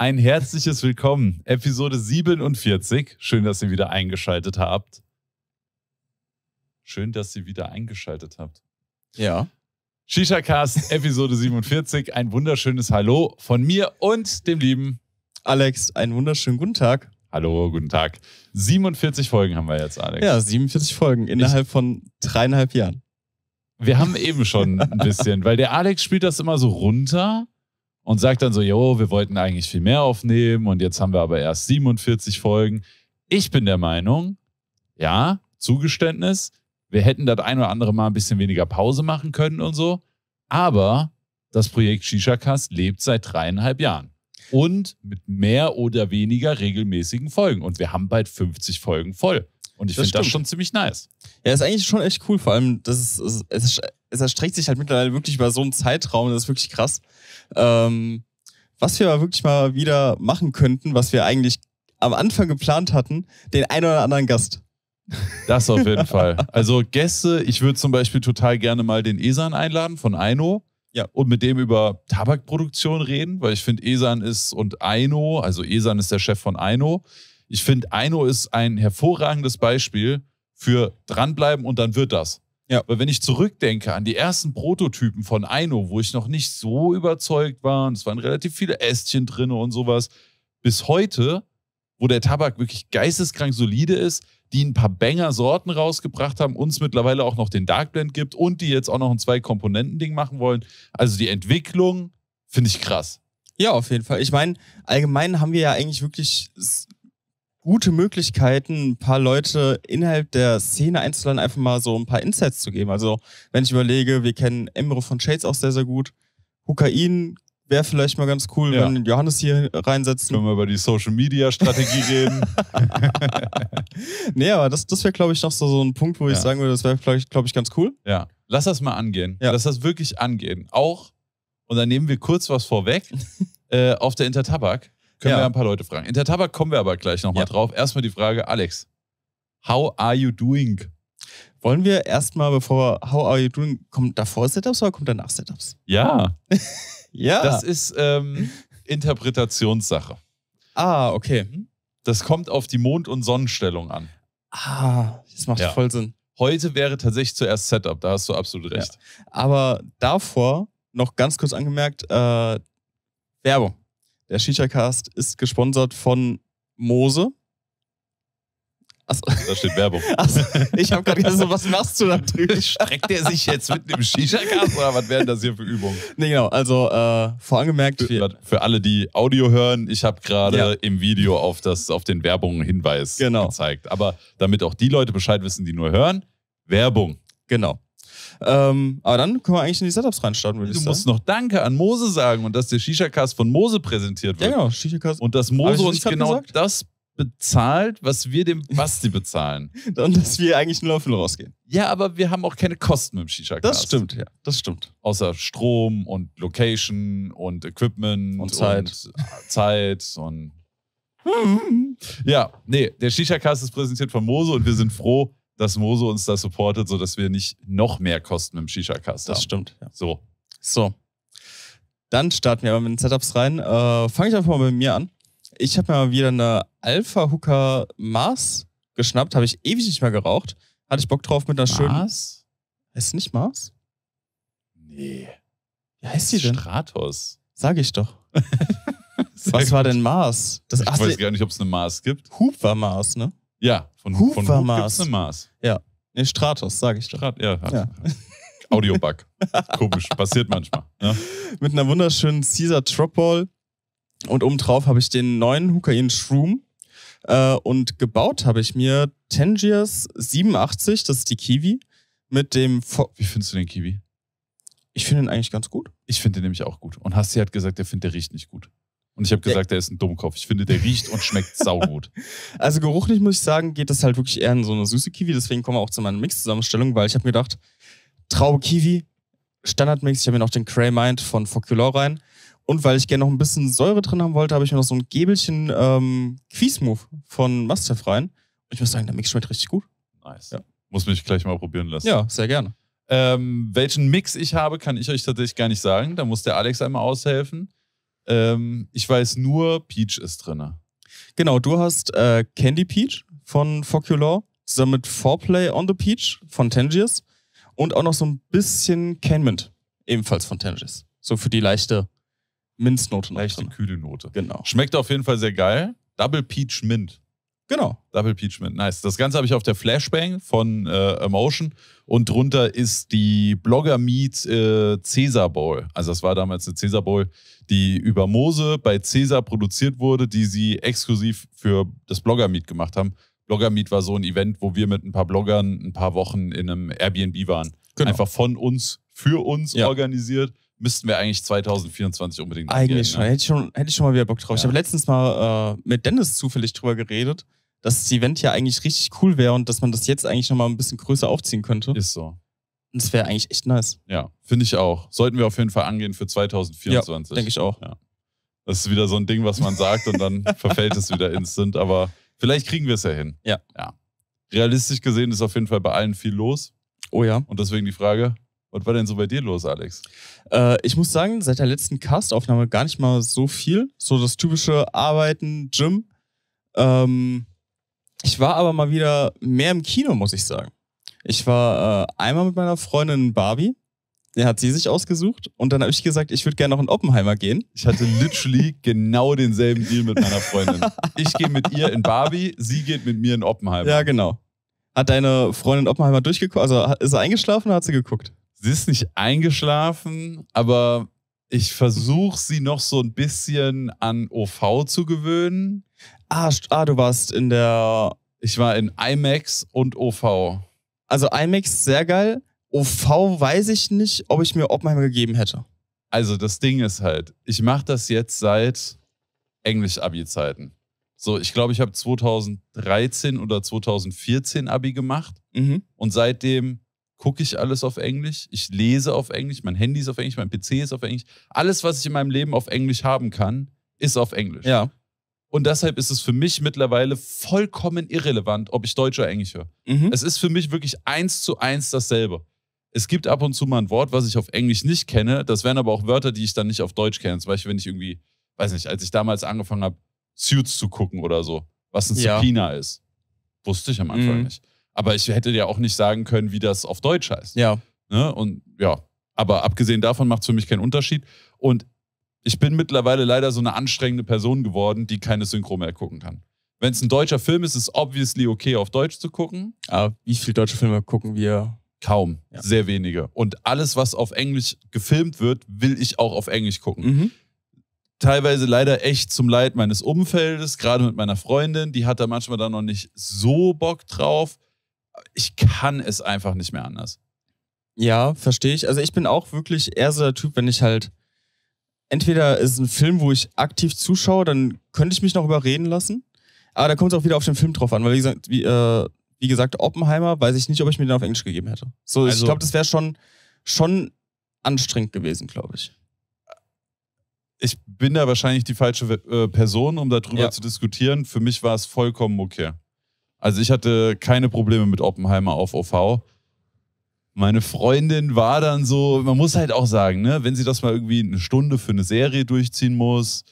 ein herzliches Willkommen. Episode 47. Schön, dass ihr wieder eingeschaltet habt. Schön, dass ihr wieder eingeschaltet habt. Ja. Shisha Cast, Episode 47. Ein wunderschönes Hallo von mir und dem lieben Alex. Einen wunderschönen guten Tag. Hallo, guten Tag. 47 Folgen haben wir jetzt, Alex. Ja, 47 Folgen innerhalb ich, von dreieinhalb Jahren. Wir haben eben schon ein bisschen, weil der Alex spielt das immer so runter und sagt dann so, jo, wir wollten eigentlich viel mehr aufnehmen und jetzt haben wir aber erst 47 Folgen. Ich bin der Meinung, ja, Zugeständnis, wir hätten das ein oder andere Mal ein bisschen weniger Pause machen können und so, aber das Projekt Shisha-Cast lebt seit dreieinhalb Jahren und mit mehr oder weniger regelmäßigen Folgen und wir haben bald 50 Folgen voll. Und ich finde das schon ziemlich nice. Ja, ist eigentlich schon echt cool. Vor allem, das ist, es ist es erstreckt sich halt mittlerweile wirklich über so einen Zeitraum, das ist wirklich krass. Ähm, was wir aber wirklich mal wieder machen könnten, was wir eigentlich am Anfang geplant hatten, den einen oder anderen Gast. Das auf jeden Fall. Also Gäste, ich würde zum Beispiel total gerne mal den Esan einladen von Aino. Ja. Und mit dem über Tabakproduktion reden, weil ich finde, Esan ist und Aino, also Esan ist der Chef von Aino. Ich finde, Aino ist ein hervorragendes Beispiel für dranbleiben und dann wird das. Ja. Weil wenn ich zurückdenke an die ersten Prototypen von Aino, wo ich noch nicht so überzeugt war, und es waren relativ viele Ästchen drin und sowas, bis heute, wo der Tabak wirklich geisteskrank solide ist, die ein paar Banger-Sorten rausgebracht haben, uns mittlerweile auch noch den Dark Blend gibt und die jetzt auch noch ein Zwei-Komponenten-Ding machen wollen. Also die Entwicklung finde ich krass. Ja, auf jeden Fall. Ich meine, allgemein haben wir ja eigentlich wirklich gute Möglichkeiten, ein paar Leute innerhalb der Szene einzuladen, einfach mal so ein paar Insights zu geben. Also, wenn ich überlege, wir kennen Emre von Shades auch sehr, sehr gut. Hukain wäre vielleicht mal ganz cool, ja. wenn Johannes hier reinsetzt. Wenn wir über die Social Media Strategie reden? nee, aber das, das wäre, glaube ich, noch so, so ein Punkt, wo ja. ich sagen würde, das wäre, glaube ich, ganz cool. Ja. Lass das mal angehen. Ja. Lass das wirklich angehen. Auch, und dann nehmen wir kurz was vorweg, äh, auf der Intertabak können ja. wir ein paar Leute fragen. In der Tabak kommen wir aber gleich nochmal ja. drauf. Erstmal die Frage, Alex, how are you doing? Wollen wir erstmal, bevor How are you doing, kommt davor Setups oder kommt danach Setups? Ja. ja. Das ist ähm, Interpretationssache. Ah, okay. Mhm. Das kommt auf die Mond- und Sonnenstellung an. Ah, das macht ja. voll Sinn. Heute wäre tatsächlich zuerst Setup, da hast du absolut recht. Ja. Aber davor noch ganz kurz angemerkt, äh, Werbung. Der Shisha-Cast ist gesponsert von Mose. Achso. Da steht Werbung. Achso, ich habe gerade gesagt, was machst du da drüben? Streckt der sich jetzt mit einem Shisha-Cast oder was werden das hier für Übungen? Nee, genau. Also, äh, vorangemerkt. Für, für, alle, die Audio hören, ich habe gerade ja. im Video auf, das, auf den Werbung Hinweis genau. gezeigt. Aber damit auch die Leute Bescheid wissen, die nur hören, Werbung. Genau. Ähm, aber dann können wir eigentlich in die Setups reinstarten, würde ich sagen. Du musst noch Danke an Mose sagen und dass der Shisha-Cast von Mose präsentiert wird. Ja, genau, Shisha-Cast. Und dass Mose uns genau gesagt? das bezahlt, was wir dem Basti bezahlen. Und dass wir eigentlich nur auf Null rausgehen. Ja, aber wir haben auch keine Kosten mit dem Shisha-Cast. Das stimmt, ja. Das stimmt. Außer Strom und Location und Equipment und Zeit und, äh, Zeit und ja, nee, der Shisha-Cast ist präsentiert von Mose und wir sind froh, dass Moso uns da supportet, sodass wir nicht noch mehr Kosten im Shisha-Cast haben. Das stimmt. Ja. So. So. Dann starten wir aber mit den Setups rein. Äh, Fange ich einfach mal bei mir an. Ich habe mir mal wieder eine Alpha Hooker Mars geschnappt. Habe ich ewig nicht mehr geraucht. Hatte ich Bock drauf mit einer schönen. Mars? Ist nicht Mars? Nee. Wie heißt die denn? Stratos. Sag ich doch. Was war denn Mars? Das ich weiß gar nicht, ob es eine Mars gibt. Hub war Mars, ne? Ja, von Hoover von Mars. Gibt's Ja. Nee, Stratos, sage ich doch. Strat ja. ja. Audiobug. Komisch, passiert manchmal. Ja. Ne? Mit einer wunderschönen Caesar Tropball und obendrauf habe ich den neuen Hukain Shroom. Äh, und gebaut habe ich mir Tangiers 87, das ist die Kiwi, mit dem. Fo Wie findest du den Kiwi? Ich finde ihn eigentlich ganz gut. Ich finde den nämlich auch gut. Und Hassi hat gesagt, er findet, der riecht nicht gut. Und ich habe gesagt, der ist ein Dummkopf. Ich finde, der riecht und schmeckt saugut. Also geruchlich muss ich sagen, geht das halt wirklich eher in so eine süße Kiwi. Deswegen kommen wir auch zu meiner Mix-Zusammenstellung, weil ich habe mir gedacht, Traube Kiwi, Standardmix. Ich habe mir noch den Cray Mind von Foculor rein. Und weil ich gerne noch ein bisschen Säure drin haben wollte, habe ich mir noch so ein Gäbelchen ähm, quiz von Mustaf rein. Und ich muss sagen, der Mix schmeckt richtig gut. Nice. Ja. Muss mich gleich mal probieren lassen. Ja, sehr gerne. Ähm, welchen Mix ich habe, kann ich euch tatsächlich gar nicht sagen. Da muss der Alex einmal aushelfen. Ähm, ich weiß nur, Peach ist drin. Genau, du hast äh, Candy Peach von Focular zusammen mit Foreplay on the Peach von Tangiers und auch noch so ein bisschen Canmint, ebenfalls von Tangiers. So für die leichte Minznote. Leichte kühle Note. Genau. Schmeckt auf jeden Fall sehr geil. Double Peach Mint. Genau. Double Peach Mint, nice. Das Ganze habe ich auf der Flashbang von äh, Emotion und drunter ist die Blogger Meat äh, Caesar Bowl. Also das war damals eine Caesar Bowl, die über Mose bei Cäsar produziert wurde, die sie exklusiv für das Blogger-Meet gemacht haben. Blogger-Meet war so ein Event, wo wir mit ein paar Bloggern ein paar Wochen in einem Airbnb waren. Genau. Einfach von uns, für uns ja. organisiert. Müssten wir eigentlich 2024 unbedingt Eigentlich schon. Ne? Hätte, ich schon. hätte ich schon mal wieder Bock drauf. Ja. Ich habe letztens mal äh, mit Dennis zufällig drüber geredet, dass das Event ja eigentlich richtig cool wäre und dass man das jetzt eigentlich nochmal ein bisschen größer aufziehen könnte. Ist so. Das wäre eigentlich echt nice. Ja, finde ich auch. Sollten wir auf jeden Fall angehen für 2024. Ja, denke ich auch. Ja. Das ist wieder so ein Ding, was man sagt und dann verfällt es wieder instant. Aber vielleicht kriegen wir es ja hin. Ja. ja. Realistisch gesehen ist auf jeden Fall bei allen viel los. Oh ja. Und deswegen die Frage, was war denn so bei dir los, Alex? Äh, ich muss sagen, seit der letzten Castaufnahme gar nicht mal so viel. So das typische Arbeiten, Gym. Ähm, ich war aber mal wieder mehr im Kino, muss ich sagen. Ich war äh, einmal mit meiner Freundin Barbie. Der hat sie sich ausgesucht und dann habe ich gesagt, ich würde gerne noch in Oppenheimer gehen. Ich hatte literally genau denselben Deal mit meiner Freundin. Ich gehe mit ihr in Barbie, sie geht mit mir in Oppenheimer. Ja, genau. Hat deine Freundin Oppenheimer durchgeguckt? Also ist sie eingeschlafen oder hat sie geguckt? Sie ist nicht eingeschlafen, aber ich versuche sie noch so ein bisschen an OV zu gewöhnen. Ah, ah, du warst in der. Ich war in IMAX und OV. Also IMAX sehr geil. OV weiß ich nicht, ob ich mir Oppenheimer gegeben hätte. Also das Ding ist halt, ich mache das jetzt seit Englisch-Abi-Zeiten. So, ich glaube, ich habe 2013 oder 2014 Abi gemacht mhm. und seitdem gucke ich alles auf Englisch, ich lese auf Englisch, mein Handy ist auf Englisch, mein PC ist auf Englisch. Alles, was ich in meinem Leben auf Englisch haben kann, ist auf Englisch. Ja. Und deshalb ist es für mich mittlerweile vollkommen irrelevant, ob ich Deutsch oder Englisch höre. Mhm. Es ist für mich wirklich eins zu eins dasselbe. Es gibt ab und zu mal ein Wort, was ich auf Englisch nicht kenne. Das wären aber auch Wörter, die ich dann nicht auf Deutsch kenne. Zum Beispiel, wenn ich irgendwie, weiß nicht, als ich damals angefangen habe, Suits zu gucken oder so, was ein ja. Subpoena ist. Wusste ich am Anfang mhm. nicht. Aber ich hätte dir auch nicht sagen können, wie das auf Deutsch heißt. Ja. Ne? Und ja. Aber abgesehen davon macht es für mich keinen Unterschied. Und ich bin mittlerweile leider so eine anstrengende Person geworden, die keine Synchro mehr gucken kann. Wenn es ein deutscher Film ist, ist es obviously okay, auf Deutsch zu gucken. Aber wie viele deutsche Filme gucken wir? Kaum, ja. sehr wenige. Und alles, was auf Englisch gefilmt wird, will ich auch auf Englisch gucken. Mhm. Teilweise leider echt zum Leid meines Umfeldes, gerade mit meiner Freundin, die hat da manchmal dann noch nicht so Bock drauf. Ich kann es einfach nicht mehr anders. Ja, verstehe ich. Also ich bin auch wirklich eher so der Typ, wenn ich halt entweder ist es ein Film, wo ich aktiv zuschaue, dann könnte ich mich noch überreden lassen. Aber da kommt es auch wieder auf den Film drauf an, weil wie gesagt, wie, äh, wie gesagt, Oppenheimer weiß ich nicht, ob ich mir den auf Englisch gegeben hätte. So, also, ich glaube, das wäre schon, schon anstrengend gewesen, glaube ich. Ich bin da wahrscheinlich die falsche äh, Person, um darüber ja. zu diskutieren. Für mich war es vollkommen okay. Also ich hatte keine Probleme mit Oppenheimer auf OV meine Freundin war dann so, man muss halt auch sagen, ne, wenn sie das mal irgendwie eine Stunde für eine Serie durchziehen muss,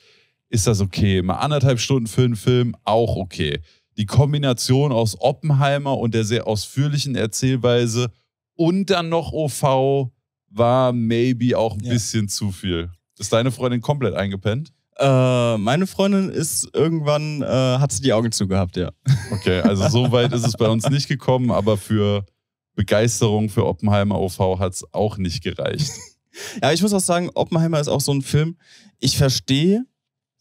ist das okay. Mal anderthalb Stunden für einen Film, auch okay. Die Kombination aus Oppenheimer und der sehr ausführlichen Erzählweise und dann noch OV war maybe auch ein ja. bisschen zu viel. Ist deine Freundin komplett eingepennt? Äh, meine Freundin ist irgendwann, äh, hat sie die Augen zugehabt, ja. Okay, also so weit ist es bei uns nicht gekommen, aber für Begeisterung für Oppenheimer OV hat es auch nicht gereicht. ja, ich muss auch sagen, Oppenheimer ist auch so ein Film, ich verstehe,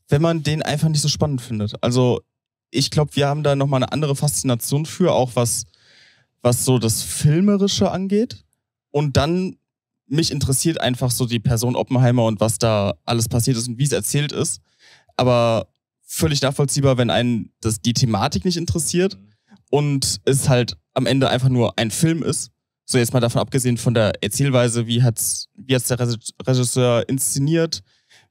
wenn man den einfach nicht so spannend findet. Also ich glaube, wir haben da nochmal eine andere Faszination für, auch was, was so das Filmerische angeht. Und dann, mich interessiert einfach so die Person Oppenheimer und was da alles passiert ist und wie es erzählt ist. Aber völlig nachvollziehbar, wenn einen das, die Thematik nicht interessiert mhm. und es halt am Ende einfach nur ein Film ist, so jetzt mal davon abgesehen von der Erzählweise, wie hat wie hat's der Regisseur inszeniert,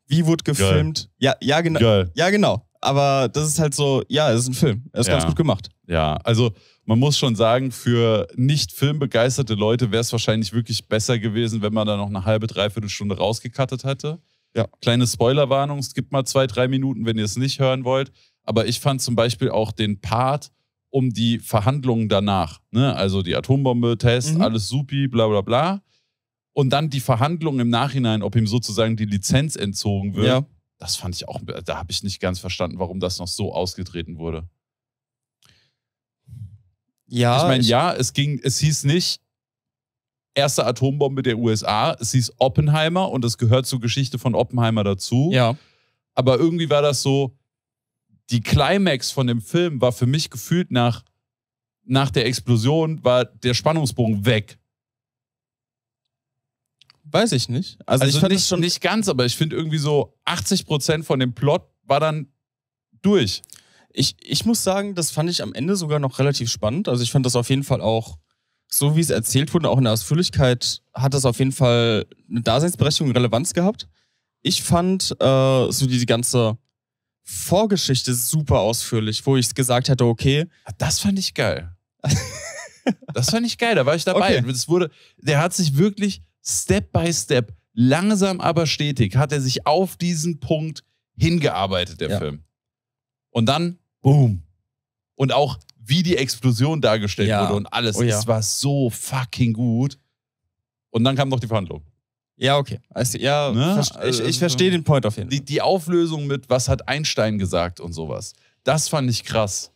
wie wurde gefilmt, Geil. ja, ja genau, ja genau. Aber das ist halt so, ja, es ist ein Film, er ist ja. ganz gut gemacht. Ja, also man muss schon sagen, für nicht filmbegeisterte Leute wäre es wahrscheinlich wirklich besser gewesen, wenn man da noch eine halbe, dreiviertel Stunde rausgekattet hätte. Ja. Kleine Spoilerwarnung, es gibt mal zwei, drei Minuten, wenn ihr es nicht hören wollt. Aber ich fand zum Beispiel auch den Part, um die Verhandlungen danach. Ne? Also die Atombombe, Test, mhm. alles supi, bla bla bla. Und dann die Verhandlungen im Nachhinein, ob ihm sozusagen die Lizenz entzogen wird. Ja. Das fand ich auch, da habe ich nicht ganz verstanden, warum das noch so ausgetreten wurde. Ja. Ich meine, ja, es ging, es hieß nicht erste Atombombe der USA, es hieß Oppenheimer und es gehört zur Geschichte von Oppenheimer dazu. Ja. Aber irgendwie war das so, die Climax von dem Film war für mich gefühlt nach, nach der Explosion, war der Spannungsbogen weg. Weiß ich nicht. Also, also ich fand nicht, schon nicht ganz, aber ich finde irgendwie so 80 von dem Plot war dann durch. Ich, ich muss sagen, das fand ich am Ende sogar noch relativ spannend. Also ich fand das auf jeden Fall auch, so wie es erzählt wurde, auch in der Ausführlichkeit, hat das auf jeden Fall eine Daseinsberechtigung und Relevanz gehabt. Ich fand äh, so diese ganze Vorgeschichte super ausführlich, wo ich gesagt hatte, okay. Das fand ich geil. das fand ich geil, da war ich dabei. Okay. Das wurde, der hat sich wirklich Step by Step, langsam aber stetig, hat er sich auf diesen Punkt hingearbeitet, der ja. Film. Und dann, boom. Und auch wie die Explosion dargestellt ja. wurde und alles. Oh, ja. Es war so fucking gut. Und dann kam noch die Verhandlung. Ja, okay. Also, ja, ne? Also, ich, ich ähm, verstehe den Point auf jeden Fall. Die, die Auflösung mit, was hat Einstein gesagt und sowas, das fand ich krass.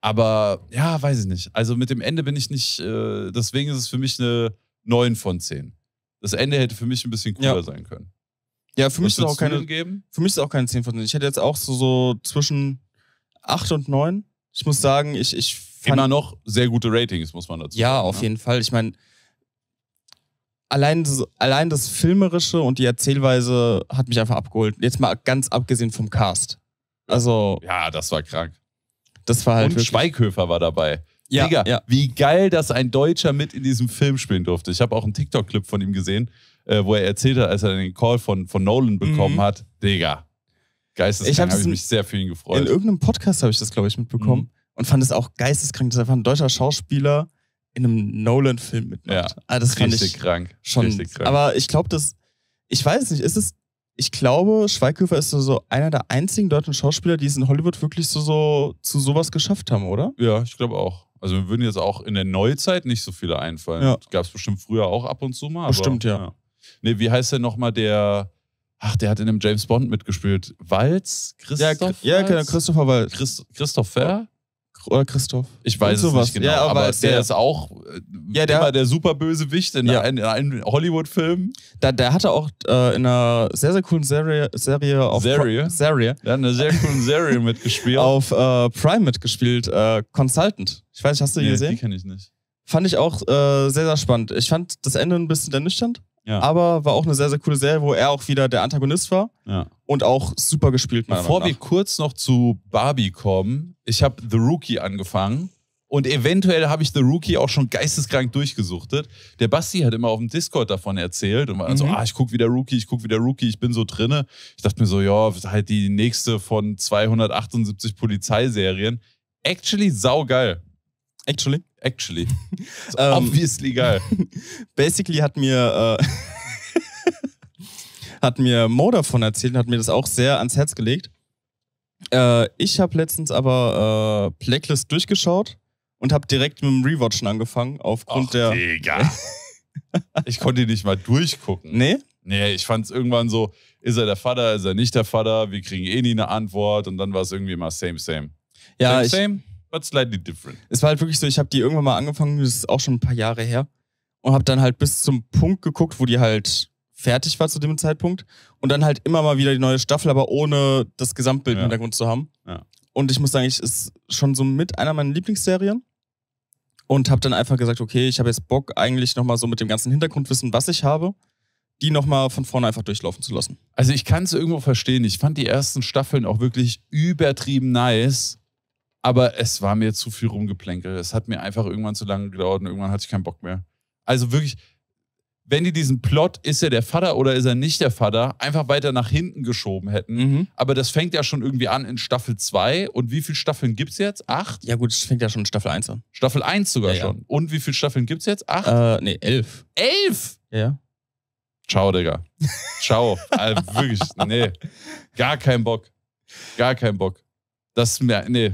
Aber ja, weiß ich nicht. Also mit dem Ende bin ich nicht, äh, deswegen ist es für mich eine 9 von 10. Das Ende hätte für mich ein bisschen cooler ja. sein können. Ja, für mich, ist auch keine, geben? für mich ist auch keine 10 von 10. Ich hätte jetzt auch so, so zwischen 8 und 9. Ich muss sagen, ich, ich fand... Immer noch sehr gute Ratings, muss man dazu ja, sagen. Ja, auf ne? jeden Fall. Ich meine, allein, allein das Filmerische und die Erzählweise hat mich einfach abgeholt. Jetzt mal ganz abgesehen vom Cast. Also. Ja, das war krank. Das war halt. Und Schweighöfer war dabei. Ja, Digga, ja. wie geil, dass ein Deutscher mit in diesem Film spielen durfte. Ich habe auch einen TikTok-Clip von ihm gesehen, äh, wo er erzählt hat, als er den Call von, von Nolan bekommen mhm. hat. Digga, geisteskrank, habe ich mich sehr für ihn gefreut. In irgendeinem Podcast habe ich das, glaube ich, mitbekommen mhm. und fand es auch geisteskrank, dass einfach ein deutscher Schauspieler in einem Nolan-Film mitmacht. Ja, ah, das fand richtig ich krank. Schon, richtig krank. Aber ich glaube, das, ich weiß nicht, ist es, ich glaube, Schweighöfer ist so, einer der einzigen deutschen Schauspieler, die es in Hollywood wirklich so, so zu sowas geschafft haben, oder? Ja, ich glaube auch. Also wir würden jetzt auch in der Neuzeit nicht so viele einfallen. Ja. Gab es bestimmt früher auch ab und zu mal. bestimmt, aber, ja. ja. Nee, wie heißt der nochmal der, Ach, der hat in einem James Bond mitgespielt. Walz? Christoph? Ja, genau, ja genau, Christopher Walz. Christ Christopher? oder Christoph? Ich weiß es nicht genau, ja, aber, aber der, der, ist auch ja, der, immer der Superbösewicht in, ja. einem, Hollywood-Film. Da, der hatte auch äh, in einer sehr, sehr coolen Serie, Serie auf Serie. Pro Serie. Ja, eine sehr coolen Serie mitgespielt. Auf äh, Prime mitgespielt, äh, Consultant. Ich weiß, nicht, hast du die nee, gesehen? Die kenne ich nicht. Fand ich auch äh, sehr, sehr spannend. Ich fand das Ende ein bisschen ernüchternd. Ja. Aber war auch eine sehr, sehr coole Serie, wo er auch wieder der Antagonist war. Ja. Und auch super gespielt, meiner Bevor wir kurz noch zu Barbie kommen, ich habe The Rookie angefangen. Und eventuell habe ich The Rookie auch schon geisteskrank durchgesuchtet. Der Basti hat immer auf dem Discord davon erzählt und war mhm. so, ah, ich gucke wieder Rookie, ich gucke wieder Rookie, ich bin so drinne. Ich dachte mir so, ja, halt die nächste von 278 Polizeiserien. Actually saugeil. Actually? Actually. Ähm, obviously geil. Basically hat mir, äh, mir Mo davon erzählt und hat mir das auch sehr ans Herz gelegt. Äh, ich habe letztens aber äh, Blacklist durchgeschaut und habe direkt mit dem Rewatchen angefangen, aufgrund Ach, der. Digga. ich konnte nicht mal durchgucken. Nee? Nee, ich fand es irgendwann so, ist er der Vater, ist er nicht der Vater, wir kriegen eh nie eine Antwort und dann war es irgendwie immer same, same. Ja, same, ich, same? But slightly different. Es war halt wirklich so, ich habe die irgendwann mal angefangen, das ist auch schon ein paar Jahre her, und habe dann halt bis zum Punkt geguckt, wo die halt fertig war zu dem Zeitpunkt und dann halt immer mal wieder die neue Staffel, aber ohne das Gesamtbild ja. im Hintergrund zu haben. Ja. Und ich muss sagen, ich ist schon so mit einer meiner Lieblingsserien und habe dann einfach gesagt, okay, ich habe jetzt Bock eigentlich noch mal so mit dem ganzen Hintergrundwissen, was ich habe, die noch mal von vorne einfach durchlaufen zu lassen. Also ich kann es irgendwo verstehen. Ich fand die ersten Staffeln auch wirklich übertrieben nice aber es war mir zu viel rumgeplänkel. Es hat mir einfach irgendwann zu lange gedauert und irgendwann hatte ich keinen Bock mehr. Also wirklich, wenn die diesen Plot, ist er der Vater oder ist er nicht der Vater, einfach weiter nach hinten geschoben hätten. Mhm. Aber das fängt ja schon irgendwie an in Staffel 2. Und wie viele Staffeln gibt es jetzt? Acht? Ja, gut, es fängt ja schon in Staffel 1 an. Staffel 1 sogar ja, schon. Ja. Und wie viele Staffeln gibt es jetzt? Acht? Äh, nee, elf. Elf? Ja. Ciao, Digga. Ciao. also, wirklich, nee. Gar kein Bock. Gar kein Bock. Das, ist mir, nee,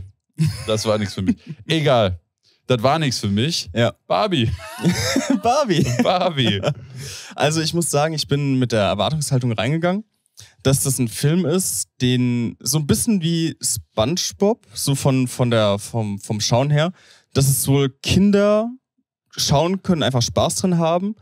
das war nichts für mich. Egal. Das war nichts für mich. Ja. Barbie. Barbie. Barbie. Also ich muss sagen, ich bin mit der Erwartungshaltung reingegangen, dass das ein Film ist, den so ein bisschen wie SpongeBob, so von, von der, vom, vom Schauen her, dass es wohl Kinder schauen können, einfach Spaß drin haben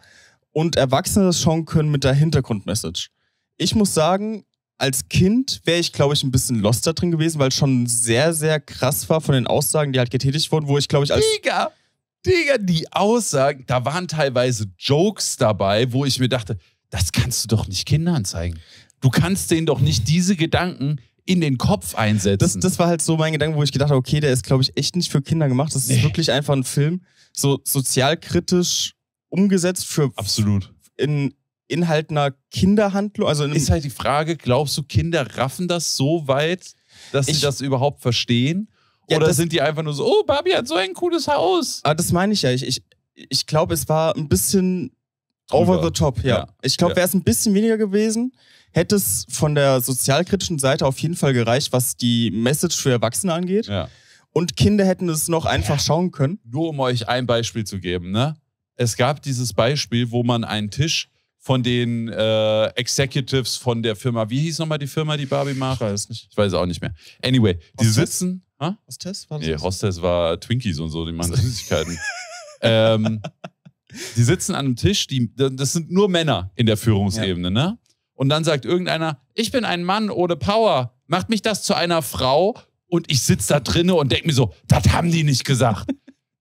und Erwachsene das schauen können mit der Hintergrundmessage. Ich muss sagen, als Kind wäre ich, glaube ich, ein bisschen lost da drin gewesen, weil es schon sehr, sehr krass war von den Aussagen, die halt getätigt wurden, wo ich, glaube ich, als. Digga! Digga, die Aussagen, da waren teilweise Jokes dabei, wo ich mir dachte, das kannst du doch nicht Kindern zeigen. Du kannst denen doch nicht diese Gedanken in den Kopf einsetzen. Das, das war halt so mein Gedanke, wo ich gedacht habe, okay, der ist, glaube ich, echt nicht für Kinder gemacht. Das ist nee. wirklich einfach ein Film, so sozialkritisch umgesetzt für. Absolut. In, Inhalt einer Kinderhandlung? Also ist halt die Frage, glaubst du, Kinder raffen das so weit, dass ich, sie das überhaupt verstehen? Ja, Oder sind die einfach nur so, oh, Barbie hat so ein cooles Haus? Ah, das meine ich ja. Ich, ich, ich glaube, es war ein bisschen over the top, ja. ja. Ich glaube, ja. wäre es ein bisschen weniger gewesen, hätte es von der sozialkritischen Seite auf jeden Fall gereicht, was die Message für Erwachsene angeht. Ja. Und Kinder hätten es noch einfach schauen können. Nur um euch ein Beispiel zu geben, ne? Es gab dieses Beispiel, wo man einen Tisch von den äh, Executives von der Firma. Wie hieß nochmal die Firma, die Barbie macht? Ich weiß nicht. Ich weiß auch nicht mehr. Anyway, Rostes? die sitzen. Ha? Rostes war das? Nee, Hostess war Twinkies und so, die machen Süßigkeiten. ähm, die sitzen an einem Tisch, die, das sind nur Männer in der Führungsebene, ja. ne? Und dann sagt irgendeiner, ich bin ein Mann ohne Power, macht mich das zu einer Frau und ich sitze da drinne und denke mir so, das haben die nicht gesagt.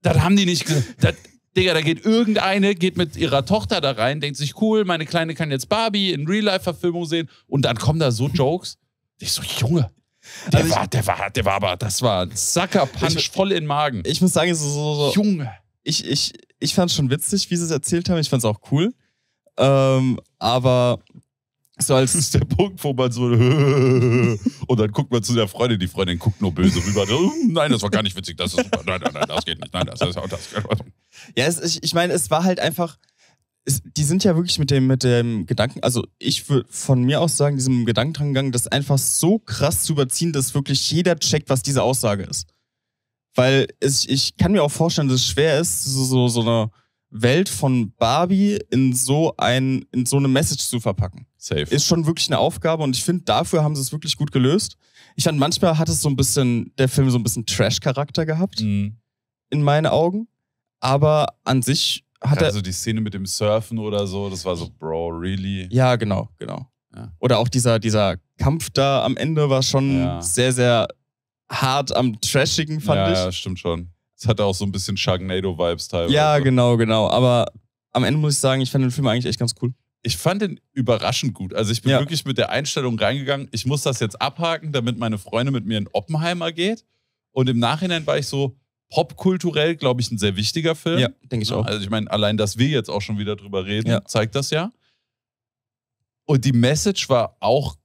Das haben die nicht gesagt. Digga, da geht irgendeine, geht mit ihrer Tochter da rein, denkt sich, cool, meine Kleine kann jetzt Barbie in Real-Life-Verfilmung sehen und dann kommen da so Jokes. Ich so, Junge, der, also war, der war, der war aber, das war ein Sucker-Punch voll in den Magen. Ich muss sagen, es so, so Junge. Ich, ich, ich fand es schon witzig, wie sie es erzählt haben. Ich fand es auch cool. Ähm, aber ist halt der Punkt, wo man so und dann guckt man zu der Freundin, die Freundin guckt nur böse rüber. Hm, nein, das war gar nicht witzig, das ist super. Nein, nein, nein, das geht nicht. Nein, das ist auch das. Ja, es, ich, ich meine, es war halt einfach, es, die sind ja wirklich mit dem, mit dem Gedanken, also ich würde von mir aus sagen, diesem Gedanken dran gegangen, das einfach so krass zu überziehen, dass wirklich jeder checkt, was diese Aussage ist. Weil es, ich kann mir auch vorstellen, dass es schwer ist, so, so, so eine Welt von Barbie in so ein, in so eine Message zu verpacken. Safe. Ist schon wirklich eine Aufgabe und ich finde, dafür haben sie es wirklich gut gelöst. Ich fand, manchmal hat es so ein bisschen, der Film so ein bisschen Trash-Charakter gehabt. Mhm. In meinen Augen. Aber an sich hat also er. Also die Szene mit dem Surfen oder so, das war so, Bro, really? Ja, genau, genau. Ja. Oder auch dieser, dieser Kampf da am Ende war schon ja. sehr, sehr hart am Trashigen, fand ja, ich. Ja, stimmt schon. Es hatte auch so ein bisschen Sharknado-Vibes teilweise. Ja, genau, genau. Aber am Ende muss ich sagen, ich fand den Film eigentlich echt ganz cool. Ich fand den überraschend gut. Also ich bin ja. wirklich mit der Einstellung reingegangen, ich muss das jetzt abhaken, damit meine Freundin mit mir in Oppenheimer geht. Und im Nachhinein war ich so, popkulturell, glaube ich, ein sehr wichtiger Film. Ja, denke ich auch. Also ich meine, allein, dass wir jetzt auch schon wieder drüber reden, ja. zeigt das ja. Und die Message war auch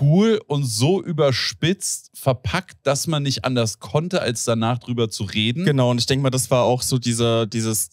cool und so überspitzt verpackt, dass man nicht anders konnte, als danach drüber zu reden. Genau, und ich denke mal, das war auch so dieser, dieses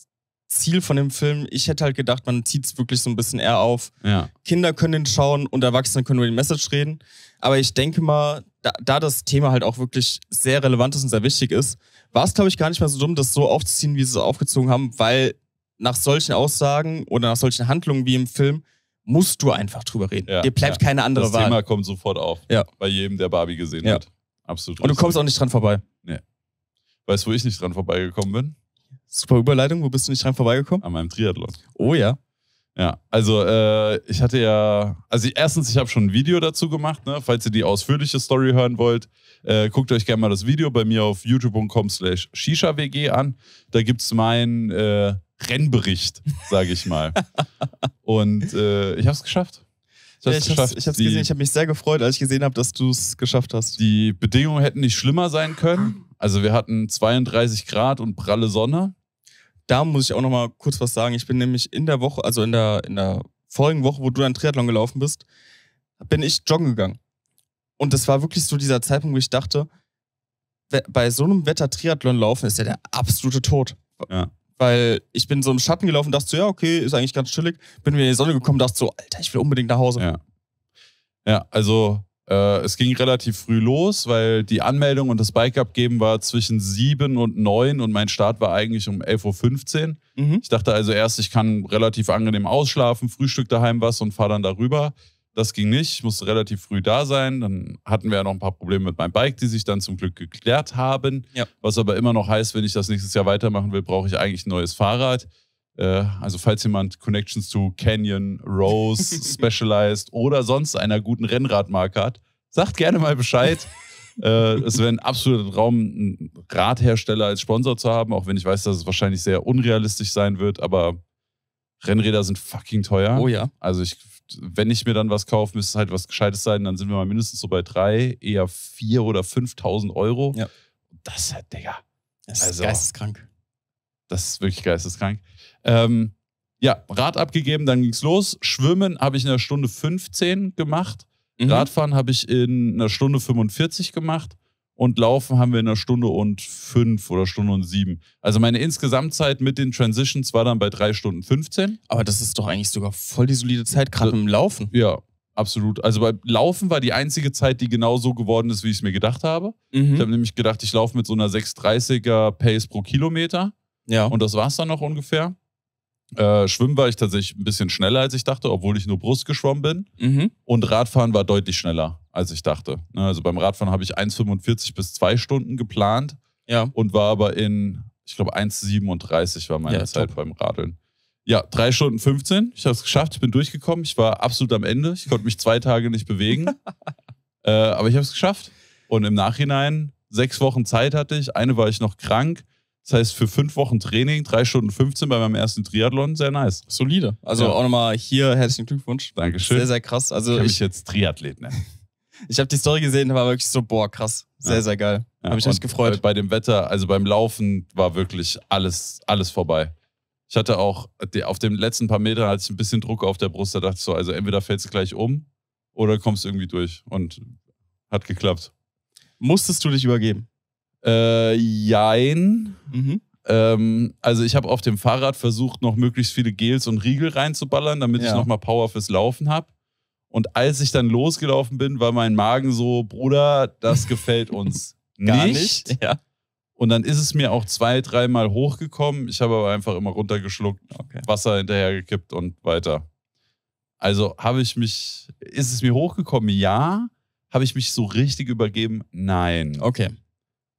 Ziel von dem Film. Ich hätte halt gedacht, man zieht es wirklich so ein bisschen eher auf. Ja. Kinder können den schauen und Erwachsene können über die Message reden. Aber ich denke mal, da, da das Thema halt auch wirklich sehr relevant ist und sehr wichtig ist, war es, glaube ich, gar nicht mal so dumm, das so aufzuziehen, wie sie es aufgezogen haben, weil nach solchen Aussagen oder nach solchen Handlungen wie im Film musst du einfach drüber reden. Ja, Dir bleibt ja. keine andere das Wahl. Das Thema kommt sofort auf. Ja. Bei jedem, der Barbie gesehen hat. Absolut. Und du richtig. kommst auch nicht dran vorbei. Nee. Weißt du, wo ich nicht dran vorbeigekommen bin? Super Überleitung. Wo bist du nicht dran vorbeigekommen? An meinem Triathlon. Oh ja. Ja, also äh, ich hatte ja, also ich, erstens, ich habe schon ein Video dazu gemacht, ne? falls ihr die ausführliche Story hören wollt, äh, guckt euch gerne mal das Video bei mir auf youtube.com slash shisha-wg an. Da gibt es mein äh, Rennbericht, sage ich mal. und äh, ich habe es geschafft. Ich habe es ja, geschafft. Ich habe gesehen. Ich habe mich sehr gefreut, als ich gesehen habe, dass du es geschafft hast. Die Bedingungen hätten nicht schlimmer sein können. Also wir hatten 32 Grad und pralle Sonne. Da muss ich auch noch mal kurz was sagen. Ich bin nämlich in der Woche, also in der, in der folgenden Woche, wo du dann Triathlon gelaufen bist, bin ich joggen gegangen. Und das war wirklich so dieser Zeitpunkt, wo ich dachte, bei so einem Wetter Triathlon laufen ist ja der absolute Tod. Ja weil ich bin so im Schatten gelaufen, dachte so, ja, okay, ist eigentlich ganz chillig. Bin mir in die Sonne gekommen, dachte so, Alter, ich will unbedingt nach Hause. Ja, ja also äh, es ging relativ früh los, weil die Anmeldung und das Bike abgeben war zwischen 7 und 9 und mein Start war eigentlich um 11.15 Uhr. Mhm. Ich dachte also erst, ich kann relativ angenehm ausschlafen, Frühstück daheim was und fahre dann darüber. Das ging nicht. Ich musste relativ früh da sein. Dann hatten wir ja noch ein paar Probleme mit meinem Bike, die sich dann zum Glück geklärt haben. Ja. Was aber immer noch heißt, wenn ich das nächstes Jahr weitermachen will, brauche ich eigentlich ein neues Fahrrad. Äh, also, falls jemand Connections zu Canyon, Rose, Specialized oder sonst einer guten Rennradmarke hat, sagt gerne mal Bescheid. Äh, es wäre ein absoluter Traum, einen Radhersteller als Sponsor zu haben, auch wenn ich weiß, dass es wahrscheinlich sehr unrealistisch sein wird, aber Rennräder sind fucking teuer. Oh ja. Also ich wenn ich mir dann was kaufe, müsste es halt was Gescheites sein. Dann sind wir mal mindestens so bei drei, eher vier oder 5.000 Euro. Ja. Das ist halt, Digga. Das also, ist geisteskrank. Das ist wirklich geisteskrank. Ähm, ja, Rad abgegeben, dann ging's los. Schwimmen habe ich in einer Stunde 15 gemacht. Mhm. Radfahren habe ich in einer Stunde 45 gemacht und Laufen haben wir in einer Stunde und fünf oder Stunde und sieben. Also meine Insgesamtzeit mit den Transitions war dann bei drei Stunden 15. Aber das ist doch eigentlich sogar voll die solide Zeit, gerade im Laufen. Ja, absolut. Also bei Laufen war die einzige Zeit, die genau so geworden ist, wie ich es mir gedacht habe. Mhm. Ich habe nämlich gedacht, ich laufe mit so einer 6,30er Pace pro Kilometer. Ja. Und das war es dann noch ungefähr. Äh, schwimmen war ich tatsächlich ein bisschen schneller, als ich dachte, obwohl ich nur Brust geschwommen bin. Mhm. Und Radfahren war deutlich schneller, als ich dachte. Ne, also beim Radfahren habe ich 1,45 bis 2 Stunden geplant ja. und war aber in, ich glaube, 1,37 war meine ja, Zeit top. beim Radeln. Ja, 3 Stunden 15. Ich habe es geschafft, ich bin durchgekommen. Ich war absolut am Ende. Ich konnte mich zwei Tage nicht bewegen. äh, aber ich habe es geschafft. Und im Nachhinein, sechs Wochen Zeit hatte ich. Eine war ich noch krank. Das heißt, für fünf Wochen Training, drei Stunden 15 bei meinem ersten Triathlon, sehr nice. Solide. Also ja. auch nochmal hier herzlichen Glückwunsch. Dankeschön. Sehr, sehr krass. Also ich kann ich, mich jetzt Triathlet nennen. ich habe die Story gesehen, war wirklich so, boah, krass. Sehr, ja. sehr geil. Ja, habe ich mich gefreut. Bei dem Wetter, also beim Laufen, war wirklich alles, alles vorbei. Ich hatte auch, auf den letzten paar Metern hatte ich ein bisschen Druck auf der Brust. Da dachte ich so, also entweder fällst du gleich um oder kommst irgendwie durch. Und hat geklappt. Musstest du dich übergeben? Äh, jein. Mhm. Ähm, also ich habe auf dem Fahrrad versucht, noch möglichst viele Gels und Riegel reinzuballern, damit ja. ich nochmal Power fürs Laufen habe. Und als ich dann losgelaufen bin, war mein Magen so, Bruder, das gefällt uns Gar nicht. nicht. Ja. Und dann ist es mir auch zwei, dreimal hochgekommen. Ich habe aber einfach immer runtergeschluckt, okay. Wasser hinterhergekippt und weiter. Also habe ich mich, ist es mir hochgekommen? Ja. Habe ich mich so richtig übergeben? Nein. Okay.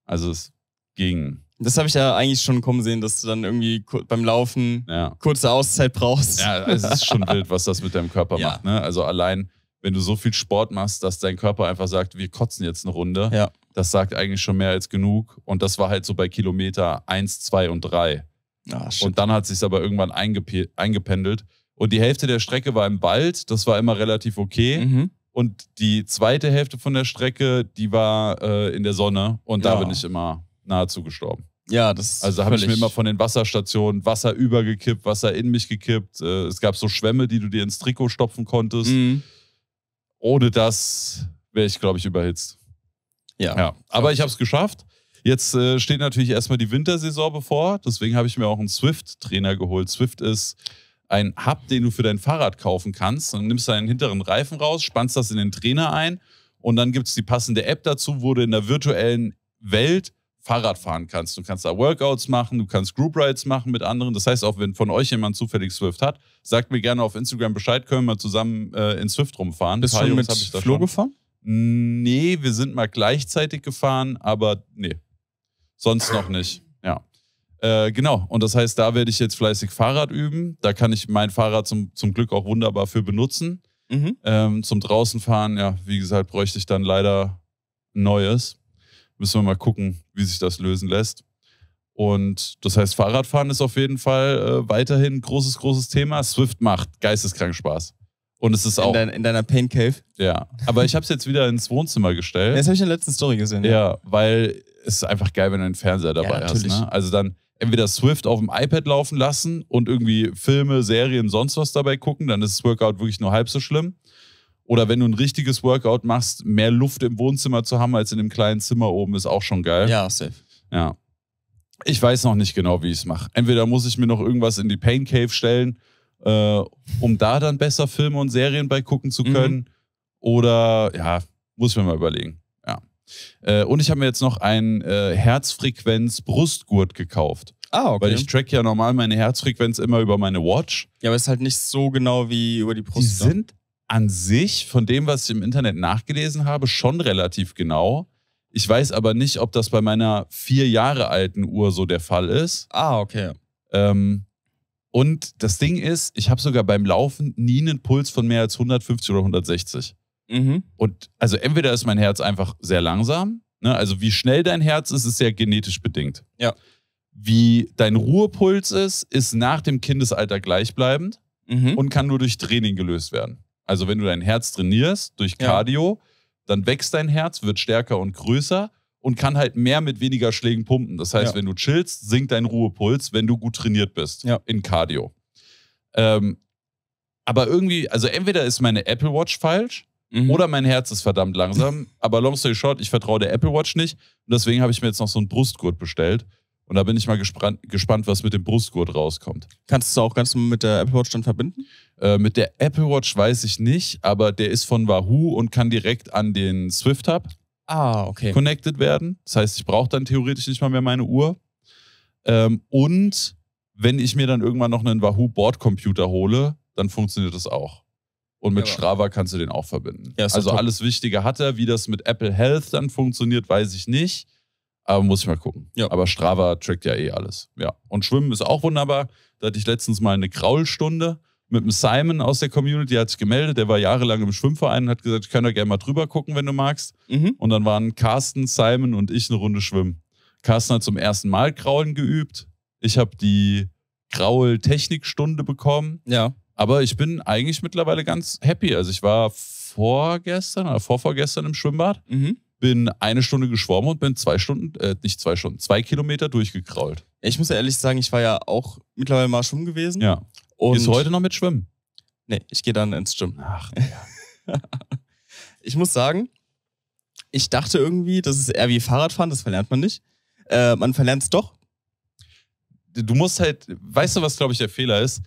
Also es ging. Das habe ich ja eigentlich schon kommen sehen, dass du dann irgendwie beim Laufen ja. kurze Auszeit brauchst. Ja, es ist schon wild, was das mit deinem Körper ja. macht. Ne? Also allein, wenn du so viel Sport machst, dass dein Körper einfach sagt, wir kotzen jetzt eine Runde, ja. das sagt eigentlich schon mehr als genug. Und das war halt so bei Kilometer 1, 2 und 3. Ah, und dann hat es sich aber irgendwann eingependelt. Und die Hälfte der Strecke war im Wald, das war immer relativ okay. Mhm. Und die zweite Hälfte von der Strecke, die war äh, in der Sonne und ja. da bin ich immer nahezu gestorben. Ja, das Also habe ich mir immer von den Wasserstationen Wasser übergekippt, Wasser in mich gekippt. Äh, es gab so Schwämme, die du dir ins Trikot stopfen konntest. Mhm. Ohne das wäre ich, glaube ich, überhitzt. Ja. ja. Aber ich habe es geschafft. Jetzt äh, steht natürlich erstmal die Wintersaison bevor. Deswegen habe ich mir auch einen Swift-Trainer geholt. Swift ist ein Hub, den du für dein Fahrrad kaufen kannst. Dann nimmst du deinen hinteren Reifen raus, spannst das in den Trainer ein und dann gibt es die passende App dazu, wo du in der virtuellen Welt Fahrrad fahren kannst. Du kannst da Workouts machen, du kannst Group Rides machen mit anderen. Das heißt, auch wenn von euch jemand zufällig Swift hat, sagt mir gerne auf Instagram Bescheid, können wir zusammen äh, in Swift rumfahren. Bist du mit Flo gefahren? Nee, wir sind mal gleichzeitig gefahren, aber nee. Sonst noch nicht. Äh, genau, und das heißt, da werde ich jetzt fleißig Fahrrad üben. Da kann ich mein Fahrrad zum, zum Glück auch wunderbar für benutzen. Mhm. Ähm, zum Draußenfahren, ja, wie gesagt, bräuchte ich dann leider Neues. Müssen wir mal gucken, wie sich das lösen lässt. Und das heißt, Fahrradfahren ist auf jeden Fall äh, weiterhin ein großes, großes Thema. Swift macht geisteskrank Spaß. Und es ist in auch. Dein, in deiner Pain Cave? Ja. Aber ich habe es jetzt wieder ins Wohnzimmer gestellt. Das habe ich in der letzten Story gesehen. Ja, ja weil es ist einfach geil, wenn du einen Fernseher dabei ja, hast. Ne? Also dann entweder Swift auf dem iPad laufen lassen und irgendwie Filme, Serien, sonst was dabei gucken, dann ist das Workout wirklich nur halb so schlimm. Oder wenn du ein richtiges Workout machst, mehr Luft im Wohnzimmer zu haben als in dem kleinen Zimmer oben, ist auch schon geil. Ja, safe. Ja. Ich weiß noch nicht genau, wie ich es mache. Entweder muss ich mir noch irgendwas in die Pain Cave stellen, äh, um da dann besser Filme und Serien bei gucken zu mhm. können. Mhm. Oder ja, muss ich mir mal überlegen. Äh, und ich habe mir jetzt noch einen äh, Herzfrequenz-Brustgurt gekauft. Ah, okay. Weil ich track ja normal meine Herzfrequenz immer über meine Watch. Ja, aber ist halt nicht so genau wie über die Brust. Die ne? sind an sich, von dem, was ich im Internet nachgelesen habe, schon relativ genau. Ich weiß aber nicht, ob das bei meiner vier Jahre alten Uhr so der Fall ist. Ah, okay. Ähm, und das Ding ist, ich habe sogar beim Laufen nie einen Puls von mehr als 150 oder 160. Mhm. Und also entweder ist mein Herz einfach sehr langsam, ne? also wie schnell dein Herz ist, ist sehr genetisch bedingt. Ja. Wie dein Ruhepuls ist, ist nach dem Kindesalter gleichbleibend mhm. und kann nur durch Training gelöst werden. Also wenn du dein Herz trainierst durch Cardio, ja. dann wächst dein Herz, wird stärker und größer und kann halt mehr mit weniger Schlägen pumpen. Das heißt, ja. wenn du chillst, sinkt dein Ruhepuls, wenn du gut trainiert bist ja. in Cardio. Ähm, aber irgendwie, also entweder ist meine Apple Watch falsch, Mhm. Oder mein Herz ist verdammt langsam. Aber long story short, ich vertraue der Apple Watch nicht. Und deswegen habe ich mir jetzt noch so einen Brustgurt bestellt. Und da bin ich mal gespannt, gespannt was mit dem Brustgurt rauskommt. Kannst du es auch ganz mit der Apple Watch dann verbinden? Äh, mit der Apple Watch weiß ich nicht, aber der ist von Wahoo und kann direkt an den Swift Hub ah, okay. connected werden. Das heißt, ich brauche dann theoretisch nicht mal mehr meine Uhr. Ähm, und wenn ich mir dann irgendwann noch einen Wahoo Bordcomputer hole, dann funktioniert das auch. Und mit ja, Strava kannst du den auch verbinden. Ja, also alles Wichtige hat er. Wie das mit Apple Health dann funktioniert, weiß ich nicht. Aber muss ich mal gucken. Ja. Aber Strava trackt ja eh alles. Ja. Und Schwimmen ist auch wunderbar. Da hatte ich letztens mal eine Kraulstunde mit einem Simon aus der Community, der hat sich gemeldet, der war jahrelang im Schwimmverein und hat gesagt, ich kann da gerne mal drüber gucken, wenn du magst. Mhm. Und dann waren Carsten, Simon und ich eine Runde schwimmen. Carsten hat zum ersten Mal Kraulen geübt. Ich habe die graul technikstunde bekommen. Ja. Aber ich bin eigentlich mittlerweile ganz happy. Also ich war vorgestern oder vorvorgestern im Schwimmbad, mhm. bin eine Stunde geschwommen und bin zwei Stunden, äh, nicht zwei Stunden, zwei Kilometer durchgekrault. Ich muss ja ehrlich sagen, ich war ja auch mittlerweile mal schwimmen gewesen. Ja. Und Gehst du heute noch mit schwimmen? Nee, ich gehe dann ins Schwimmen. Ach, ja. ich muss sagen, ich dachte irgendwie, das ist eher wie Fahrradfahren, das verlernt man nicht. Äh, man verlernt es doch. Du musst halt, weißt du, was glaube ich der Fehler ist?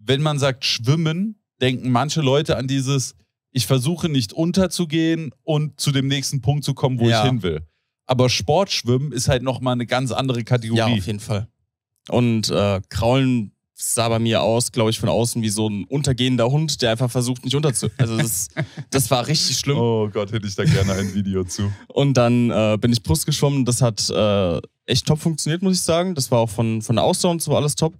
wenn man sagt Schwimmen, denken manche Leute an dieses, ich versuche nicht unterzugehen und zu dem nächsten Punkt zu kommen, wo ja. ich hin will. Aber Sportschwimmen ist halt nochmal eine ganz andere Kategorie. Ja, auf jeden Fall. Und äh, Kraulen sah bei mir aus, glaube ich, von außen wie so ein untergehender Hund, der einfach versucht, nicht unterzugehen. Also das, das, war richtig schlimm. Oh Gott, hätte ich da gerne ein Video zu. Und dann äh, bin ich Brust geschwommen. Das hat äh, echt top funktioniert, muss ich sagen. Das war auch von, von der Ausdauer und so alles top.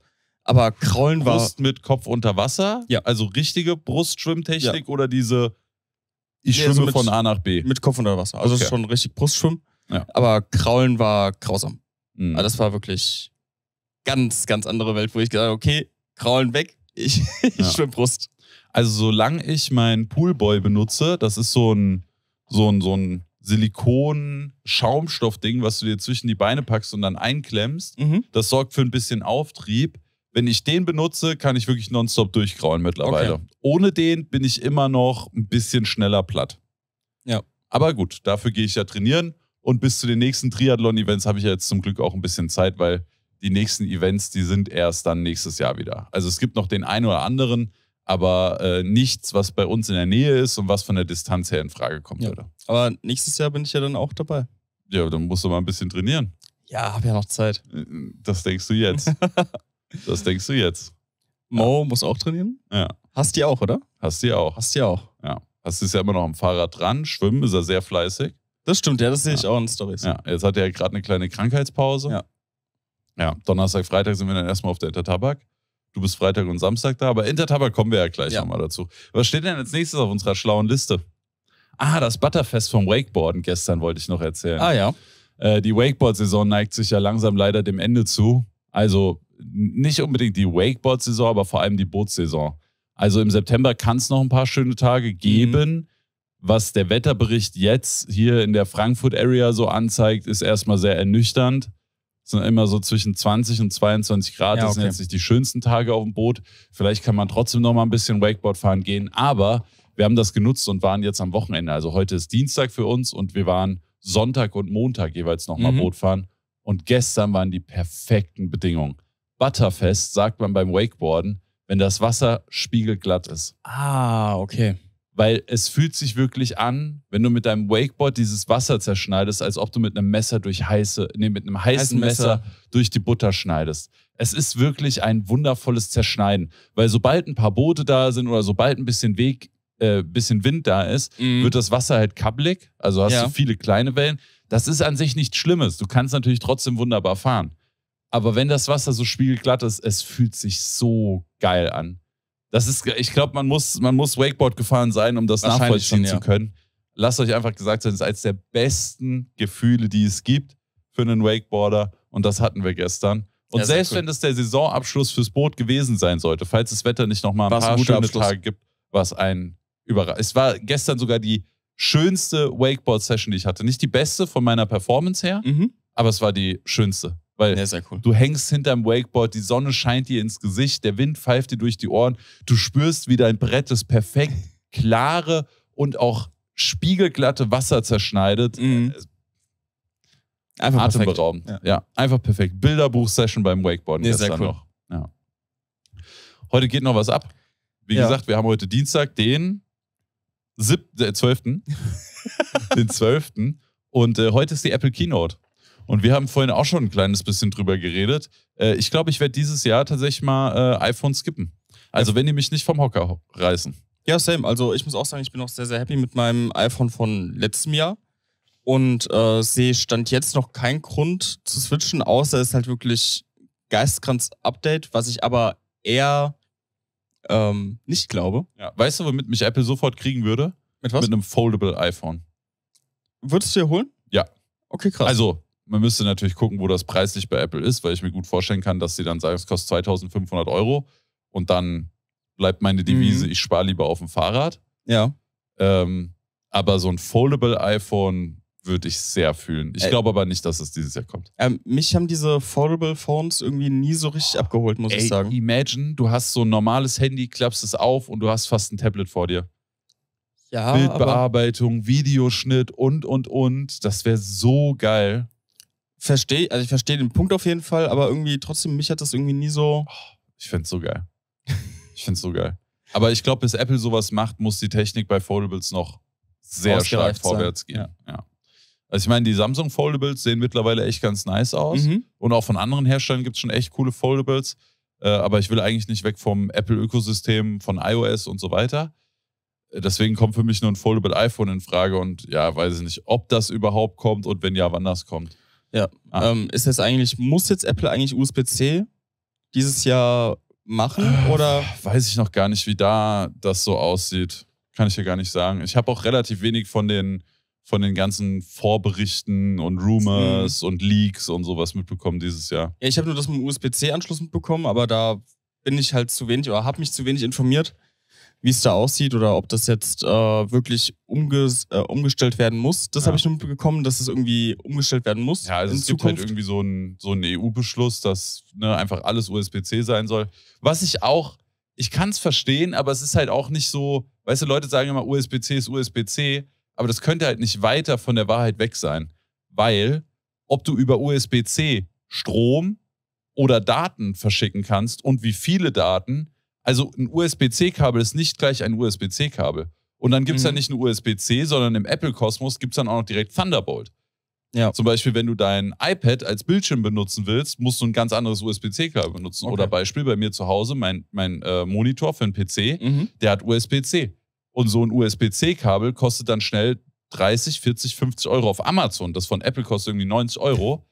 Aber Kraulen war. Brust mit Kopf unter Wasser? Ja. Also richtige Brustschwimmtechnik ja. oder diese ich nee, schwimme also von A nach B? Mit Kopf unter Wasser. Also okay. schon richtig Brustschwimmen. Ja. Aber Kraulen war grausam. Mhm. Also das war wirklich ganz, ganz andere Welt, wo ich gesagt habe, okay, Kraulen weg, ich, ich schwimme Brust. Also solange ich meinen Poolboy benutze, das ist so ein, so ein, so ein Silikon-Schaumstoff-Ding, was du dir zwischen die Beine packst und dann einklemmst, mhm. das sorgt für ein bisschen Auftrieb. Wenn ich den benutze, kann ich wirklich nonstop durchgrauen mittlerweile. Okay. Ohne den bin ich immer noch ein bisschen schneller platt. Ja. Aber gut, dafür gehe ich ja trainieren und bis zu den nächsten Triathlon-Events habe ich ja jetzt zum Glück auch ein bisschen Zeit, weil die nächsten Events, die sind erst dann nächstes Jahr wieder. Also es gibt noch den einen oder anderen, aber äh, nichts, was bei uns in der Nähe ist und was von der Distanz her in Frage kommt, ja. Oder? Aber nächstes Jahr bin ich ja dann auch dabei. Ja, dann musst du mal ein bisschen trainieren. Ja, habe ja noch Zeit. Äh, äh, das denkst du jetzt. Das denkst du jetzt. Mo ja. muss auch trainieren? Ja. Hast die auch, oder? Hast die auch. Hast die auch. Ja. Hast ist ja immer noch am Fahrrad dran. Schwimmen ist er sehr fleißig. Das stimmt, ja, das sehe ich auch in Stories. Ja, jetzt hat er ja gerade eine kleine Krankheitspause. Ja. Ja, Donnerstag, Freitag sind wir dann erstmal auf der Intertabak. Du bist Freitag und Samstag da, aber Intertabak kommen wir ja gleich ja. nochmal dazu. Was steht denn als nächstes auf unserer schlauen Liste? Ah, das Butterfest vom Wakeboarden gestern wollte ich noch erzählen. Ah ja. Äh, die Wakeboard-Saison neigt sich ja langsam leider dem Ende zu. Also nicht unbedingt die Wakeboard-Saison, aber vor allem die Bootssaison. Also im September kann es noch ein paar schöne Tage mhm. geben. Mhm. Was der Wetterbericht jetzt hier in der Frankfurt-Area so anzeigt, ist erstmal sehr ernüchternd. Es sind immer so zwischen 20 und 22 Grad. Ja, okay. Das sind jetzt nicht die schönsten Tage auf dem Boot. Vielleicht kann man trotzdem noch mal ein bisschen Wakeboard fahren gehen. Aber wir haben das genutzt und waren jetzt am Wochenende. Also heute ist Dienstag für uns und wir waren Sonntag und Montag jeweils nochmal mhm. Boot fahren. Und gestern waren die perfekten Bedingungen. Butterfest sagt man beim Wakeboarden, wenn das Wasser spiegelglatt ist. Ah, okay. Weil es fühlt sich wirklich an, wenn du mit deinem Wakeboard dieses Wasser zerschneidest, als ob du mit einem Messer durch heiße, nee, mit einem heißen, heißen Messer. Messer durch die Butter schneidest. Es ist wirklich ein wundervolles Zerschneiden, weil sobald ein paar Boote da sind oder sobald ein bisschen Weg äh, bisschen Wind da ist, mm. wird das Wasser halt kabbelig. Also hast ja. du viele kleine Wellen. Das ist an sich nichts Schlimmes. Du kannst natürlich trotzdem wunderbar fahren. Aber wenn das Wasser so spiegelglatt ist, es fühlt sich so geil an. Das ist, ich glaube, man muss, man muss Wakeboard gefahren sein, um das nachvollziehen schon, ja. zu können. Lasst euch einfach gesagt sein, es ist eines der besten Gefühle, die es gibt für einen Wakeboarder. Und das hatten wir gestern. Und ja, selbst cool. wenn das der Saisonabschluss fürs Boot gewesen sein sollte, falls das Wetter nicht nochmal ein war's paar ein schöne Abschluss. Tage gibt, was ein überrascht. Es war gestern sogar die schönste Wakeboard-Session, die ich hatte. Nicht die beste von meiner Performance her, mhm. aber es war die schönste. Weil ja, cool. du hängst hinterm Wakeboard, die Sonne scheint dir ins Gesicht, der Wind pfeift dir durch die Ohren, du spürst, wie dein Brett das perfekt klare und auch spiegelglatte Wasser zerschneidet. Mhm. Äh, einfach Atemberaubend. Ja. ja. einfach perfekt. Bilderbuch-Session beim Wakeboarden. Ja, sehr cool. Noch. Ja. Heute geht noch was ab. Wie ja. gesagt, wir haben heute Dienstag, den 7, äh, 12. den 12. Und äh, heute ist die Apple Keynote. Und wir haben vorhin auch schon ein kleines bisschen drüber geredet. Äh, ich glaube, ich werde dieses Jahr tatsächlich mal äh, iPhone skippen. Also, wenn die mich nicht vom Hocker reißen. Ja, same. Also, ich muss auch sagen, ich bin auch sehr, sehr happy mit meinem iPhone von letztem Jahr und äh, sehe Stand jetzt noch keinen Grund zu switchen, außer es ist halt wirklich Geistkranz-Update, was ich aber eher ähm, nicht glaube. Ja. Weißt du, womit mich Apple sofort kriegen würde? Mit was? Mit einem Foldable iPhone. Würdest du dir holen? Ja. Okay, krass. Also, man müsste natürlich gucken, wo das preislich bei Apple ist, weil ich mir gut vorstellen kann, dass sie dann sagen, es kostet 2500 Euro und dann bleibt meine Devise, mhm. ich spare lieber auf dem Fahrrad. Ja. Ähm, aber so ein Foldable iPhone würde ich sehr fühlen. Ich äh, glaube aber nicht, dass es dieses Jahr kommt. Ähm, mich haben diese Foldable Phones irgendwie nie so richtig oh, abgeholt, muss ey, ich sagen. Imagine, du hast so ein normales Handy, klappst es auf und du hast fast ein Tablet vor dir. Ja, Bildbearbeitung, Videoschnitt und, und, und. Das wäre so geil verstehe, also ich verstehe den Punkt auf jeden Fall, aber irgendwie trotzdem, mich hat das irgendwie nie so. Ich finde es so geil. ich finde es so geil. Aber ich glaube, bis Apple sowas macht, muss die Technik bei Foldables noch sehr stark vorwärts sein. gehen. Ja. ja. Also ich meine, die Samsung Foldables sehen mittlerweile echt ganz nice aus. Mhm. Und auch von anderen Herstellern gibt es schon echt coole Foldables. Äh, aber ich will eigentlich nicht weg vom Apple-Ökosystem, von iOS und so weiter. Äh, deswegen kommt für mich nur ein Foldable iPhone in Frage und ja, weiß ich nicht, ob das überhaupt kommt und wenn ja, wann das kommt. Ja. Ah. Ähm, ist das eigentlich, muss jetzt Apple eigentlich USB-C dieses Jahr machen ah, oder? Weiß ich noch gar nicht, wie da das so aussieht. Kann ich ja gar nicht sagen. Ich habe auch relativ wenig von den, von den ganzen Vorberichten und Rumors mhm. und Leaks und sowas mitbekommen dieses Jahr. Ja, ich habe nur das mit dem USB-C-Anschluss mitbekommen, aber da bin ich halt zu wenig oder habe mich zu wenig informiert wie es da aussieht oder ob das jetzt äh, wirklich umges äh, umgestellt werden muss. Das ja. habe ich nur mitbekommen, dass es das irgendwie umgestellt werden muss. Ja, also es Zukunft. gibt halt irgendwie so einen so EU-Beschluss, dass ne, einfach alles USB-C sein soll. Was ich auch, ich kann es verstehen, aber es ist halt auch nicht so, weißt du, Leute sagen immer, USB-C ist USB-C, aber das könnte halt nicht weiter von der Wahrheit weg sein. Weil, ob du über USB-C Strom oder Daten verschicken kannst und wie viele Daten, also ein USB-C-Kabel ist nicht gleich ein USB-C-Kabel. Und dann gibt es mhm. ja nicht nur USB-C, sondern im Apple-Kosmos gibt es dann auch noch direkt Thunderbolt. Ja. Zum Beispiel, wenn du dein iPad als Bildschirm benutzen willst, musst du ein ganz anderes USB-C-Kabel benutzen. Okay. Oder Beispiel bei mir zu Hause, mein, mein äh, Monitor für einen PC, mhm. der hat USB-C. Und so ein USB-C-Kabel kostet dann schnell 30, 40, 50 Euro auf Amazon. Das von Apple kostet irgendwie 90 Euro,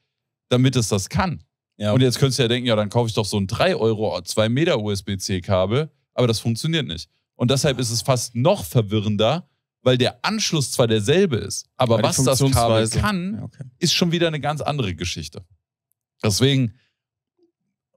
damit es das kann. Ja. Und jetzt könntest du ja denken, ja, dann kaufe ich doch so ein 3 Euro, 2 Meter USB-C-Kabel, aber das funktioniert nicht. Und deshalb ist es fast noch verwirrender, weil der Anschluss zwar derselbe ist, aber ja, was das Kabel kann, ja, okay. ist schon wieder eine ganz andere Geschichte. Deswegen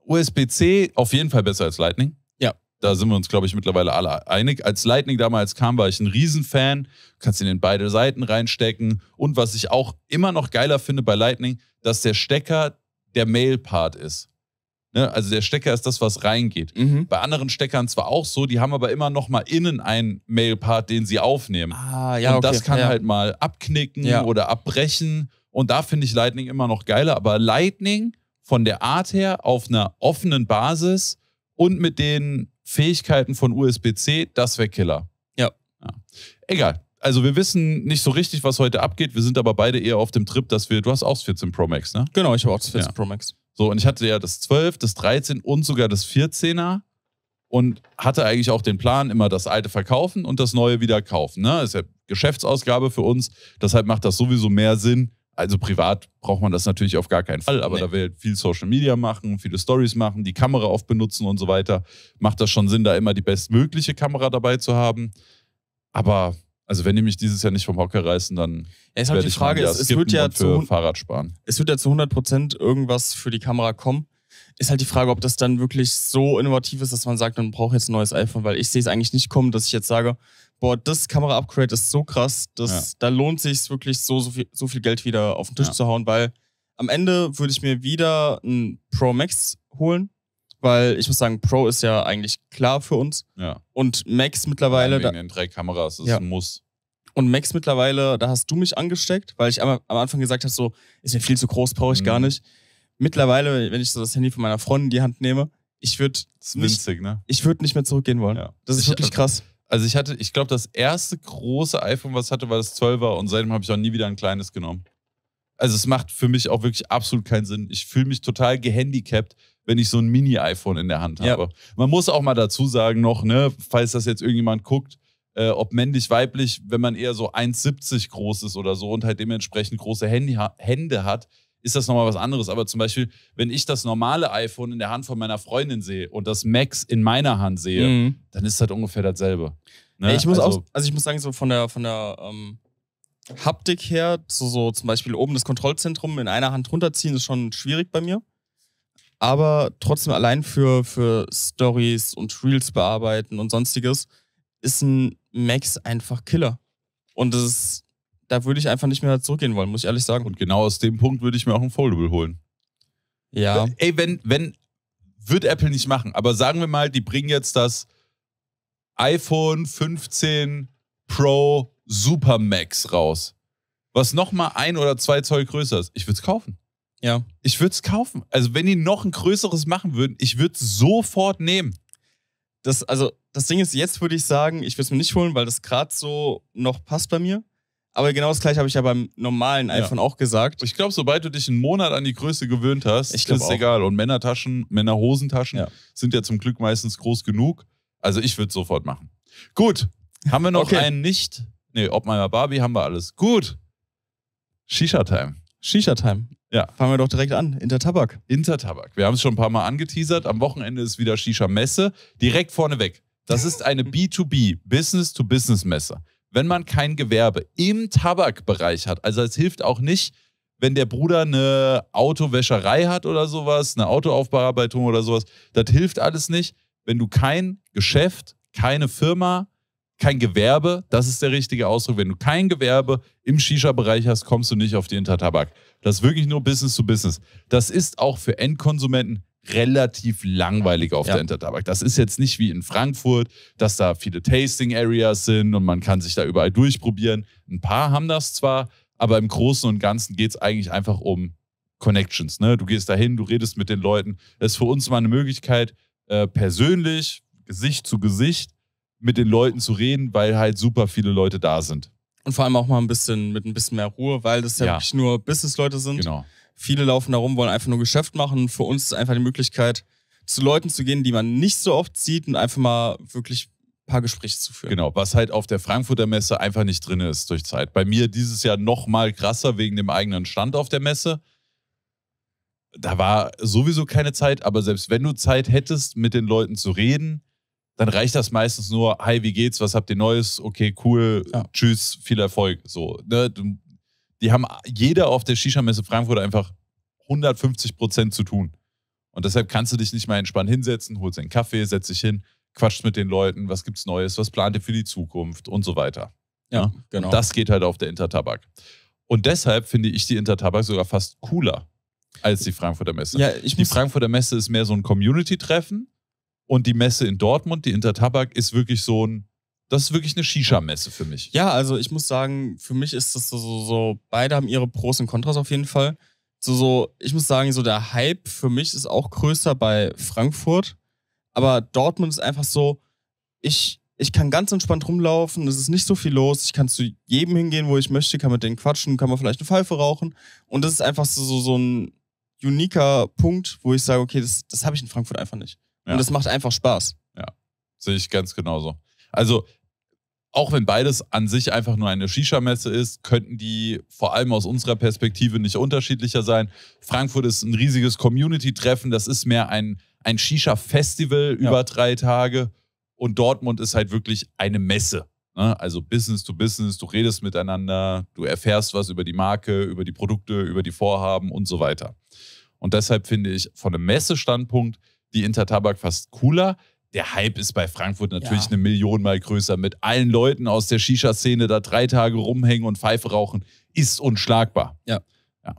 USB-C auf jeden Fall besser als Lightning. Ja. Da sind wir uns, glaube ich, mittlerweile alle einig. Als Lightning damals kam, war ich ein Riesenfan. Du Kannst ihn in beide Seiten reinstecken. Und was ich auch immer noch geiler finde bei Lightning, dass der Stecker der Mail-Part ist. Ne? Also der Stecker ist das, was reingeht. Mhm. Bei anderen Steckern zwar auch so, die haben aber immer noch mal innen einen Mail-Part, den sie aufnehmen. Ah, ja, und okay. das kann ja. halt mal abknicken ja. oder abbrechen. Und da finde ich Lightning immer noch geiler. Aber Lightning von der Art her auf einer offenen Basis und mit den Fähigkeiten von USB-C, das wäre Killer. Ja. ja. Egal also wir wissen nicht so richtig, was heute abgeht. Wir sind aber beide eher auf dem Trip, dass wir, du hast auch das 14 Pro Max, ne? Genau, ich habe auch das 14 ja. Pro Max. So, und ich hatte ja das 12, das 13 und sogar das 14er und hatte eigentlich auch den Plan, immer das alte verkaufen und das neue wieder kaufen. Ne? Ist ja Geschäftsausgabe für uns, deshalb macht das sowieso mehr Sinn. Also privat braucht man das natürlich auf gar keinen Fall, aber nee. da wir halt viel Social Media machen, viele Stories machen, die Kamera oft benutzen und so weiter, macht das schon Sinn, da immer die bestmögliche Kamera dabei zu haben. Aber also wenn die mich dieses Jahr nicht vom Hocker reißen, dann ja, ist halt die Frage, ich mein es, wird ja zu, Fahrrad sparen. Es wird ja zu 100 irgendwas für die Kamera kommen. Ist halt die Frage, ob das dann wirklich so innovativ ist, dass man sagt, man braucht jetzt ein neues iPhone, weil ich sehe es eigentlich nicht kommen, dass ich jetzt sage, boah, das Kamera-Upgrade ist so krass, dass ja. da lohnt sich wirklich so, so viel, so viel, Geld wieder auf den Tisch ja. zu hauen, weil am Ende würde ich mir wieder ein Pro Max holen, weil ich muss sagen, Pro ist ja eigentlich klar für uns. Ja. Und Max mittlerweile. Wegen da, den drei Kameras, das ja. ist ein Muss. Und Max mittlerweile, da hast du mich angesteckt, weil ich am, Anfang gesagt habe, so, ist mir viel zu groß, brauche ich mhm. gar nicht. Mittlerweile, wenn ich so das Handy von meiner Freundin in die Hand nehme, ich würde nicht, ne? Ich würde nicht mehr zurückgehen wollen. Ja. Das ist ich, wirklich krass. Also ich hatte, ich glaube, das erste große iPhone, was ich hatte, war das 12er und seitdem habe ich auch nie wieder ein kleines genommen. Also es macht für mich auch wirklich absolut keinen Sinn. Ich fühle mich total gehandicapt, wenn ich so ein Mini-iPhone in der Hand habe. Ja. Man muss auch mal dazu sagen noch, ne, falls das jetzt irgendjemand guckt, äh, ob männlich, weiblich, wenn man eher so 1,70 groß ist oder so und halt dementsprechend große Handy Hände hat, ist das nochmal was anderes. Aber zum Beispiel, wenn ich das normale iPhone in der Hand von meiner Freundin sehe und das Max in meiner Hand sehe, mhm. dann ist das ungefähr dasselbe. Ne? Ich muss also, auch, also ich muss sagen, so von der, von der ähm, Haptik her, so, so zum Beispiel oben das Kontrollzentrum in einer Hand runterziehen, ist schon schwierig bei mir aber trotzdem allein für, für Stories und Reels bearbeiten und sonstiges ist ein Max einfach Killer. Und das ist, da würde ich einfach nicht mehr zurückgehen wollen, muss ich ehrlich sagen. Und genau aus dem Punkt würde ich mir auch ein Foldable holen. Ja. Ey, wenn, wenn, wird Apple nicht machen, aber sagen wir mal, die bringen jetzt das iPhone 15 Pro Super Max raus, was nochmal ein oder zwei Zoll größer ist. Ich würde es kaufen. Ja. Ich würde es kaufen. Also, wenn die noch ein größeres machen würden, ich würde es sofort nehmen. Das, also, das Ding ist, jetzt würde ich sagen, ich würde es mir nicht holen, weil das gerade so noch passt bei mir. Aber genau das gleiche habe ich ja beim normalen iPhone ja. auch gesagt. Ich glaube, sobald du dich einen Monat an die Größe gewöhnt hast, ist es egal. Und Männertaschen, Männerhosentaschen ja. sind ja zum Glück meistens groß genug. Also ich würde es sofort machen. Gut, haben wir noch okay. einen nicht? Nee, ob meiner Barbie haben wir alles. Gut. Shisha-Time. Shisha-Time. Ja. Fangen wir doch direkt an. Intertabak. Intertabak. Wir haben es schon ein paar Mal angeteasert. Am Wochenende ist wieder Shisha-Messe. Direkt vorneweg. Das ist eine B2B, Business-to-Business-Messe. Wenn man kein Gewerbe im Tabakbereich hat, also es hilft auch nicht, wenn der Bruder eine Autowäscherei hat oder sowas, eine Autoaufbearbeitung oder sowas, das hilft alles nicht, wenn du kein Geschäft, keine Firma, kein Gewerbe, das ist der richtige Ausdruck. Wenn du kein Gewerbe im Shisha-Bereich hast, kommst du nicht auf die Intertabak. Das ist wirklich nur Business to Business. Das ist auch für Endkonsumenten relativ langweilig auf ja. der Intertabak. Das ist jetzt nicht wie in Frankfurt, dass da viele Tasting Areas sind und man kann sich da überall durchprobieren. Ein paar haben das zwar, aber im Großen und Ganzen geht es eigentlich einfach um Connections. Ne? Du gehst dahin, du redest mit den Leuten. Das ist für uns mal eine Möglichkeit, äh, persönlich, Gesicht zu Gesicht, mit den Leuten zu reden, weil halt super viele Leute da sind. Und vor allem auch mal ein bisschen mit ein bisschen mehr Ruhe, weil das ja, ja. wirklich nur Businessleute sind. Genau. Viele laufen da rum, wollen einfach nur Geschäft machen. Für uns ist einfach die Möglichkeit, zu Leuten zu gehen, die man nicht so oft sieht und einfach mal wirklich ein paar Gespräche zu führen. Genau, was halt auf der Frankfurter Messe einfach nicht drin ist durch Zeit. Bei mir dieses Jahr noch mal krasser wegen dem eigenen Stand auf der Messe. Da war sowieso keine Zeit, aber selbst wenn du Zeit hättest, mit den Leuten zu reden, dann reicht das meistens nur, hi, wie geht's, was habt ihr Neues, okay, cool, ja. tschüss, viel Erfolg. So, ne? Die haben jeder auf der Shisha-Messe Frankfurt einfach 150 Prozent zu tun. Und deshalb kannst du dich nicht mal entspannt hinsetzen, holst einen Kaffee, setzt dich hin, quatscht mit den Leuten, was gibt's Neues, was plant ihr für die Zukunft und so weiter. Ja, ne? genau. Und das geht halt auf der Intertabak. Und deshalb finde ich die Intertabak sogar fast cooler als die Frankfurter Messe. Ja, die Frankfurter Messe ist mehr so ein Community-Treffen und die Messe in Dortmund, die Intertabak, ist wirklich so ein, das ist wirklich eine Shisha-Messe für mich. Ja, also ich muss sagen, für mich ist das so, so, beide haben ihre Pros und Kontras auf jeden Fall. So, so, ich muss sagen, so der Hype für mich ist auch größer bei Frankfurt. Aber Dortmund ist einfach so, ich, ich kann ganz entspannt rumlaufen, es ist nicht so viel los, ich kann zu jedem hingehen, wo ich möchte, kann mit denen quatschen, kann man vielleicht eine Pfeife rauchen. Und das ist einfach so, so, so ein uniker Punkt, wo ich sage, okay, das, das habe ich in Frankfurt einfach nicht. Ja. Und es macht einfach Spaß. Ja, sehe ich ganz genauso. Also, auch wenn beides an sich einfach nur eine Shisha-Messe ist, könnten die vor allem aus unserer Perspektive nicht unterschiedlicher sein. Frankfurt ist ein riesiges Community-Treffen, das ist mehr ein, ein Shisha-Festival über drei Tage und Dortmund ist halt wirklich eine Messe. Ne? Also Business to Business, du redest miteinander, du erfährst was über die Marke, über die Produkte, über die Vorhaben und so weiter. Und deshalb finde ich von einem Messestandpunkt die Intertabak fast cooler. Der Hype ist bei Frankfurt natürlich ja. eine Million mal größer. Mit allen Leuten aus der Shisha-Szene da drei Tage rumhängen und Pfeife rauchen, ist unschlagbar. Ja. ja.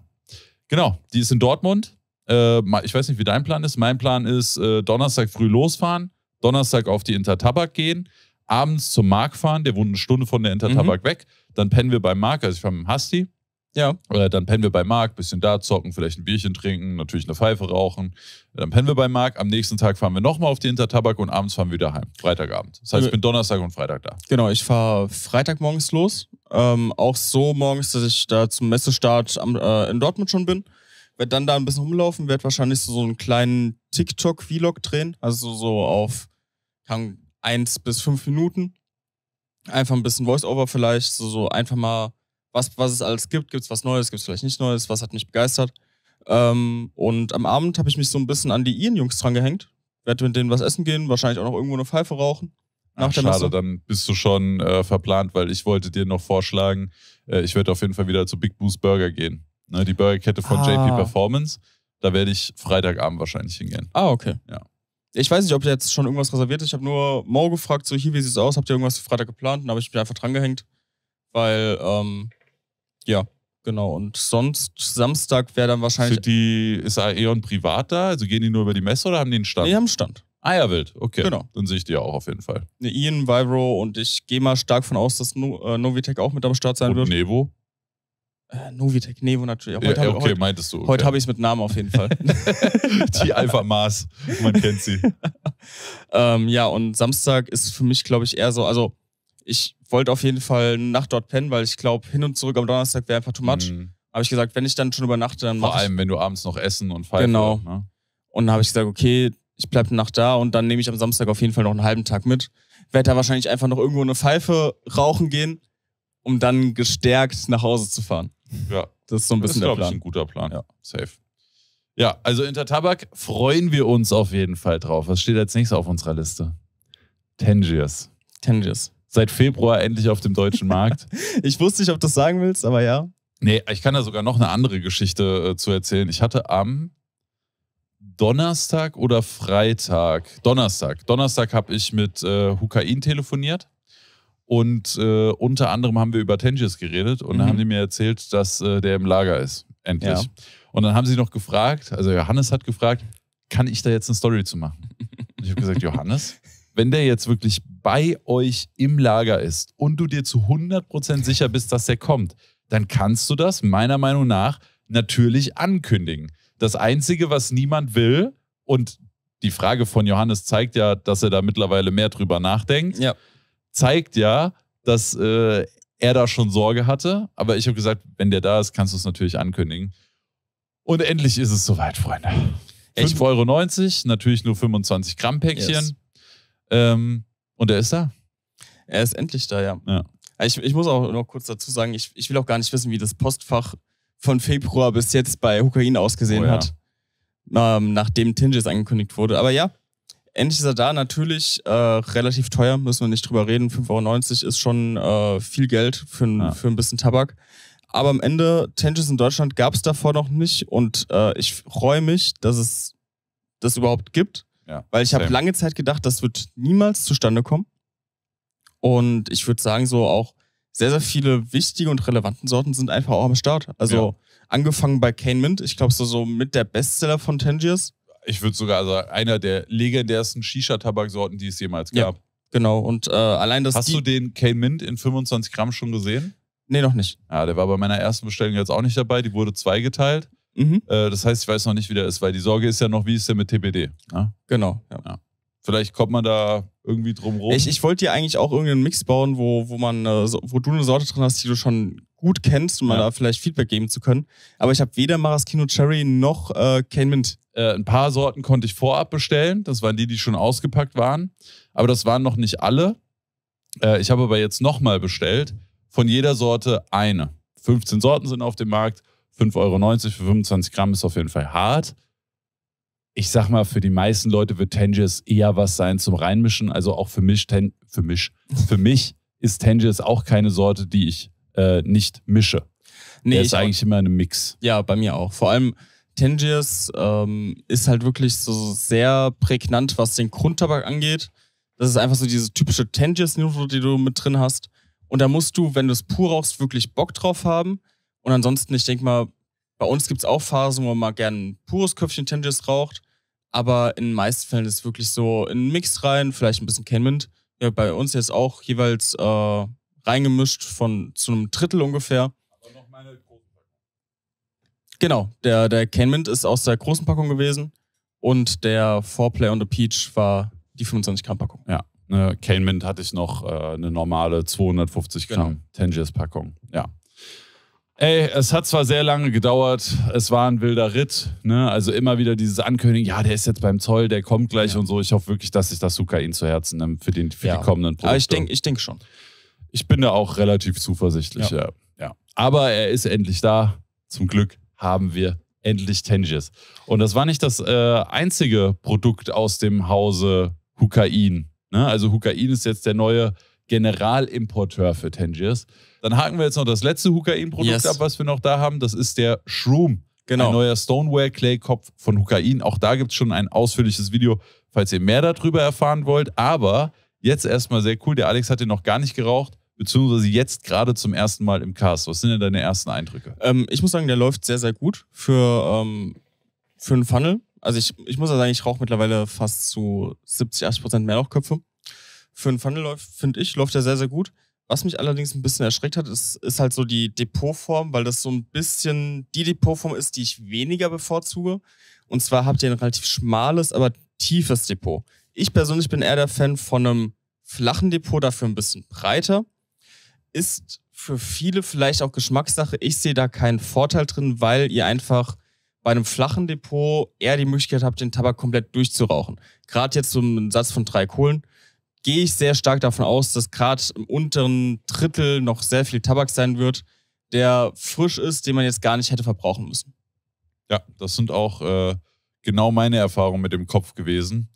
Genau, die ist in Dortmund. Äh, ich weiß nicht, wie dein Plan ist. Mein Plan ist, äh, Donnerstag früh losfahren, Donnerstag auf die Intertabak gehen, abends zum Mark fahren, der wohnt eine Stunde von der Intertabak mhm. weg. Dann pennen wir beim Mark, also ich fahre mit dem Hasti. Ja. Oder dann pennen wir bei Marc, bisschen da zocken, vielleicht ein Bierchen trinken, natürlich eine Pfeife rauchen. Dann pennen wir bei Marc, am nächsten Tag fahren wir nochmal auf die Hintertabak und abends fahren wir wieder heim. Freitagabend. Das heißt, ich also bin Donnerstag und Freitag da. Genau, ich fahre Freitag morgens los. Ähm, auch so morgens, dass ich da zum Messestart am, äh, in Dortmund schon bin. Werde dann da ein bisschen rumlaufen, werde wahrscheinlich so, so einen kleinen TikTok-Vlog drehen. Also so auf kann, eins bis fünf Minuten. Einfach ein bisschen Voice-Over vielleicht, so, so einfach mal was, was es alles gibt. Gibt es was Neues, gibt es vielleicht nicht Neues, was hat mich begeistert. Ähm, und am Abend habe ich mich so ein bisschen an die Ian-Jungs drangehängt. Werde mit denen was essen gehen, wahrscheinlich auch noch irgendwo eine Pfeife rauchen. Nach Ach, der schade, Messe. dann bist du schon äh, verplant, weil ich wollte dir noch vorschlagen, äh, ich werde auf jeden Fall wieder zu Big Boost Burger gehen. Ne, die Burgerkette von ah. JP Performance. Da werde ich Freitagabend wahrscheinlich hingehen. Ah, okay. Ja. Ich weiß nicht, ob jetzt schon irgendwas reserviert ist. Ich habe nur Mo gefragt, so hier, wie sieht es aus? Habt ihr irgendwas für Freitag geplant? Und da habe ich mich einfach drangehängt, weil ähm, ja, genau. Und sonst Samstag wäre dann wahrscheinlich. Sind die, ist Aeon privat da? Also gehen die nur über die Messe oder haben die einen Stand? die haben einen Stand. Eierwild, Okay. Genau. Dann sehe ich die auch auf jeden Fall. Ne, Ian, Vibro und ich gehe mal stark von aus, dass no äh, Novitec auch mit am Start sein und wird. Nevo? Äh, Novitec, Nevo natürlich. Heute ja, okay, heute, meintest du. Okay. Heute habe ich es mit Namen auf jeden Fall. die Alpha Mars, man kennt sie. ähm, ja, und Samstag ist für mich, glaube ich, eher so, also ich wollte auf jeden Fall eine Nacht dort pennen, weil ich glaube, hin und zurück am Donnerstag wäre einfach too much. Mhm. Habe ich gesagt, wenn ich dann schon übernachte, dann Vor allem, wenn du abends noch essen und feiern Genau. ne? Und dann habe ich gesagt, okay, ich bleibe eine Nacht da und dann nehme ich am Samstag auf jeden Fall noch einen halben Tag mit. Werde da wahrscheinlich einfach noch irgendwo eine Pfeife rauchen gehen, um dann gestärkt nach Hause zu fahren. Ja. Das ist so ein bisschen das ist, der Plan. Ich, ein guter Plan. Ja. Safe. Ja, also Intertabak freuen wir uns auf jeden Fall drauf. Was steht als nächstes auf unserer Liste? Tangiers. Tangiers seit Februar endlich auf dem deutschen Markt. ich wusste nicht, ob du das sagen willst, aber ja. Nee, ich kann da sogar noch eine andere Geschichte äh, zu erzählen. Ich hatte am Donnerstag oder Freitag, Donnerstag, Donnerstag habe ich mit äh, Hukain telefoniert und äh, unter anderem haben wir über Tengis geredet und mhm. dann haben mhm. die mir erzählt, dass äh, der im Lager ist, endlich. Ja. Und dann haben sie noch gefragt, also Johannes hat gefragt, kann ich da jetzt eine Story zu machen? Und ich habe gesagt, Johannes, wenn der jetzt wirklich bei euch im Lager ist und du dir zu 100% sicher bist, dass der kommt, dann kannst du das meiner Meinung nach natürlich ankündigen. Das Einzige, was niemand will, und die Frage von Johannes zeigt ja, dass er da mittlerweile mehr drüber nachdenkt, ja. zeigt ja, dass äh, er da schon Sorge hatte. Aber ich habe gesagt, wenn der da ist, kannst du es natürlich ankündigen. Und endlich ist es soweit, Freunde. 5,90 Euro, natürlich nur 25 Gramm Päckchen. Yes. Ähm, und er ist da. Er ist endlich da, ja. ja. Ich, ich muss auch noch kurz dazu sagen, ich, ich will auch gar nicht wissen, wie das Postfach von Februar bis jetzt bei Hukain ausgesehen oh, ja. hat, ähm, nachdem Tinges angekündigt wurde. Aber ja, endlich ist er da. Natürlich äh, relativ teuer, müssen wir nicht drüber reden. 5,90 Euro ist schon äh, viel Geld für, ja. für ein bisschen Tabak. Aber am Ende, Tinges in Deutschland gab es davor noch nicht und äh, ich freue mich, dass es das überhaupt gibt. Ja, Weil ich habe lange Zeit gedacht, das wird niemals zustande kommen. Und ich würde sagen, so auch sehr, sehr viele wichtige und relevanten Sorten sind einfach auch am Start. Also ja. angefangen bei Cane Mint, ich glaube, so, so mit der Bestseller von Tangiers. Ich würde sogar, also einer der legendärsten Shisha-Tabaksorten, die es jemals gab. Ja, genau. Und äh, allein das. Hast du den Cane Mint in 25 Gramm schon gesehen? Nee, noch nicht. Ja, der war bei meiner ersten Bestellung jetzt auch nicht dabei. Die wurde zweigeteilt. Mhm. Äh, das heißt, ich weiß noch nicht, wie der ist, weil die Sorge ist ja noch, wie ist der mit TBD? Ne? Genau. Ja. ja. Vielleicht kommt man da irgendwie drum rum. Ich, ich wollte dir eigentlich auch irgendeinen Mix bauen, wo, wo, man, äh, wo du eine Sorte drin hast, die du schon gut kennst, um ja. da vielleicht Feedback geben zu können. Aber ich habe weder Maraschino Cherry noch äh, Cane Mint. Äh, ein paar Sorten konnte ich vorab bestellen. Das waren die, die schon ausgepackt waren. Aber das waren noch nicht alle. Äh, ich habe aber jetzt nochmal bestellt. Von jeder Sorte eine. 15 Sorten sind auf dem Markt 5,90 Euro für 25 Gramm ist auf jeden Fall hart. Ich sag mal, für die meisten Leute wird Tangiers eher was sein zum Reinmischen. Also auch für mich, ten, für mich, für mich ist Tangiers auch keine Sorte, die ich äh, nicht mische. Nee, Der ist eigentlich auch. immer ein Mix. Ja, bei mir auch. Vor allem Tangiers ähm, ist halt wirklich so sehr prägnant, was den Grundtabak angeht. Das ist einfach so diese typische Tangiers-Note, die du mit drin hast. Und da musst du, wenn du es pur rauchst, wirklich Bock drauf haben. Und ansonsten, ich denke mal, bei uns gibt es auch Phasen, wo man mal gerne ein pures Köpfchen Tanges raucht. Aber in den meisten Fällen ist es wirklich so in einen Mix rein, vielleicht ein bisschen Kenmint. Ja, bei uns jetzt auch jeweils äh, reingemischt von zu einem Drittel ungefähr. Aber noch meine großen Packung. Genau, der, der Kenmint ist aus der großen Packung gewesen und der Foreplay on the Peach war die 25 Gramm Packung. Ja, eine Cane hatte ich noch, äh, eine normale 250 Gramm genau. Tangiers Packung. Ja. Ey, es hat zwar sehr lange gedauert, es war ein wilder Ritt, ne? Also immer wieder dieses Ankündigen, ja, der ist jetzt beim Zoll, der kommt gleich ja. und so. Ich hoffe wirklich, dass sich das Suka ihn zu Herzen nimmt für, den, für ja. die kommenden Produkte. Aber ich denke ich denk schon. Ich bin da auch relativ zuversichtlich, ja. ja. Aber er ist endlich da. Zum Glück haben wir endlich Tengis. Und das war nicht das äh, einzige Produkt aus dem Hause Hukain. Ne? Also Hukain ist jetzt der neue Generalimporteur für Tengis. Dann haken wir jetzt noch das letzte Hukain-Produkt yes. ab, was wir noch da haben. Das ist der Shroom. Genau. Ein neuer Stoneware-Clay-Kopf von Hukain. Auch da gibt es schon ein ausführliches Video, falls ihr mehr darüber erfahren wollt. Aber jetzt erstmal sehr cool. Der Alex hat den noch gar nicht geraucht beziehungsweise jetzt gerade zum ersten Mal im Cast. Was sind denn deine ersten Eindrücke? Ähm, ich muss sagen, der läuft sehr, sehr gut für, ähm, für einen Funnel. Also ich, ich muss sagen, ich rauche mittlerweile fast zu 70, 80 Prozent mehr noch Köpfe. Für einen Funnel läuft, finde ich, läuft der sehr, sehr gut. Was mich allerdings ein bisschen erschreckt hat, ist, ist halt so die Depotform, weil das so ein bisschen die Depotform ist, die ich weniger bevorzuge. Und zwar habt ihr ein relativ schmales, aber tiefes Depot. Ich persönlich bin eher der Fan von einem flachen Depot, dafür ein bisschen breiter. Ist für viele vielleicht auch Geschmackssache. Ich sehe da keinen Vorteil drin, weil ihr einfach bei einem flachen Depot eher die Möglichkeit habt, den Tabak komplett durchzurauchen. Gerade jetzt so einen Satz von drei Kohlen gehe ich sehr stark davon aus, dass gerade im unteren Drittel noch sehr viel Tabak sein wird, der frisch ist, den man jetzt gar nicht hätte verbrauchen müssen. Ja, das sind auch äh, genau meine Erfahrungen mit dem Kopf gewesen.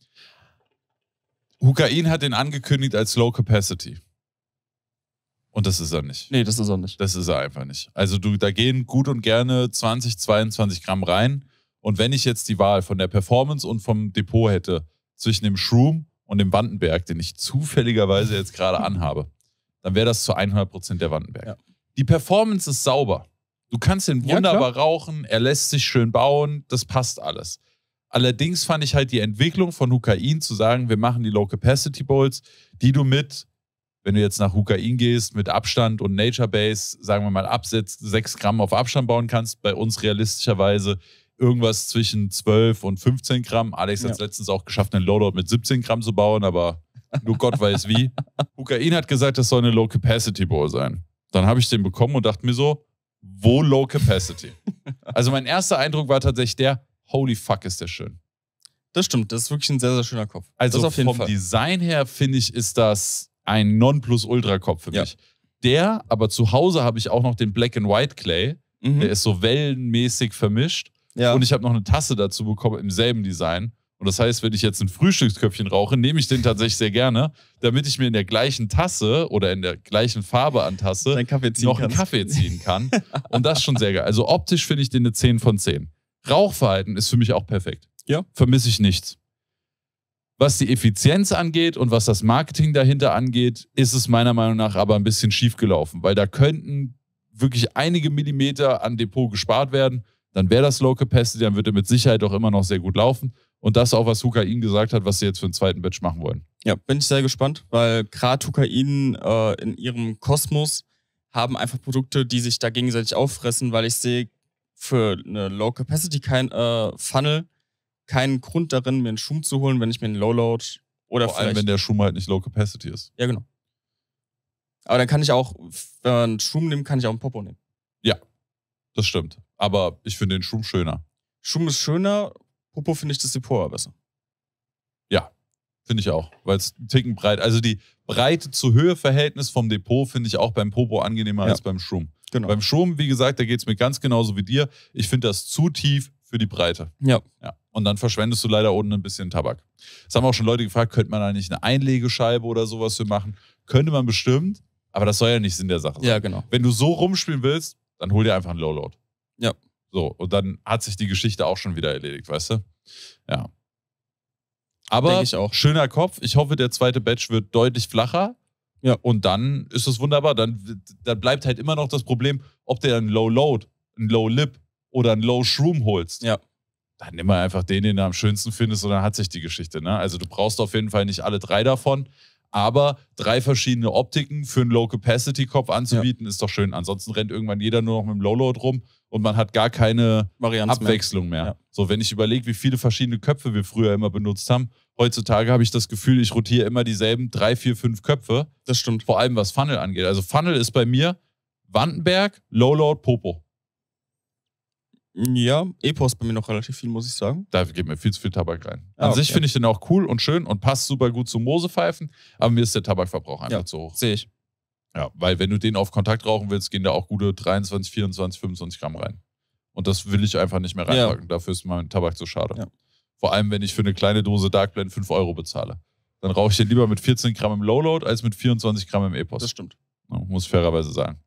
Hukain hat den angekündigt als Low Capacity. Und das ist er nicht. Nee, das ist er nicht. Das ist er einfach nicht. Also du, da gehen gut und gerne 20, 22 Gramm rein. Und wenn ich jetzt die Wahl von der Performance und vom Depot hätte zwischen dem Shroom und dem Wandenberg, den ich zufälligerweise jetzt gerade anhabe, dann wäre das zu 100% der Wandenberg. Ja. Die Performance ist sauber. Du kannst ihn wunderbar ja, rauchen, er lässt sich schön bauen, das passt alles. Allerdings fand ich halt die Entwicklung von Hukain zu sagen, wir machen die Low Capacity Bowls, die du mit, wenn du jetzt nach Hukain gehst, mit Abstand und Nature Base, sagen wir mal, absetzt, 6 Gramm auf Abstand bauen kannst, bei uns realistischerweise irgendwas zwischen 12 und 15 Gramm. Alex hat es letztens auch geschafft, einen Loadout mit 17 Gramm zu bauen, aber nur Gott weiß wie. Hukain hat gesagt, das soll eine Low-Capacity-Bowl sein. Dann habe ich den bekommen und dachte mir so, wo Low Capacity? also mein erster Eindruck war tatsächlich der, holy fuck, ist der schön. Das stimmt, das ist wirklich ein sehr, sehr schöner Kopf. Also vom Fall. Design her, finde ich, ist das ein non plus ultra kopf für ja. mich. Der, aber zu Hause habe ich auch noch den Black and White Clay. Mhm. Der ist so wellenmäßig vermischt. Ja. Und ich habe noch eine Tasse dazu bekommen im selben Design. Und das heißt, wenn ich jetzt ein Frühstücksköpfchen rauche, nehme ich den tatsächlich sehr gerne, damit ich mir in der gleichen Tasse oder in der gleichen Farbe an Tasse noch kannst. einen Kaffee ziehen kann. Und das ist schon sehr geil. Also optisch finde ich den eine 10 von 10. Rauchverhalten ist für mich auch perfekt. Ja. Vermisse ich nichts. Was die Effizienz angeht und was das Marketing dahinter angeht, ist es meiner Meinung nach aber ein bisschen schief gelaufen, weil da könnten wirklich einige Millimeter an Depot gespart werden dann wäre das Low Capacity, dann würde er mit Sicherheit auch immer noch sehr gut laufen. Und das auch, was Hukain gesagt hat, was sie jetzt für einen zweiten Batch machen wollen. Ja, bin ich sehr gespannt, weil gerade Hukain äh, in ihrem Kosmos haben einfach Produkte, die sich da gegenseitig auffressen, weil ich sehe für eine Low Capacity kein äh, Funnel keinen Grund darin, mir einen Schum zu holen, wenn ich mir einen Low Load oder Vor allem, wenn der Schum halt nicht Low Capacity ist. Ja, genau. Aber dann kann ich auch, wenn man einen Schum nehmen, kann ich auch einen Popo nehmen. Das stimmt. Aber ich finde den Schum schöner. Schum ist schöner, Popo finde ich das Depot besser. Ja, finde ich auch, weil es einen Ticken breit, also die Breite zu Höhe Verhältnis vom Depot finde ich auch beim Popo angenehmer ja. als beim Schum. Genau. Beim Schum, wie gesagt, da geht es mir ganz genauso wie dir. Ich finde das zu tief für die Breite. Ja. ja. Und dann verschwendest du leider unten ein bisschen Tabak. Es haben auch schon Leute gefragt, könnte man da nicht eine Einlegescheibe oder sowas für machen? Könnte man bestimmt, aber das soll ja nicht Sinn der Sache sein. Ja, genau. Wenn du so rumspielen willst, dann hol dir einfach einen Lowload. Ja. So, und dann hat sich die Geschichte auch schon wieder erledigt, weißt du? Ja. Aber schöner Kopf. Ich hoffe, der zweite Batch wird deutlich flacher. Ja. Und dann ist es wunderbar. Dann, dann bleibt halt immer noch das Problem, ob der einen Low Load, einen Low Lip oder einen Low Shroom holst. Ja. Dann nimm mal einfach den, den du am schönsten findest, und dann hat sich die Geschichte. Ne? Also du brauchst auf jeden Fall nicht alle drei davon, aber drei verschiedene Optiken für einen Low-Capacity-Kopf anzubieten, ja. ist doch schön. Ansonsten rennt irgendwann jeder nur noch mit dem Low-Load rum und man hat gar keine Varianz Abwechslung mehr. mehr. Ja. So, wenn ich überlege, wie viele verschiedene Köpfe wir früher immer benutzt haben, heutzutage habe ich das Gefühl, ich rotiere immer dieselben drei, vier, fünf Köpfe. Das stimmt. Vor allem was Funnel angeht. Also Funnel ist bei mir Wandenberg, Low-Load, Popo. Ja, Epos bei mir noch relativ viel, muss ich sagen. Da geht mir viel zu viel Tabak rein. Ah, An okay. sich finde ich den auch cool und schön und passt super gut zu Mosepfeifen, aber mir ist der Tabakverbrauch einfach ja, zu hoch. Sehe ich. Ja, weil wenn du den auf Kontakt rauchen willst, gehen da auch gute 23, 24, 25 Gramm rein. Und das will ich einfach nicht mehr reinpacken. Ja. Dafür ist mein Tabak zu schade. Ja. Vor allem, wenn ich für eine kleine Dose Dark Blend 5 Euro bezahle. Dann rauche ich den lieber mit 14 Gramm im Lowload als mit 24 Gramm im Epos. Das stimmt. Muss ich fairerweise sagen.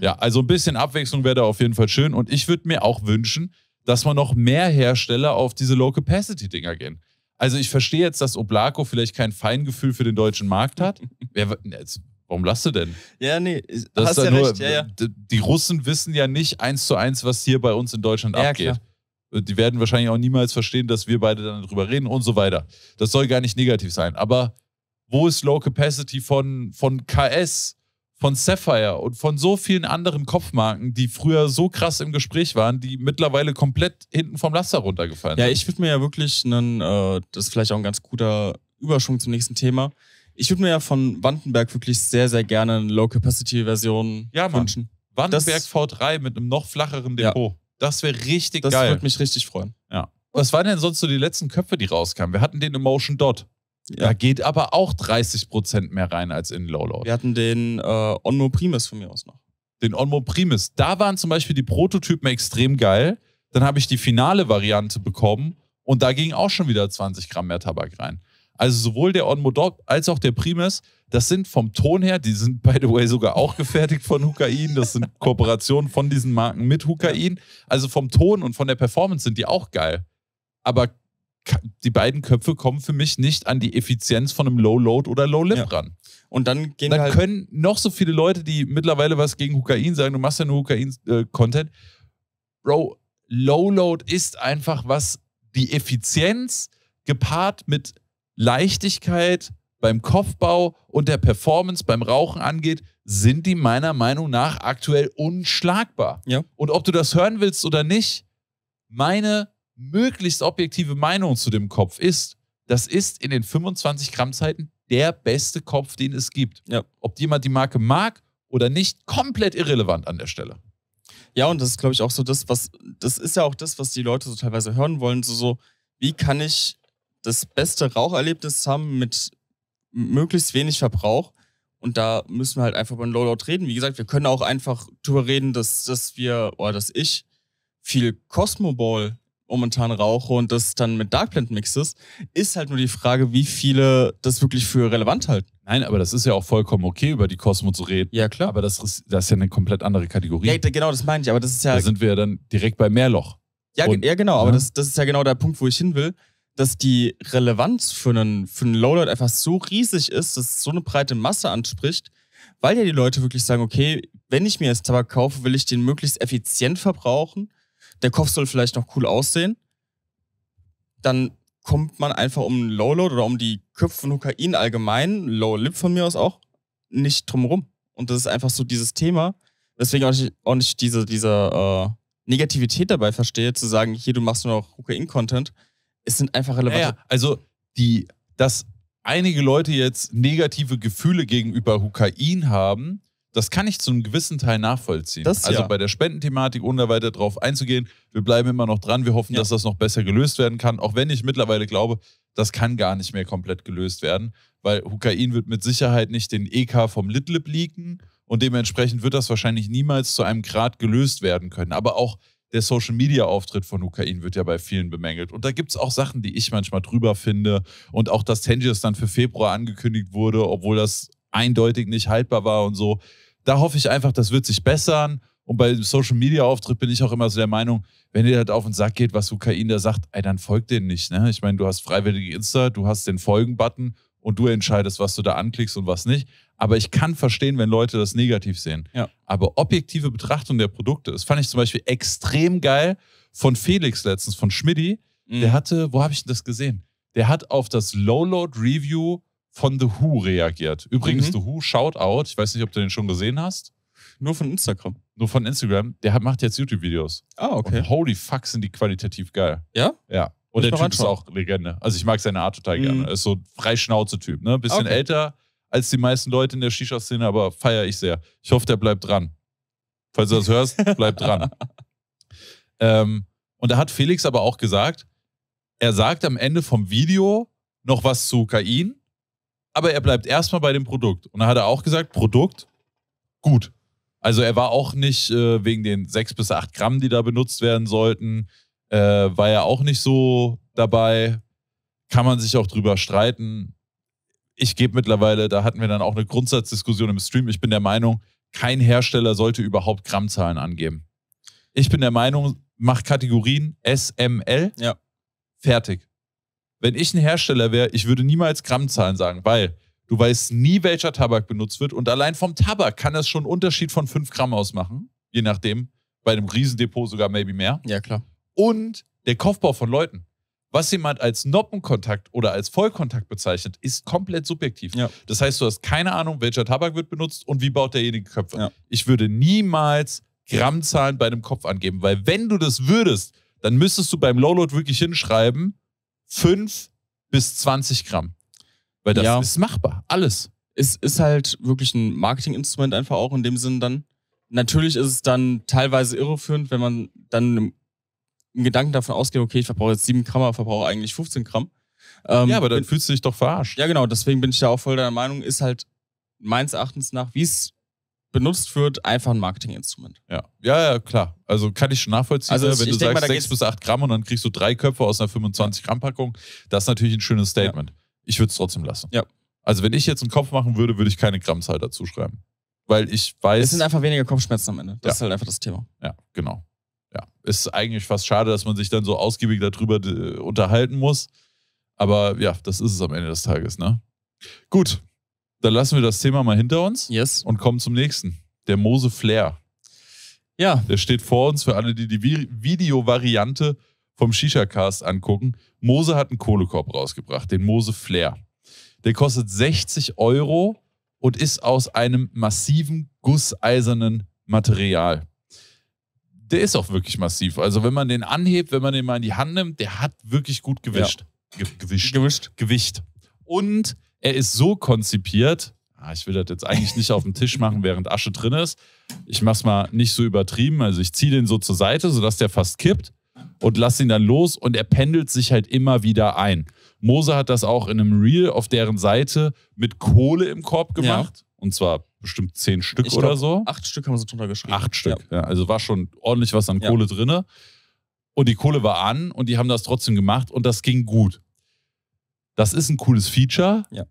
Ja, also ein bisschen Abwechslung wäre da auf jeden Fall schön. Und ich würde mir auch wünschen, dass man noch mehr Hersteller auf diese Low-Capacity-Dinger gehen. Also ich verstehe jetzt, dass Oblako vielleicht kein Feingefühl für den deutschen Markt hat. Wer, jetzt, warum lasst du denn? Ja, nee, das hast ja nur, recht. Ja, ja. Die Russen wissen ja nicht eins zu eins, was hier bei uns in Deutschland ja, abgeht. Klar. Äh, die werden wahrscheinlich auch niemals verstehen, dass wir beide dann darüber reden und so weiter. Das soll gar nicht negativ sein. Aber wo ist Low Capacity von, von KS von Sapphire und von so vielen anderen Kopfmarken, die früher so krass im Gespräch waren, die mittlerweile komplett hinten vom Laster runtergefallen sind. Ja, ich würde mir ja wirklich einen, äh, das ist vielleicht auch ein ganz guter Überschwung zum nächsten Thema. Ich würde mir ja von Vandenberg wirklich sehr, sehr gerne eine Low-Capacity-Version ja, wünschen. Vandenberg V3 mit einem noch flacheren Depot. Ja. Das wäre richtig das geil. Das würde mich richtig freuen. Ja. Was waren denn sonst so die letzten Köpfe, die rauskamen? Wir hatten den Emotion Dot. Ja. Da geht aber auch 30% mehr rein als in Lowload. Wir hatten den äh, Onmo Primus von mir aus noch. Den Onmo Primus. Da waren zum Beispiel die Prototypen extrem geil. Dann habe ich die finale Variante bekommen und da ging auch schon wieder 20 Gramm mehr Tabak rein. Also sowohl der Onmo Dog als auch der Primus, das sind vom Ton her, die sind by the way sogar auch gefertigt von Hukain. Das sind Kooperationen von diesen Marken mit Hukain. Also vom Ton und von der Performance sind die auch geil. Aber die beiden Köpfe kommen für mich nicht an die Effizienz von einem Low Load oder Low Lip ja. ran. Und dann gehen dann halt können noch so viele Leute, die mittlerweile was gegen Hukain sagen, du machst ja nur Hukain-Content. Äh, Bro, Low Load ist einfach was, die Effizienz gepaart mit Leichtigkeit beim Kopfbau und der Performance beim Rauchen angeht, sind die meiner Meinung nach aktuell unschlagbar. Ja. Und ob du das hören willst oder nicht, meine möglichst objektive Meinung zu dem Kopf ist, das ist in den 25 Gramm Zeiten der beste Kopf, den es gibt. Ja. Ob jemand die Marke mag oder nicht, komplett irrelevant an der Stelle. Ja, und das ist, glaube ich, auch so das, was, das ist ja auch das, was die Leute so teilweise hören wollen. So, so wie kann ich das beste Raucherlebnis haben mit möglichst wenig Verbrauch? Und da müssen wir halt einfach über den Lowload reden. Wie gesagt, wir können auch einfach darüber reden, dass, dass wir, oder dass ich viel Cosmo Ball momentan rauche und das dann mit Darkblend mixes, ist halt nur die Frage, wie viele das wirklich für relevant halten. Nein, aber das ist ja auch vollkommen okay, über die Cosmo zu reden. Ja, klar. Aber das ist, das ist ja eine komplett andere Kategorie. Ja, genau, das meine ich, aber das ist ja. Da sind wir ja dann direkt bei Mehrloch. Ja, und, ja genau, ja. aber ne? das, das ist ja genau der Punkt, wo ich hin will, dass die Relevanz für einen, für einen Lowlight einfach so riesig ist, dass es so eine breite Masse anspricht, weil ja die Leute wirklich sagen, okay, wenn ich mir jetzt Tabak kaufe, will ich den möglichst effizient verbrauchen der Kopf soll vielleicht noch cool aussehen, dann kommt man einfach um Low-Load oder um die Köpfe von Kokain allgemein, Low-Lip von mir aus auch, nicht drumherum. Und das ist einfach so dieses Thema, weswegen auch nicht, auch nicht diese, diese äh, Negativität dabei verstehe, zu sagen, hier, du machst nur noch Kokain-Content. Es sind einfach relevante. Ja, ja, also die, dass einige Leute jetzt negative Gefühle gegenüber Kokain haben, das kann ich zu einem gewissen Teil nachvollziehen. Das, also ja. bei der Spendenthematik, ohne da weiter drauf einzugehen, wir bleiben immer noch dran. Wir hoffen, ja. dass das noch besser gelöst werden kann. Auch wenn ich mittlerweile glaube, das kann gar nicht mehr komplett gelöst werden, weil Hukain wird mit Sicherheit nicht den EK vom Litlib leaken und dementsprechend wird das wahrscheinlich niemals zu einem Grad gelöst werden können. Aber auch der Social Media Auftritt von Hukain wird ja bei vielen bemängelt. Und da gibt es auch Sachen, die ich manchmal drüber finde. Und auch, dass Tangiers dann für Februar angekündigt wurde, obwohl das eindeutig nicht haltbar war und so. Da hoffe ich einfach, das wird sich bessern. Und bei Social Media Auftritt bin ich auch immer so der Meinung, wenn dir das auf den Sack geht, was Ukraine da sagt, ey, dann folgt denen nicht. Ne? Ich meine, du hast freiwillige Insta, du hast den Folgen-Button und du entscheidest, was du da anklickst und was nicht. Aber ich kann verstehen, wenn Leute das negativ sehen. Ja. Aber objektive Betrachtung der Produkte, das fand ich zum Beispiel extrem geil von Felix letztens, von Schmidti. Mhm. Der hatte, wo habe ich denn das gesehen? Der hat auf das Low-Load-Review von The Who reagiert. Übrigens, mhm. The Who, Shoutout, ich weiß nicht, ob du den schon gesehen hast. Nur von Instagram. Nur von Instagram. Der hat, macht jetzt YouTube-Videos. Ah, okay. Und holy fuck, sind die qualitativ geil. Ja? Ja. Und der Typ anschauen. ist auch Legende. Also ich mag seine Art total mhm. gerne. Er ist so ein Freischnauze-Typ. Ne? Bisschen okay. älter als die meisten Leute in der Shisha-Szene, aber feiere ich sehr. Ich hoffe, der bleibt dran. Falls du das hörst, bleib dran. ähm, und da hat Felix aber auch gesagt, er sagt am Ende vom Video noch was zu Kain aber er bleibt erstmal bei dem Produkt. Und dann hat er auch gesagt, Produkt, gut. Also er war auch nicht äh, wegen den 6 bis 8 Gramm, die da benutzt werden sollten, äh, war er auch nicht so dabei. Kann man sich auch drüber streiten. Ich gebe mittlerweile, da hatten wir dann auch eine Grundsatzdiskussion im Stream. Ich bin der Meinung, kein Hersteller sollte überhaupt Grammzahlen angeben. Ich bin der Meinung, mach Kategorien SML. Ja. Fertig wenn ich ein Hersteller wäre, ich würde niemals Grammzahlen sagen, weil du weißt nie, welcher Tabak benutzt wird. Und allein vom Tabak kann das schon einen Unterschied von 5 Gramm ausmachen. Je nachdem. Bei einem Riesendepot sogar maybe mehr. Ja, klar. Und der Kopfbau von Leuten. Was jemand als Noppenkontakt oder als Vollkontakt bezeichnet, ist komplett subjektiv. Ja. Das heißt, du hast keine Ahnung, welcher Tabak wird benutzt und wie baut derjenige Köpfe. Ja. Ich würde niemals Grammzahlen bei einem Kopf angeben, weil wenn du das würdest, dann müsstest du beim Lowload wirklich hinschreiben, 5 bis 20 Gramm. Weil das ja. ist machbar. Alles. Es ist halt wirklich ein Marketinginstrument einfach auch in dem Sinn dann. Natürlich ist es dann teilweise irreführend, wenn man dann im, Gedanken davon ausgeht, okay, ich verbrauche jetzt 7 Gramm, aber verbrauche eigentlich 15 Gramm. Ähm, ja, aber dann bin, fühlst du dich doch verarscht. Ja, genau. Deswegen bin ich da auch voll deiner Meinung, ist halt meines Erachtens nach, wie es benutzt wird, einfach ein Marketinginstrument. Ja. ja, ja, klar. Also kann ich schon nachvollziehen, also ne? wenn du sagst mal, 6 bis 8 Gramm und dann kriegst du drei Köpfe aus einer 25 Gramm Packung, das ist natürlich ein schönes Statement. Ja. Ich würde es trotzdem lassen. Ja. Also wenn ich jetzt einen Kopf machen würde, würde ich keine Grammzahl dazu schreiben. Weil ich weiß... Es sind einfach weniger Kopfschmerzen am Ende. Das ja. ist halt einfach das Thema. Ja, genau. Ja, ist eigentlich fast schade, dass man sich dann so ausgiebig darüber äh, unterhalten muss. Aber ja, das ist es am Ende des Tages, ne? Gut, dann lassen wir das Thema mal hinter uns yes. und kommen zum nächsten. Der Mose Flair. Ja. Der steht vor uns für alle, die die Videovariante vom Shisha-Cast angucken. Mose hat einen Kohlekorb rausgebracht, den Mose Flair. Der kostet 60 Euro und ist aus einem massiven gusseisernen Material. Der ist auch wirklich massiv. Also wenn man den anhebt, wenn man den mal in die Hand nimmt, der hat wirklich gut gewischt. Ja. Ge gewischt. Gewischt. Gewicht. Und er ist so konzipiert, ah, ich will das jetzt eigentlich nicht auf dem Tisch machen, während Asche drin ist. Ich mach's mal nicht so übertrieben. Also ich ziehe den so zur Seite, sodass der fast kippt und lasse ihn dann los und er pendelt sich halt immer wieder ein. Mose hat das auch in einem Reel auf deren Seite mit Kohle im Korb gemacht. Ja. Und zwar bestimmt zehn Stück glaub, oder so. Acht Stück haben sie drunter geschrieben. Acht Stück, ja. ja. Also war schon ordentlich was an Kohle drin. Und die Kohle war an und die haben das trotzdem gemacht und das ging gut. Das ist ein cooles Feature. Ja.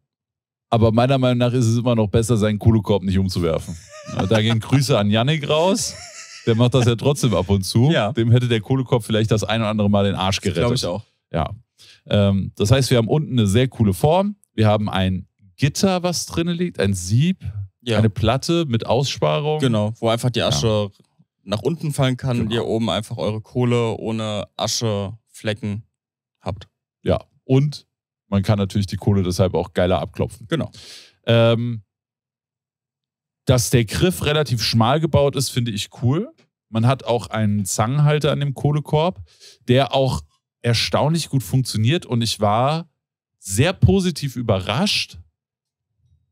Aber meiner Meinung nach ist es immer noch besser, seinen Kohlekorb nicht umzuwerfen. da gehen Grüße an Yannick raus. Der macht das ja trotzdem ab und zu. Ja. Dem hätte der Kohlekorb vielleicht das ein oder andere Mal den Arsch gerettet. Glaube ich auch. Ja. Ähm, das heißt, wir haben unten eine sehr coole Form. Wir haben ein Gitter, was drinnen liegt, ein Sieb, ja. eine Platte mit Aussparung. Genau, wo einfach die Asche ja. nach unten fallen kann genau. und ihr oben einfach eure Kohle ohne Ascheflecken habt. Ja, und man kann natürlich die Kohle deshalb auch geiler abklopfen. Genau. Ähm, dass der Griff relativ schmal gebaut ist, finde ich cool. Man hat auch einen Zangenhalter an dem Kohlekorb, der auch erstaunlich gut funktioniert. Und ich war sehr positiv überrascht,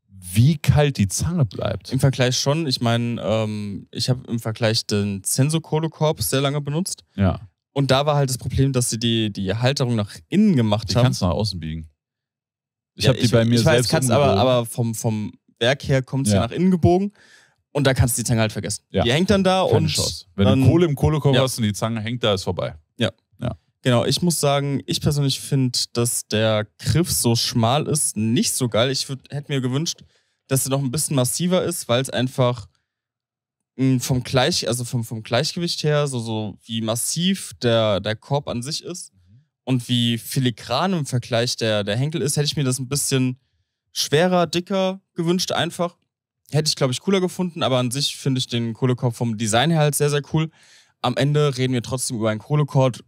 wie kalt die Zange bleibt. Im Vergleich schon. Ich meine, ähm, ich habe im Vergleich den Sensor-Kohlekorb sehr lange benutzt. Ja. Und da war halt das Problem, dass sie die, die Halterung nach innen gemacht die haben. Die kannst du nach außen biegen. Ich ja, habe die bei mir ich selbst weiß, kannst, aber, aber vom, vom Werk her kommt sie ja. nach innen gebogen. Und da kannst du die Zange halt vergessen. Ja. Die hängt dann da Keine und. Chance. Wenn dann, du Kohle im Kohlekorb hast und die Zange hängt da, ist vorbei. Ja. Genau, ich muss sagen, ich persönlich finde, dass der Griff so schmal ist, nicht so geil. Ich hätte mir gewünscht, dass er noch ein bisschen massiver ist, weil es einfach hm, vom Gleich, also vom, vom Gleichgewicht her, so, so wie massiv der, der Korb an sich ist mhm. und wie filigran im Vergleich der, der Henkel ist, hätte ich mir das ein bisschen schwerer, dicker gewünscht, einfach. Hätte ich, glaube ich, cooler gefunden, aber an sich finde ich den Kohlekorb vom Design her halt sehr, sehr cool. Am Ende reden wir trotzdem über einen Kohlekorb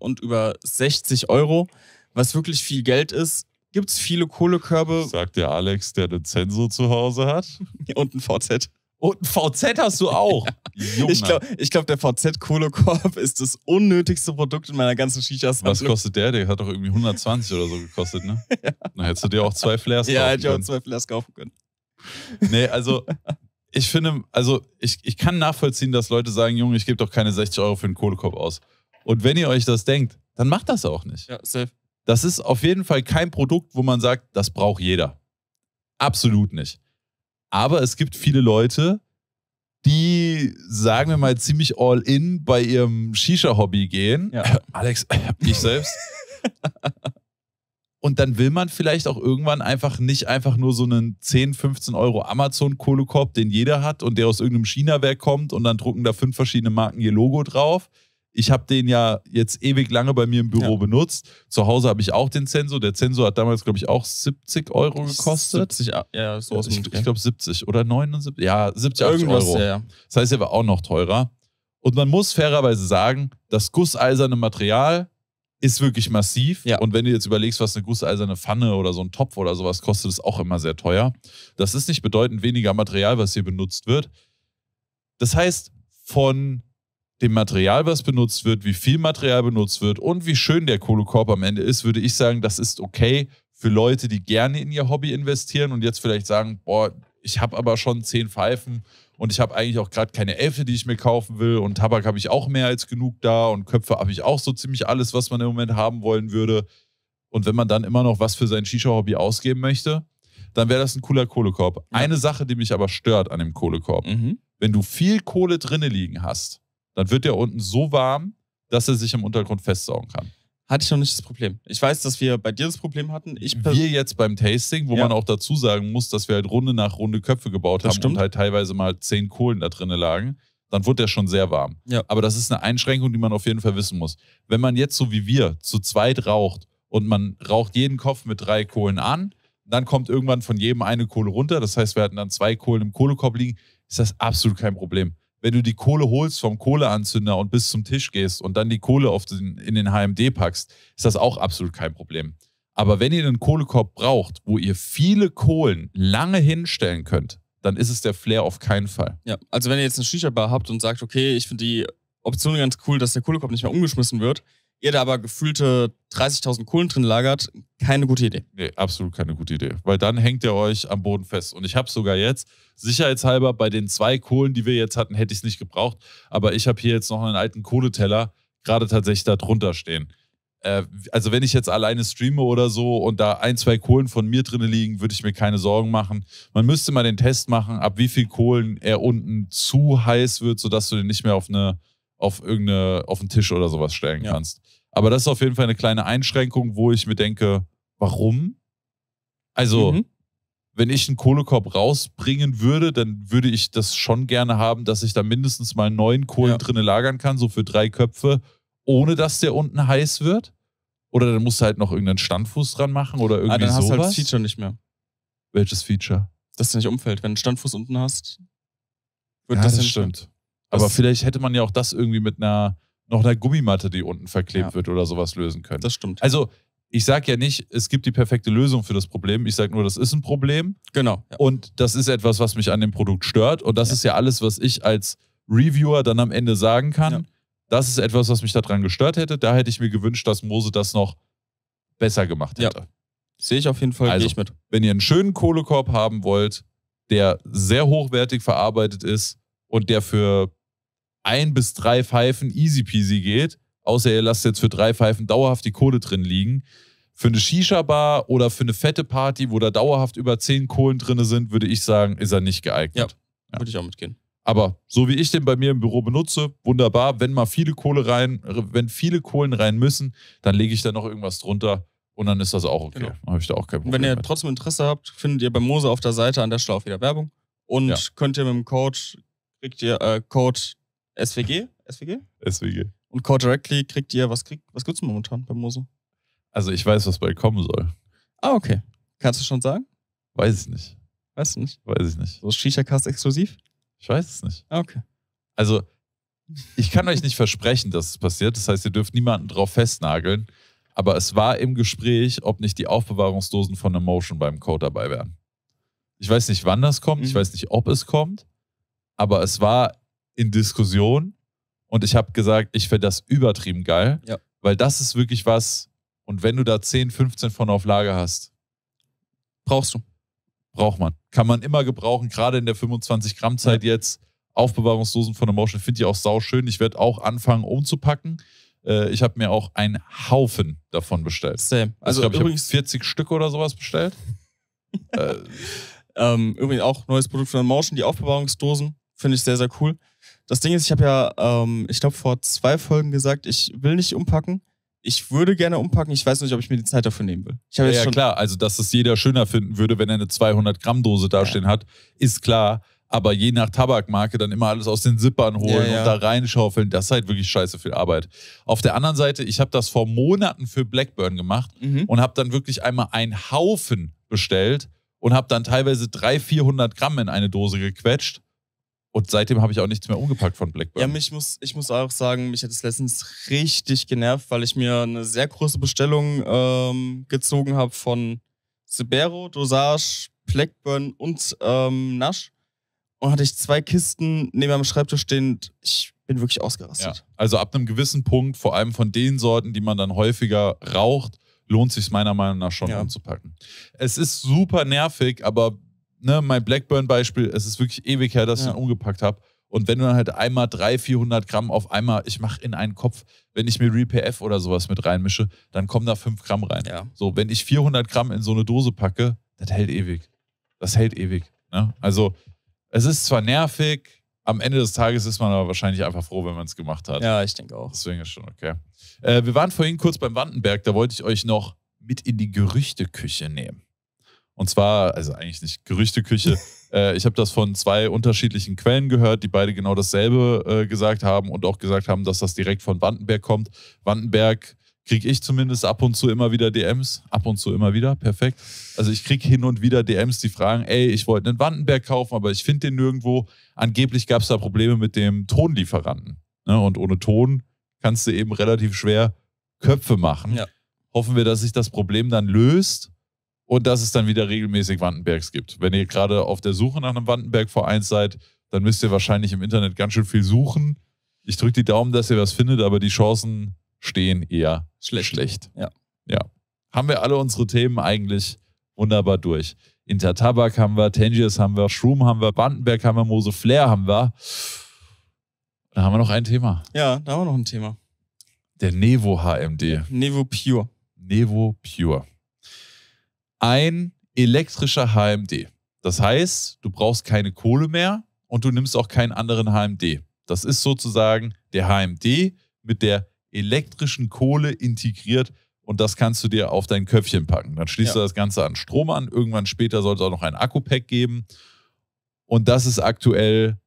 und über 60 Euro, was wirklich viel Geld ist. Gibt es viele Kohlekörbe? Sagt der Alex, der einen Zenso zu Hause hat. und ein VZ. Und ein VZ hast du auch. ich glaube, ich glaub, der VZ Kohlekorb ist das unnötigste Produkt in meiner ganzen Shishas. Was kostet der? Der hat doch irgendwie 120 oder so gekostet, ne? ja. Dann hättest du dir auch zwei Flares ja, kaufen können. Ja, hätte ich auch zwei Flares kaufen können. Nee, also ich finde, also ich, ich kann nachvollziehen, dass Leute sagen, Junge, ich gebe doch keine 60 Euro für einen Kohlekorb aus. Und wenn ihr euch das denkt, dann macht das auch nicht. Ja, safe. Das ist auf jeden Fall kein Produkt, wo man sagt, das braucht jeder. Absolut nicht. Aber es gibt viele Leute, die, sagen wir mal, ziemlich all in bei ihrem Shisha-Hobby gehen. Ja. Alex, ich selbst. Und dann will man vielleicht auch irgendwann einfach nicht einfach nur so einen 10, 15 Euro Amazon-Kohlekorb, den jeder hat und der aus irgendeinem China-Werk kommt und dann drucken da fünf verschiedene Marken ihr Logo drauf, ich habe den ja jetzt ewig lange bei mir im Büro ja. benutzt. Zu Hause habe ich auch den Sensor. Der Sensor hat damals, glaube ich, auch 70 Euro gekostet. 70, ah, ja, so aus ich, ich glaube 70 oder 79. Ja, 70 Irgendwas, Euro. Ja, Das heißt, er war auch noch teurer. Und man muss fairerweise sagen, das gusseiserne Material ist wirklich massiv. Ja. Und wenn du jetzt überlegst, was eine gusseiserne Pfanne oder so ein Topf oder sowas kostet, ist auch immer sehr teuer. Das ist nicht bedeutend weniger Material, was hier benutzt wird. Das heißt, von dem Material, was benutzt wird, wie viel Material benutzt wird und wie schön der Kohlekorb am Ende ist, würde ich sagen, das ist okay für Leute, die gerne in ihr Hobby investieren und jetzt vielleicht sagen, boah, ich habe aber schon zehn Pfeifen und ich habe eigentlich auch gerade keine Elfte, die ich mir kaufen will und Tabak habe ich auch mehr als genug da und Köpfe habe ich auch so ziemlich alles, was man im Moment haben wollen würde. Und wenn man dann immer noch was für sein Shisha-Hobby ausgeben möchte, dann wäre das ein cooler Kohlekorb. Ja. Eine Sache, die mich aber stört an dem Kohlekorb, mhm. wenn du viel Kohle drinne liegen hast, dann wird der unten so warm, dass er sich im Untergrund festsaugen kann. Hatte ich noch nicht das Problem. Ich weiß, dass wir bei dir das Problem hatten. Ich wir jetzt beim Tasting, wo ja. man auch dazu sagen muss, dass wir halt Runde nach Runde Köpfe gebaut das haben stimmt. und halt teilweise mal zehn Kohlen da drin lagen, dann wurde der schon sehr warm. Ja. Aber das ist eine Einschränkung, die man auf jeden Fall wissen muss. Wenn man jetzt so wie wir zu zweit raucht und man raucht jeden Kopf mit drei Kohlen an, dann kommt irgendwann von jedem eine Kohle runter. Das heißt, wir hatten dann zwei Kohlen im Kohlekorb liegen. Ist das absolut kein Problem wenn du die Kohle holst vom Kohleanzünder und bis zum Tisch gehst und dann die Kohle auf den, in den HMD packst, ist das auch absolut kein Problem. Aber wenn ihr einen Kohlekorb braucht, wo ihr viele Kohlen lange hinstellen könnt, dann ist es der Flair auf keinen Fall. Ja, also wenn ihr jetzt eine Shisha-Bar habt und sagt, okay, ich finde die Option ganz cool, dass der Kohlekorb nicht mehr umgeschmissen wird, ihr da aber gefühlte 30.000 Kohlen drin lagert, keine gute Idee. Nee, absolut keine gute Idee. Weil dann hängt ihr euch am Boden fest. Und ich habe sogar jetzt, sicherheitshalber, bei den zwei Kohlen, die wir jetzt hatten, hätte ich es nicht gebraucht. Aber ich habe hier jetzt noch einen alten Kohleteller gerade tatsächlich da drunter stehen. Äh, also, wenn ich jetzt alleine streame oder so und da ein, zwei Kohlen von mir drin liegen, würde ich mir keine Sorgen machen. Man müsste mal den Test machen, ab wie viel Kohlen er unten zu heiß wird, sodass du den nicht mehr auf eine auf irgendeine, auf den Tisch oder sowas stellen ja. kannst. Aber das ist auf jeden Fall eine kleine Einschränkung, wo ich mir denke, warum? Also, mhm. wenn ich einen Kohlekorb rausbringen würde, dann würde ich das schon gerne haben, dass ich da mindestens mal neun Kohlen ja. drinne lagern kann, so für drei Köpfe, ohne dass der unten heiß wird. Oder dann musst du halt noch irgendeinen Standfuß dran machen oder ah, irgendwie ah, dann sowas. hast du halt das Feature nicht mehr. Welches Feature? Dass du nicht umfällt. Wenn du einen Standfuß unten hast, wird ja, das, das stimmt. Aber vielleicht hätte man ja auch das irgendwie mit einer noch einer Gummimatte, die unten verklebt ja. wird oder sowas lösen können. Das stimmt. Also ich sage ja nicht, es gibt die perfekte Lösung für das Problem. Ich sage nur, das ist ein Problem. Genau. Ja. Und das ist etwas, was mich an dem Produkt stört. Und das ja. ist ja alles, was ich als Reviewer dann am Ende sagen kann. Ja. Das ist etwas, was mich daran gestört hätte. Da hätte ich mir gewünscht, dass Mose das noch besser gemacht hätte. Ja. Sehe ich auf jeden Fall also, nicht mit. Wenn ihr einen schönen Kohlekorb haben wollt, der sehr hochwertig verarbeitet ist und der für ein bis drei Pfeifen easy peasy geht, außer ihr lasst jetzt für drei Pfeifen dauerhaft die Kohle drin liegen. Für eine Shisha-Bar oder für eine fette Party, wo da dauerhaft über zehn Kohlen drin sind, würde ich sagen, ist er nicht geeignet. Ja, ja. würde ich auch mitgehen. Aber so wie ich den bei mir im Büro benutze, wunderbar. Wenn mal viele Kohle rein, wenn viele Kohlen rein müssen, dann lege ich da noch irgendwas drunter und dann ist das auch okay. Genau. Habe ich da auch kein Problem. wenn ihr mit. trotzdem Interesse habt, findet ihr bei Mose auf der Seite an der Stelle auch wieder Werbung und ja. könnt ihr mit dem Code kriegt ihr äh, Code SWG? SWG? SWG. Und Core Directly kriegt ihr, was kriegt, was gibt's momentan bei Moso? Also ich weiß, was bald kommen soll. Ah, okay. Kannst du schon sagen? Weiß ich nicht. Weißt du nicht? Weiß ich nicht. So Shisha-Cast exklusiv? Ich weiß es nicht. Ah, okay. Also, ich kann euch nicht versprechen, dass es passiert. Das heißt, ihr dürft niemanden drauf festnageln. Aber es war im Gespräch, ob nicht die Aufbewahrungsdosen von Emotion beim Code dabei wären. Ich weiß nicht, wann das kommt. Mhm. Ich weiß nicht, ob es kommt. Aber es war in Diskussion und ich habe gesagt, ich fände das übertrieben geil, ja. weil das ist wirklich was, und wenn du da 10, 15 von auf Lager hast, brauchst du. Braucht man. Kann man immer gebrauchen, gerade in der 25-Gramm-Zeit ja. jetzt. Aufbewahrungsdosen von Emotion finde ich auch sauschön. Ich werde auch anfangen umzupacken. Äh, ich habe mir auch einen Haufen davon bestellt. Same. Also, also ich glaube, ich habe 40 Stück oder sowas bestellt. äh, ähm, übrigens auch neues Produkt von Emotion, die Aufbewahrungsdosen. Finde ich sehr, sehr cool. Das Ding ist, ich habe ja, ähm, ich glaube, vor zwei Folgen gesagt, ich will nicht umpacken. Ich würde gerne umpacken. Ich weiß nicht, ob ich mir die Zeit dafür nehmen will. ja, ja klar. Also, dass es jeder schöner finden würde, wenn er eine 200-Gramm-Dose dastehen ja. hat, ist klar. Aber je nach Tabakmarke dann immer alles aus den Zippern holen ja, und da reinschaufeln, das ist halt wirklich scheiße viel Arbeit. Auf der anderen Seite, ich habe das vor Monaten für Blackburn gemacht mhm. und habe dann wirklich einmal einen Haufen bestellt und habe dann teilweise 300, 400 Gramm in eine Dose gequetscht und seitdem habe ich auch nichts mehr umgepackt von Blackburn. Ja, mich muss, ich muss auch sagen, mich hat es letztens richtig genervt, weil ich mir eine sehr große Bestellung ähm, gezogen habe von Sebero, Dosage, Blackburn und ähm, Nash. Und hatte ich zwei Kisten neben meinem Schreibtisch stehend. Ich bin wirklich ausgerastet. Ja, also ab einem gewissen Punkt, vor allem von den Sorten, die man dann häufiger raucht, lohnt sich meiner Meinung nach schon ja. umzupacken. Es ist super nervig, aber ne, mein Blackburn-Beispiel, es ist wirklich ewig her, dass ja. ich den umgepackt habe. Und wenn du dann halt einmal 300, 400 Gramm auf einmal, ich mache in einen Kopf, wenn ich mir RePF oder sowas mit reinmische, dann kommen da 5 Gramm rein. Ja. So, wenn ich 400 Gramm in so eine Dose packe, das hält ewig. Das hält ewig. Ne? Also, es ist zwar nervig, am Ende des Tages ist man aber wahrscheinlich einfach froh, wenn man es gemacht hat. Ja, ich denke auch. Deswegen ist schon okay. Äh, wir waren vorhin kurz beim Wandenberg, da wollte ich euch noch mit in die Gerüchteküche nehmen. Und zwar, also eigentlich nicht Gerüchteküche. äh, ich habe das von zwei unterschiedlichen Quellen gehört, die beide genau dasselbe äh, gesagt haben und auch gesagt haben, dass das direkt von Wandenberg kommt. Wandenberg kriege ich zumindest ab und zu immer wieder DMs. Ab und zu immer wieder, perfekt. Also ich kriege hin und wieder DMs, die fragen, ey, ich wollte einen Wandenberg kaufen, aber ich finde den nirgendwo. Angeblich gab es da Probleme mit dem Tonlieferanten. Ne? Und ohne Ton kannst du eben relativ schwer Köpfe machen. Ja. Hoffen wir, dass sich das Problem dann löst und dass es dann wieder regelmäßig Wandenbergs gibt. Wenn ihr gerade auf der Suche nach einem Wandenberg-Verein seid, dann müsst ihr wahrscheinlich im Internet ganz schön viel suchen. Ich drücke die Daumen, dass ihr was findet, aber die Chancen stehen eher schlecht. schlecht. Ja. ja. Haben wir alle unsere Themen eigentlich wunderbar durch. Intertabak haben wir, Tangiers haben wir, Shroom haben wir, Bandenberg haben wir, Mose Flair haben wir. Da haben wir noch ein Thema. Ja, da haben wir noch ein Thema. Der Nevo HMD. Nevo Pure. Nevo Pure ein elektrischer HMD. Das heißt, du brauchst keine Kohle mehr und du nimmst auch keinen anderen HMD. Das ist sozusagen der HMD mit der elektrischen Kohle integriert und das kannst du dir auf dein Köpfchen packen. Dann schließt ja. du das Ganze an Strom an. Irgendwann später soll es auch noch ein Akku-Pack geben. Und das ist aktuell,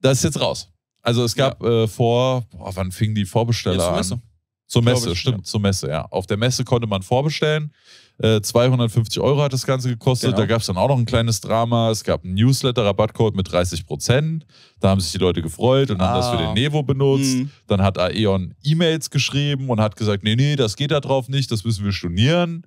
das ist jetzt raus. Also es gab ja. äh, vor, boah, wann fingen die Vorbesteller an? Zur Messe, glaube, stimmt, ja. zur Messe, ja. Auf der Messe konnte man vorbestellen. Äh, 250 Euro hat das Ganze gekostet. Genau. Da gab es dann auch noch ein kleines Drama. Es gab einen Newsletter-Rabattcode mit 30 Prozent. Da haben sich die Leute gefreut und ah. haben das für ah. den Nevo benutzt. Mhm. Dann hat Aeon E-Mails geschrieben und hat gesagt: Nee, nee, das geht da drauf nicht, das müssen wir stornieren.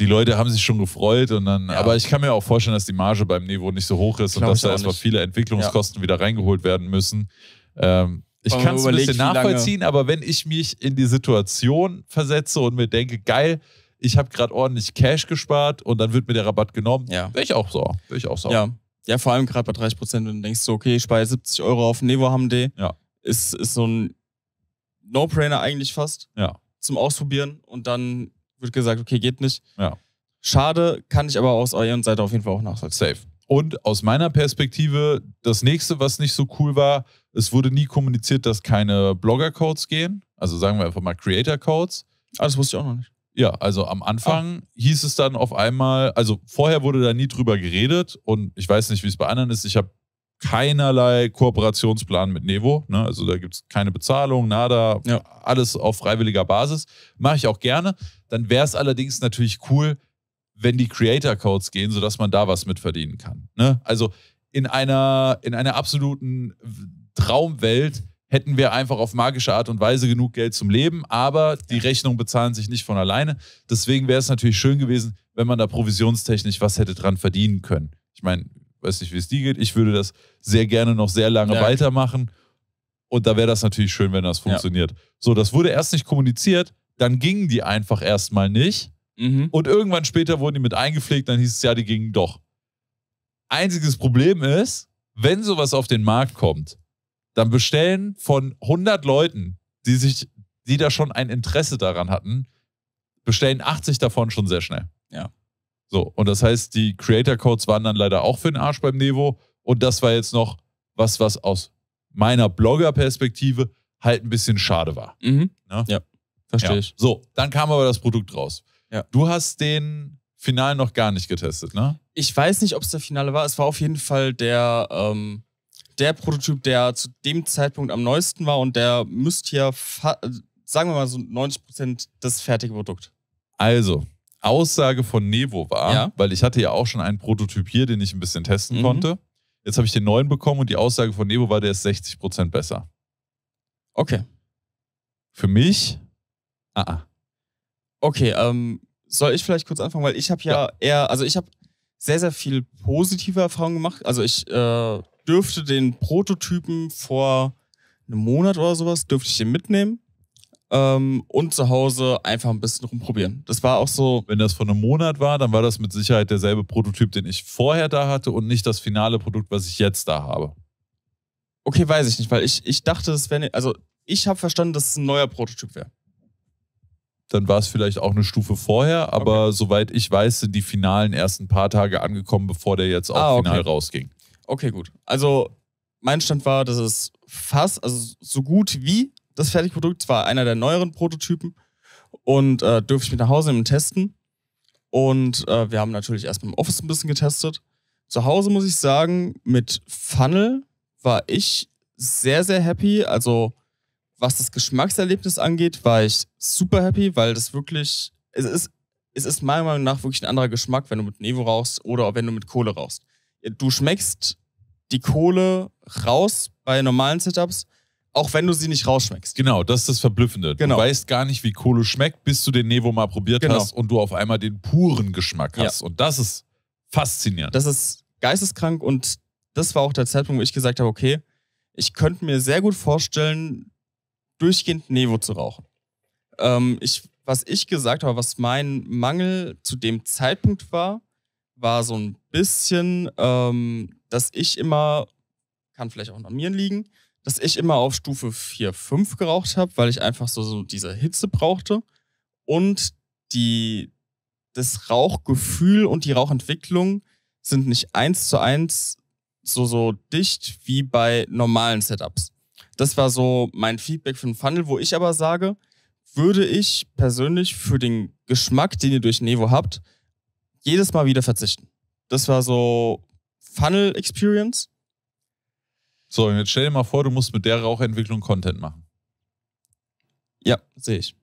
Die Leute haben sich schon gefreut und dann, ja. aber ich kann mir auch vorstellen, dass die Marge beim Nevo nicht so hoch ist und dass da erstmal viele Entwicklungskosten ja. wieder reingeholt werden müssen. Ähm, ich kann es ein bisschen nachvollziehen, aber wenn ich mich in die Situation versetze und mir denke, geil, ich habe gerade ordentlich Cash gespart und dann wird mir der Rabatt genommen, ja. wäre ich auch so. Wäre ich auch so. Ja. ja, vor allem gerade bei 30 Prozent, wenn du denkst, so, okay, ich spare 70 Euro auf Nevo Hamde, ja. ist, ist so ein No-Brainer eigentlich fast ja. zum Ausprobieren und dann wird gesagt, okay, geht nicht. Ja. Schade, kann ich aber aus eurer Seite auf jeden Fall auch nachvollziehen. Safe. Und aus meiner Perspektive, das nächste, was nicht so cool war, es wurde nie kommuniziert, dass keine Blogger-Codes gehen. Also sagen wir einfach mal Creator-Codes. Ah, das wusste ich auch noch nicht. Ja, also am Anfang ah. hieß es dann auf einmal, also vorher wurde da nie drüber geredet und ich weiß nicht, wie es bei anderen ist. Ich habe keinerlei Kooperationsplan mit Nevo. Ne? Also da gibt es keine Bezahlung, nada, ja. alles auf freiwilliger Basis. Mache ich auch gerne. Dann wäre es allerdings natürlich cool, wenn die Creator Codes gehen, sodass man da was mitverdienen kann. Ne? Also in einer, in einer absoluten Traumwelt hätten wir einfach auf magische Art und Weise genug Geld zum Leben, aber die Rechnungen bezahlen sich nicht von alleine. Deswegen wäre es natürlich schön gewesen, wenn man da provisionstechnisch was hätte dran verdienen können. Ich meine, weiß nicht, wie es dir geht. Ich würde das sehr gerne noch sehr lange ja. weitermachen. Und da wäre das natürlich schön, wenn das funktioniert. Ja. So, das wurde erst nicht kommuniziert, dann gingen die einfach erstmal nicht. Mhm. Und irgendwann später wurden die mit eingepflegt, dann hieß es ja, die gingen doch. Einziges Problem ist, wenn sowas auf den Markt kommt, dann bestellen von 100 Leuten, die sich, die da schon ein Interesse daran hatten, bestellen 80 davon schon sehr schnell. Ja. So, und das heißt, die Creator Codes waren dann leider auch für den Arsch beim Nevo. Und das war jetzt noch was, was aus meiner Blogger-Perspektive halt ein bisschen schade war. Mhm. Ne? Ja, verstehe ja. ich. So, dann kam aber das Produkt raus. Ja. Du hast den final noch gar nicht getestet, ne? Ich weiß nicht, ob es der Finale war. Es war auf jeden Fall der, ähm, der Prototyp, der zu dem Zeitpunkt am neuesten war und der müsste ja, sagen wir mal so 90 Prozent das fertige Produkt. Also, Aussage von Nevo war, ja. weil ich hatte ja auch schon einen Prototyp hier, den ich ein bisschen testen mhm. konnte. Jetzt habe ich den neuen bekommen und die Aussage von Nevo war, der ist 60 Prozent besser. Okay. Für mich, ah, ah. Okay, ähm, soll ich vielleicht kurz anfangen, weil ich habe ja, ja, eher, also ich habe sehr, sehr viel positive Erfahrungen gemacht. Also ich äh, dürfte den Prototypen vor einem Monat oder sowas, dürfte ich den mitnehmen ähm, und zu Hause einfach ein bisschen rumprobieren. Das war auch so. Wenn das vor einem Monat war, dann war das mit Sicherheit derselbe Prototyp, den ich vorher da hatte und nicht das finale Produkt, was ich jetzt da habe. Okay, weiß ich nicht, weil ich, ich dachte, das wäre, ne, also ich habe verstanden, dass es ein neuer Prototyp wäre dann war es vielleicht auch eine Stufe vorher. Aber okay. soweit ich weiß, sind die finalen ersten paar Tage angekommen, bevor der jetzt auch ah, okay. final rausging. Okay, gut. Also mein Stand war, dass es fast, also so gut wie das Fertigprodukt, zwar einer der neueren Prototypen und äh, durfte ich mit nach Hause nehmen und testen. Und äh, wir haben natürlich erstmal im Office ein bisschen getestet. Zu Hause muss ich sagen, mit Funnel war ich sehr, sehr happy. Also was das Geschmackserlebnis angeht, war ich super happy, weil das wirklich, es ist, es ist meiner Meinung nach wirklich ein anderer Geschmack, wenn du mit Nevo rauchst oder wenn du mit Kohle rauchst. Du schmeckst die Kohle raus bei normalen Setups, auch wenn du sie nicht rausschmeckst. Genau, das ist das Verblüffende. Genau. Du weißt gar nicht, wie Kohle schmeckt, bis du den Nevo mal probiert genau. hast und du auf einmal den puren Geschmack hast. Ja. Und das ist faszinierend. Das ist geisteskrank und das war auch der Zeitpunkt, wo ich gesagt habe, okay, ich könnte mir sehr gut vorstellen, durchgehend Nevo zu rauchen. Ähm, ich, was ich gesagt habe, was mein Mangel zu dem Zeitpunkt war, war so ein bisschen, ähm, dass ich immer, kann vielleicht auch an mir liegen, dass ich immer auf Stufe 4, 5 geraucht habe, weil ich einfach so, so diese Hitze brauchte und die, das Rauchgefühl und die Rauchentwicklung sind nicht eins zu eins so, so dicht wie bei normalen Setups. Das war so mein Feedback für den Funnel, wo ich aber sage, würde ich persönlich für den Geschmack, den ihr durch Nevo habt, jedes Mal wieder verzichten. Das war so Funnel Experience. So, und jetzt stell dir mal vor, du musst mit der Rauchentwicklung Content machen. Ja, sehe ich.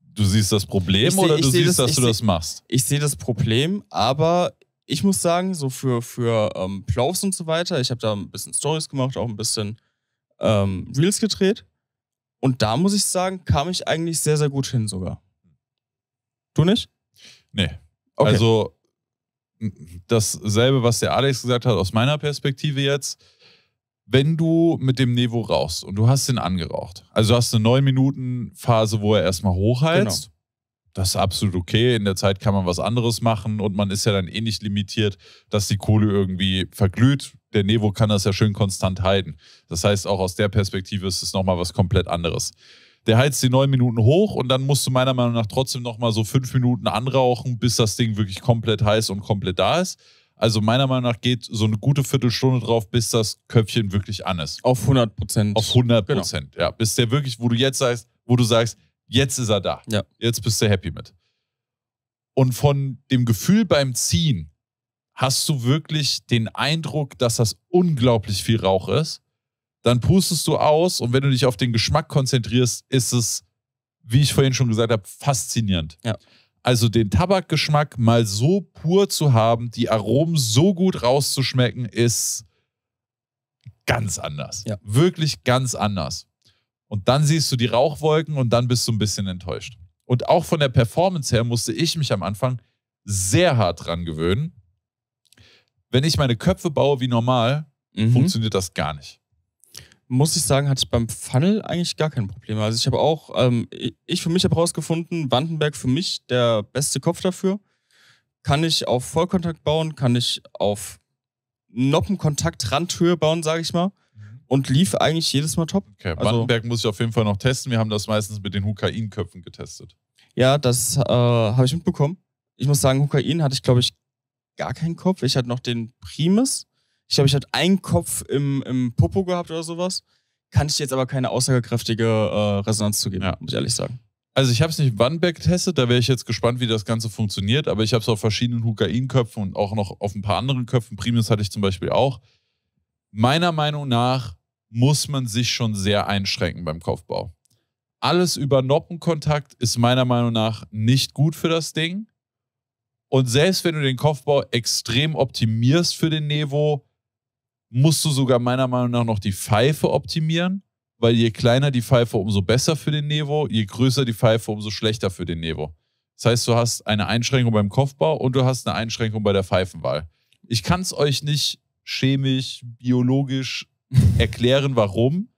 Du siehst das Problem seh, oder du siehst, das, dass du seh, das machst? Ich sehe das Problem, aber ich muss sagen, so für, für ähm, Plaufs und so weiter, ich habe da ein bisschen Stories gemacht, auch ein bisschen ähm, Reels gedreht. Und da muss ich sagen, kam ich eigentlich sehr, sehr gut hin sogar. Du nicht? Nee. Okay. Also dasselbe, was der Alex gesagt hat, aus meiner Perspektive jetzt. Wenn du mit dem Nevo rauchst und du hast den angeraucht, also hast du eine 9-Minuten-Phase, wo er erstmal hochheizt, genau. das ist absolut okay. In der Zeit kann man was anderes machen und man ist ja dann eh nicht limitiert, dass die Kohle irgendwie verglüht der Nevo kann das ja schön konstant halten. Das heißt, auch aus der Perspektive ist es nochmal was komplett anderes. Der heizt die neun Minuten hoch und dann musst du meiner Meinung nach trotzdem nochmal so fünf Minuten anrauchen, bis das Ding wirklich komplett heiß und komplett da ist. Also meiner Meinung nach geht so eine gute Viertelstunde drauf, bis das Köpfchen wirklich an ist. Auf 100 Prozent. Auf 100 genau. Prozent, genau. ja. Bis der wirklich, wo du jetzt sagst, wo du sagst, jetzt ist er da. Ja. Jetzt bist du happy mit. Und von dem Gefühl beim Ziehen, hast du wirklich den Eindruck, dass das unglaublich viel Rauch ist. Dann pustest du aus und wenn du dich auf den Geschmack konzentrierst, ist es, wie ich vorhin schon gesagt habe, faszinierend. Ja. Also den Tabakgeschmack mal so pur zu haben, die Aromen so gut rauszuschmecken, ist ganz anders. Ja. Wirklich ganz anders. Und dann siehst du die Rauchwolken und dann bist du ein bisschen enttäuscht. Und auch von der Performance her musste ich mich am Anfang sehr hart dran gewöhnen, wenn ich meine Köpfe baue wie normal, mhm. funktioniert das gar nicht. Muss ich sagen, hatte ich beim Funnel eigentlich gar kein Problem. Also ich habe auch, ähm, ich für mich habe herausgefunden, Vandenberg für mich der beste Kopf dafür. Kann ich auf Vollkontakt bauen, kann ich auf Noppenkontakt-Randhöhe bauen, sage ich mal mhm. und lief eigentlich jedes Mal top. Okay, Brandenberg also, muss ich auf jeden Fall noch testen. Wir haben das meistens mit den Hukain-Köpfen getestet. Ja, das äh, habe ich mitbekommen. Ich muss sagen, Hukain hatte ich, glaube ich, gar keinen Kopf. Ich hatte noch den Primus. Ich glaube, ich hatte einen Kopf im, im Popo gehabt oder sowas. Kann ich jetzt aber keine aussagekräftige äh, Resonanz zugeben, ja. muss ich ehrlich sagen. Also ich habe es nicht One-Back getestet, da wäre ich jetzt gespannt, wie das Ganze funktioniert, aber ich habe es auf verschiedenen Hukain-Köpfen und auch noch auf ein paar anderen Köpfen. Primus hatte ich zum Beispiel auch. Meiner Meinung nach muss man sich schon sehr einschränken beim Kopfbau. Alles über Noppenkontakt ist meiner Meinung nach nicht gut für das Ding. Und selbst wenn du den Kopfbau extrem optimierst für den Nevo, musst du sogar meiner Meinung nach noch die Pfeife optimieren, weil je kleiner die Pfeife, umso besser für den Nevo, je größer die Pfeife, umso schlechter für den Nevo. Das heißt, du hast eine Einschränkung beim Kopfbau und du hast eine Einschränkung bei der Pfeifenwahl. Ich kann es euch nicht chemisch, biologisch erklären, warum.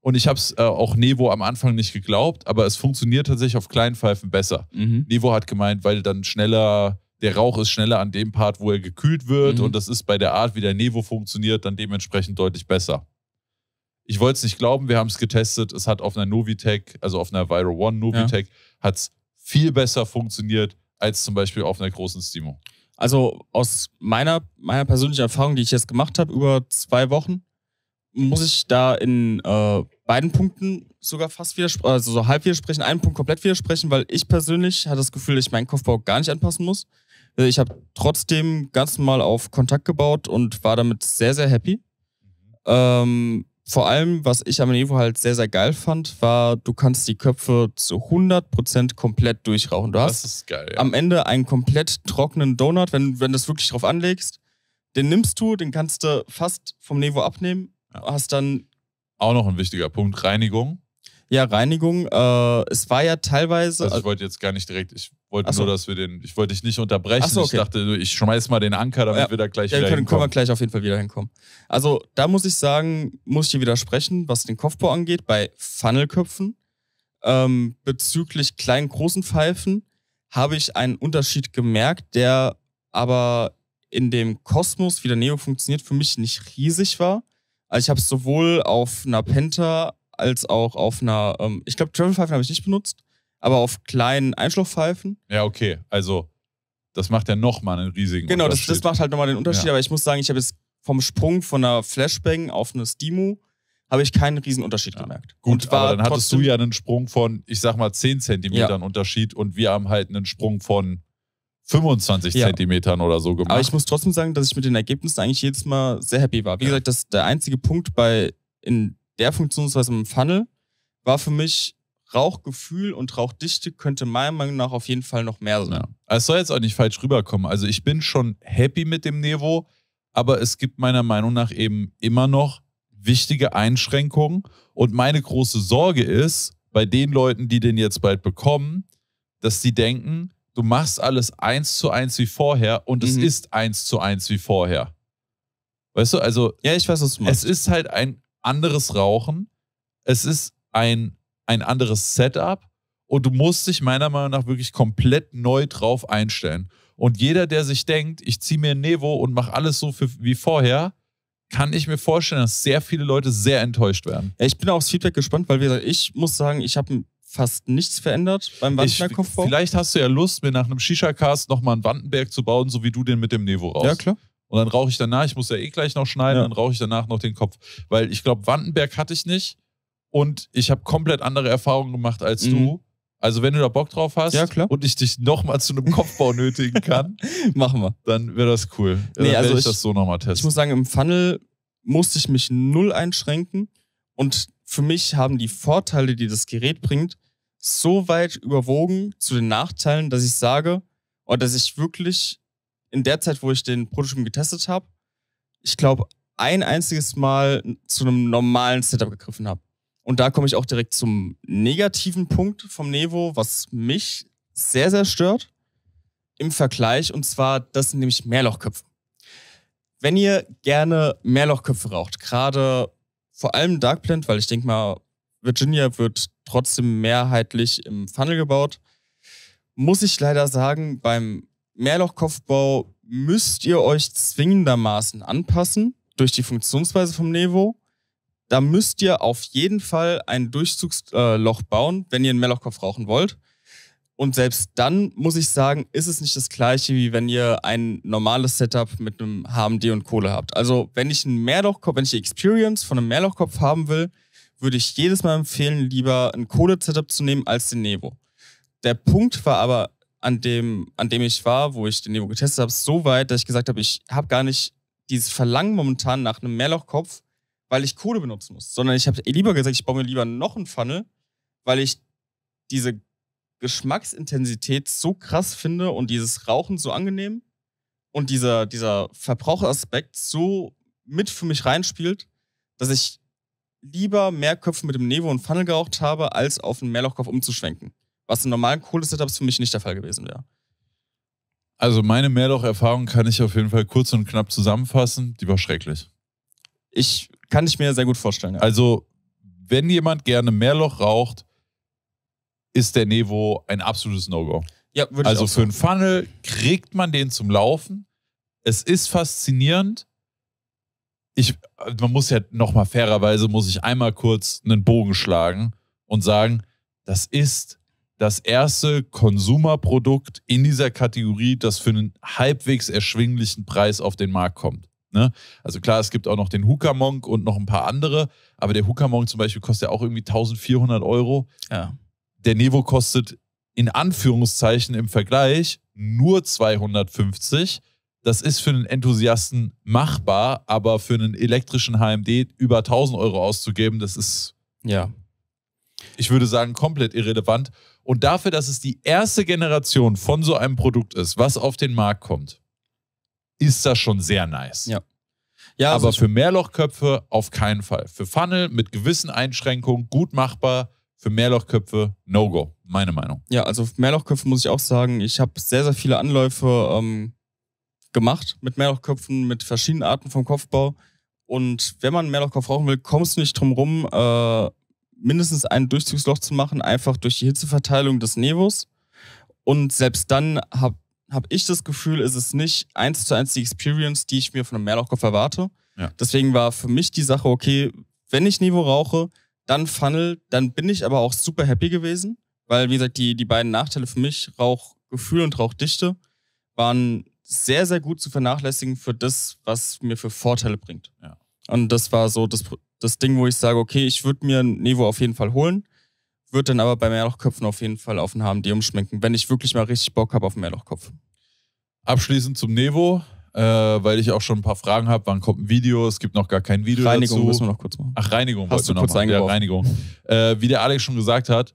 Und ich habe es äh, auch Nevo am Anfang nicht geglaubt, aber es funktioniert tatsächlich auf kleinen Pfeifen besser. Mhm. Nevo hat gemeint, weil dann schneller der Rauch ist schneller an dem Part, wo er gekühlt wird mhm. und das ist bei der Art, wie der Nevo funktioniert, dann dementsprechend deutlich besser. Ich wollte es nicht glauben, wir haben es getestet. Es hat auf einer Novitec, also auf einer Viro One Novitec, ja. hat es viel besser funktioniert als zum Beispiel auf einer großen Stimo. Also aus meiner, meiner persönlichen Erfahrung, die ich jetzt gemacht habe, über zwei Wochen, muss ich da in äh, beiden Punkten sogar fast widersprechen, also so halb widersprechen, einen Punkt komplett widersprechen, weil ich persönlich hatte das Gefühl, dass ich meinen Kopfbau gar nicht anpassen muss. Äh, ich habe trotzdem ganz normal auf Kontakt gebaut und war damit sehr, sehr happy. Ähm, vor allem, was ich am Evo halt sehr, sehr geil fand, war, du kannst die Köpfe zu 100% komplett durchrauchen. Du das hast geil, ja. am Ende einen komplett trockenen Donut, wenn, wenn du es wirklich drauf anlegst. Den nimmst du, den kannst du fast vom Nevo abnehmen, ja. hast dann. Auch noch ein wichtiger Punkt: Reinigung. Ja, Reinigung. Äh, es war ja teilweise. Also ich also wollte jetzt gar nicht direkt, ich wollte so. nur, dass wir den, ich wollte dich nicht unterbrechen. So, okay. Ich dachte, ich schmeiß mal den Anker, damit ja, wir da gleich ja, wieder können, hinkommen. können wir gleich auf jeden Fall wieder hinkommen. Also da muss ich sagen, muss ich dir widersprechen, was den Kopfbau angeht, bei Funnelköpfen. Ähm, bezüglich kleinen, großen Pfeifen habe ich einen Unterschied gemerkt, der aber in dem Kosmos, wie der Neo funktioniert, für mich nicht riesig war. Also ich habe es sowohl auf einer Penta als auch auf einer, ähm, ich glaube, Travel-Pfeifen habe ich nicht benutzt, aber auf kleinen Einschlauchpfeifen. Ja, okay. Also, das macht ja nochmal einen riesigen genau, Unterschied. Genau, das, das, macht halt nochmal den Unterschied, ja. aber ich muss sagen, ich habe jetzt vom Sprung von einer Flashbang auf eine Stimu habe ich keinen riesen Unterschied ja. gemerkt. Gut, aber dann hattest du ja einen Sprung von, ich sag mal, 10 Zentimetern ja. Unterschied und wir haben halt einen Sprung von 25 ja. Zentimetern oder so gemacht. Aber ich muss trotzdem sagen, dass ich mit den Ergebnissen eigentlich jedes Mal sehr happy war. Wie gesagt, das der einzige Punkt bei in der Funktionsweise im Funnel war für mich Rauchgefühl und Rauchdichte könnte meiner Meinung nach auf jeden Fall noch mehr sein. Ja. Also es soll jetzt auch nicht falsch rüberkommen. Also ich bin schon happy mit dem Nevo, aber es gibt meiner Meinung nach eben immer noch wichtige Einschränkungen. Und meine große Sorge ist, bei den Leuten, die den jetzt bald bekommen, dass sie denken, du machst alles eins zu eins wie vorher und mhm. es ist eins zu eins wie vorher. Weißt du, also. Ja, ich weiß, was du meinst. Es ist halt ein anderes Rauchen. Es ist ein, ein anderes Setup und du musst dich meiner Meinung nach wirklich komplett neu drauf einstellen. Und jeder, der sich denkt, ich ziehe mir ein Nevo und mache alles so für, wie vorher, kann ich mir vorstellen, dass sehr viele Leute sehr enttäuscht werden. Ja, ich bin aufs Feedback gespannt, weil wie ich muss sagen, ich habe fast nichts verändert beim Wandenkopfbau. Vielleicht hast du ja Lust, mir nach einem Shisha-Cast nochmal einen Wandenberg zu bauen, so wie du den mit dem Nevo raus. Ja, klar und dann rauche ich danach, ich muss ja eh gleich noch schneiden, ja. dann rauche ich danach noch den Kopf. Weil ich glaube, Wandenberg hatte ich nicht und ich habe komplett andere Erfahrungen gemacht als mhm. du. Also wenn du da Bock drauf hast ja, und ich dich nochmal zu einem Kopfbau nötigen kann, machen wir. Dann wäre das cool. Äh, nee, dann also ich, ich das so nochmal testen. Ich muss sagen, im Funnel musste ich mich null einschränken und für mich haben die Vorteile, die das Gerät bringt, so weit überwogen zu den Nachteilen, dass ich sage, oder oh, dass ich wirklich in der Zeit, wo ich den Prototypen getestet habe, ich glaube, ein einziges Mal zu einem normalen Setup gegriffen habe. Und da komme ich auch direkt zum negativen Punkt vom Nevo, was mich sehr, sehr stört im Vergleich. Und zwar, das sind nämlich Mehrlochköpfe. Wenn ihr gerne Mehrlochköpfe raucht, gerade vor allem Dark Blend, weil ich denke mal, Virginia wird trotzdem mehrheitlich im Funnel gebaut, muss ich leider sagen, beim Mehrlochkopfbau müsst ihr euch zwingendermaßen anpassen durch die Funktionsweise vom Nevo. Da müsst ihr auf jeden Fall ein Durchzugsloch bauen, wenn ihr einen Mehrlochkopf rauchen wollt. Und selbst dann muss ich sagen, ist es nicht das gleiche, wie wenn ihr ein normales Setup mit einem HMD und Kohle habt. Also wenn ich einen Mehrlochkopf, wenn ich die Experience von einem Mehrlochkopf haben will, würde ich jedes Mal empfehlen, lieber ein Kohle-Setup zu nehmen als den Nevo. Der Punkt war aber an dem, an dem ich war, wo ich den Nemo getestet habe, so weit, dass ich gesagt habe, ich habe gar nicht dieses Verlangen momentan nach einem Mehrlochkopf, weil ich Kohle benutzen muss, sondern ich habe lieber gesagt, ich baue mir lieber noch einen Funnel, weil ich diese Geschmacksintensität so krass finde und dieses Rauchen so angenehm und dieser, dieser Verbraucheraspekt so mit für mich reinspielt, dass ich lieber mehr Köpfe mit dem Nevo und Funnel geraucht habe, als auf einen Mehrlochkopf umzuschwenken was in normalen Kohle-Setups für mich nicht der Fall gewesen wäre. Also meine Mehrloch-Erfahrung kann ich auf jeden Fall kurz und knapp zusammenfassen. Die war schrecklich. Ich kann ich mir sehr gut vorstellen. Ja. Also wenn jemand gerne Mehrloch raucht, ist der Nevo ein absolutes No-Go. Ja, würde also ich auch für einen Funnel kriegt man den zum Laufen. Es ist faszinierend. Ich, man muss ja nochmal fairerweise, muss ich einmal kurz einen Bogen schlagen und sagen, das ist das erste Konsumerprodukt in dieser Kategorie, das für einen halbwegs erschwinglichen Preis auf den Markt kommt. Ne? Also klar, es gibt auch noch den Hukamonk und noch ein paar andere, aber der Hukamonk zum Beispiel kostet ja auch irgendwie 1400 Euro. Ja. Der Nevo kostet in Anführungszeichen im Vergleich nur 250. Das ist für einen Enthusiasten machbar, aber für einen elektrischen HMD über 1000 Euro auszugeben, das ist, ja. ich würde sagen, komplett irrelevant. Und dafür, dass es die erste Generation von so einem Produkt ist, was auf den Markt kommt, ist das schon sehr nice. Ja. ja Aber also für Mehrlochköpfe auf keinen Fall. Für Funnel mit gewissen Einschränkungen gut machbar. Für Mehrlochköpfe No-Go, meine Meinung. Ja, also Mehrlochköpfe muss ich auch sagen, ich habe sehr, sehr viele Anläufe ähm, gemacht mit Mehrlochköpfen, mit verschiedenen Arten vom Kopfbau. Und wenn man einen Mehrlochkopf rauchen will, kommst du nicht drum rum, äh, mindestens ein Durchzugsloch zu machen, einfach durch die Hitzeverteilung des Nevos. Und selbst dann habe hab ich das Gefühl, ist es nicht eins zu eins die Experience, die ich mir von einem Mehrlochkopf erwarte. Ja. Deswegen war für mich die Sache, okay, wenn ich Nevo rauche, dann Funnel, dann bin ich aber auch super happy gewesen, weil, wie gesagt, die, die beiden Nachteile für mich, Rauchgefühl und Rauchdichte, waren sehr, sehr gut zu vernachlässigen für das, was mir für Vorteile bringt. Ja. Und das war so das das Ding, wo ich sage, okay, ich würde mir ein Nevo auf jeden Fall holen, würde dann aber bei Mehrlochköpfen auf jeden Fall auf den HMD umschminken, wenn ich wirklich mal richtig Bock habe auf einen Mehrlochkopf. Abschließend zum Nevo, äh, weil ich auch schon ein paar Fragen habe. Wann kommt ein Video? Es gibt noch gar kein Video Reinigung dazu. Reinigung müssen wir noch kurz machen. Ach, Reinigung Hast du kurz machen. Ja, Reinigung. äh, wie der Alex schon gesagt hat,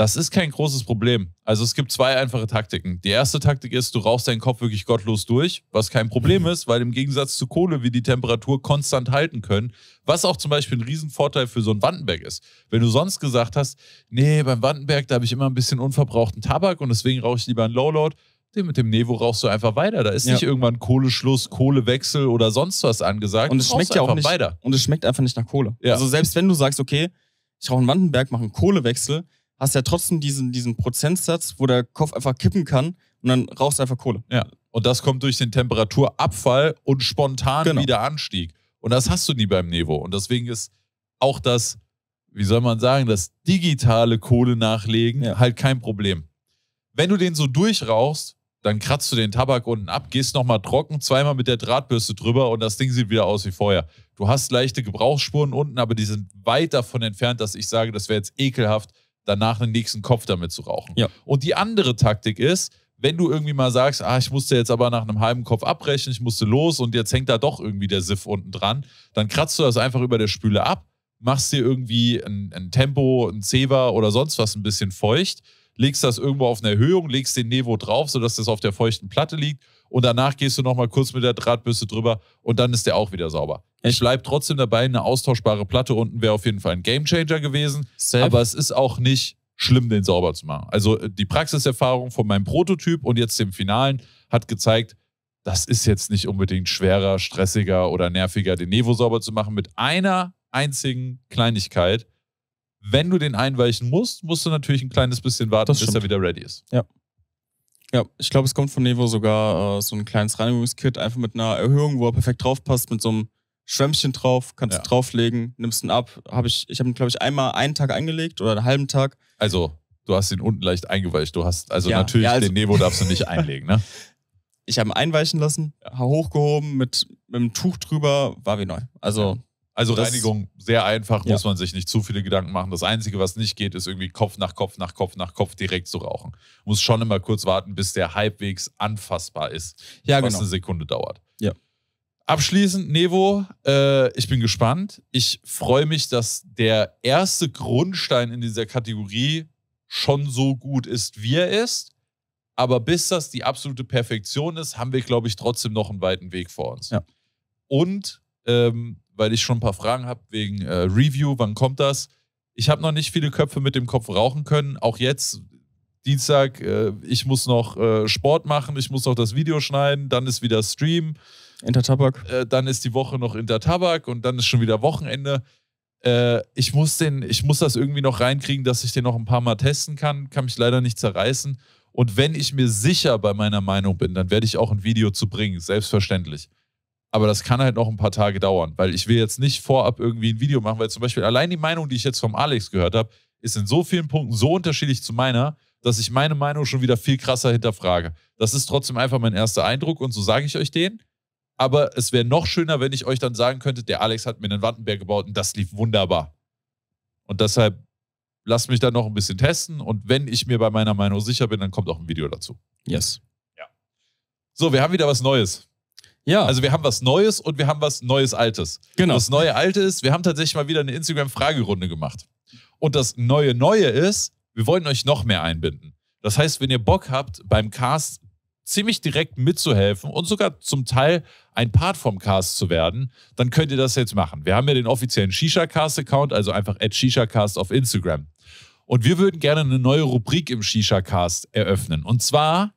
das ist kein großes Problem. Also es gibt zwei einfache Taktiken. Die erste Taktik ist, du rauchst deinen Kopf wirklich gottlos durch, was kein Problem mhm. ist, weil im Gegensatz zu Kohle wir die Temperatur konstant halten können, was auch zum Beispiel ein Riesenvorteil für so einen Wandenberg ist. Wenn du sonst gesagt hast, nee, beim Wandenberg, da habe ich immer ein bisschen unverbrauchten Tabak und deswegen rauche ich lieber einen Lowload, den mit dem Nevo rauchst du einfach weiter. Da ist ja. nicht irgendwann Kohleschluss, Kohlewechsel oder sonst was angesagt. Und es schmeckt ja auch nicht. Weiter. Und es schmeckt einfach nicht nach Kohle. Ja. Also selbst wenn du sagst, okay, ich rauche einen Wandenberg, mache einen Kohlewechsel, hast ja trotzdem diesen, diesen Prozentsatz, wo der Kopf einfach kippen kann und dann rauchst du einfach Kohle. Ja. Und das kommt durch den Temperaturabfall und spontan genau. wieder Anstieg. Und das hast du nie beim Nevo. Und deswegen ist auch das, wie soll man sagen, das digitale Kohle nachlegen ja. halt kein Problem. Wenn du den so durchrauchst, dann kratzt du den Tabak unten ab, gehst nochmal trocken, zweimal mit der Drahtbürste drüber und das Ding sieht wieder aus wie vorher. Du hast leichte Gebrauchsspuren unten, aber die sind weit davon entfernt, dass ich sage, das wäre jetzt ekelhaft, danach den nächsten Kopf damit zu rauchen. Ja. Und die andere Taktik ist, wenn du irgendwie mal sagst, ah, ich musste jetzt aber nach einem halben Kopf abbrechen, ich musste los und jetzt hängt da doch irgendwie der Siff unten dran, dann kratzt du das einfach über der Spüle ab, machst dir irgendwie ein, ein Tempo, ein Zever oder sonst was ein bisschen feucht, legst das irgendwo auf eine Erhöhung, legst den Nevo drauf, sodass das auf der feuchten Platte liegt und danach gehst du nochmal kurz mit der Drahtbürste drüber und dann ist der auch wieder sauber. Ich bleibe trotzdem dabei, eine austauschbare Platte unten wäre auf jeden Fall ein Gamechanger gewesen, Safe. aber es ist auch nicht schlimm, den sauber zu machen. Also äh, die Praxiserfahrung von meinem Prototyp und jetzt dem Finalen hat gezeigt, das ist jetzt nicht unbedingt schwerer, stressiger oder nerviger, den Nevo sauber zu machen mit einer einzigen Kleinigkeit. Wenn du den einweichen musst, musst du natürlich ein kleines bisschen warten, bis er wieder ready ist. Ja. Ja, ich glaube, es kommt von Nevo sogar äh, so ein kleines Reinigungskit, einfach mit einer Erhöhung, wo er perfekt draufpasst, mit so einem Schwämmchen drauf, kannst ja. du drauflegen, nimmst ihn ab. Hab ich ich habe ihn, glaube ich, einmal einen Tag eingelegt oder einen halben Tag. Also, du hast ihn unten leicht eingeweicht. Du hast, also ja. natürlich, ja, also, den Nevo darfst du nicht einlegen, ne? Ich habe ihn einweichen lassen, hochgehoben, mit, mit einem Tuch drüber, war wie neu. Also, also das Reinigung sehr einfach, ja. muss man sich nicht zu viele Gedanken machen. Das Einzige, was nicht geht, ist irgendwie Kopf nach Kopf nach Kopf nach Kopf direkt zu rauchen. Muss schon immer kurz warten, bis der halbwegs anfassbar ist, ja, was genau. eine Sekunde dauert. Ja. Abschließend, Nevo, äh, ich bin gespannt. Ich freue mich, dass der erste Grundstein in dieser Kategorie schon so gut ist, wie er ist. Aber bis das die absolute Perfektion ist, haben wir, glaube ich, trotzdem noch einen weiten Weg vor uns. Ja. Und ähm, weil ich schon ein paar Fragen habe wegen äh, Review, wann kommt das? Ich habe noch nicht viele Köpfe mit dem Kopf rauchen können. Auch jetzt, Dienstag, äh, ich muss noch äh, Sport machen, ich muss noch das Video schneiden, dann ist wieder Stream. Intertabak. Äh, dann ist die Woche noch Intertabak und dann ist schon wieder Wochenende. Äh, ich, muss den, ich muss das irgendwie noch reinkriegen, dass ich den noch ein paar Mal testen kann. Kann mich leider nicht zerreißen. Und wenn ich mir sicher bei meiner Meinung bin, dann werde ich auch ein Video zu bringen, selbstverständlich. Aber das kann halt noch ein paar Tage dauern, weil ich will jetzt nicht vorab irgendwie ein Video machen, weil zum Beispiel allein die Meinung, die ich jetzt vom Alex gehört habe, ist in so vielen Punkten so unterschiedlich zu meiner, dass ich meine Meinung schon wieder viel krasser hinterfrage. Das ist trotzdem einfach mein erster Eindruck und so sage ich euch den. Aber es wäre noch schöner, wenn ich euch dann sagen könnte, der Alex hat mir einen Wattenberg gebaut und das lief wunderbar. Und deshalb lasst mich dann noch ein bisschen testen und wenn ich mir bei meiner Meinung sicher bin, dann kommt auch ein Video dazu. Yes. Ja. So, wir haben wieder was Neues. Ja. Also wir haben was Neues und wir haben was Neues Altes. Genau. Das Neue Alte ist, wir haben tatsächlich mal wieder eine Instagram-Fragerunde gemacht. Und das Neue Neue ist, wir wollen euch noch mehr einbinden. Das heißt, wenn ihr Bock habt, beim Cast ziemlich direkt mitzuhelfen und sogar zum Teil ein Part vom Cast zu werden, dann könnt ihr das jetzt machen. Wir haben ja den offiziellen Shisha-Cast-Account, also einfach at Shisha-Cast auf Instagram. Und wir würden gerne eine neue Rubrik im Shisha-Cast eröffnen. Und zwar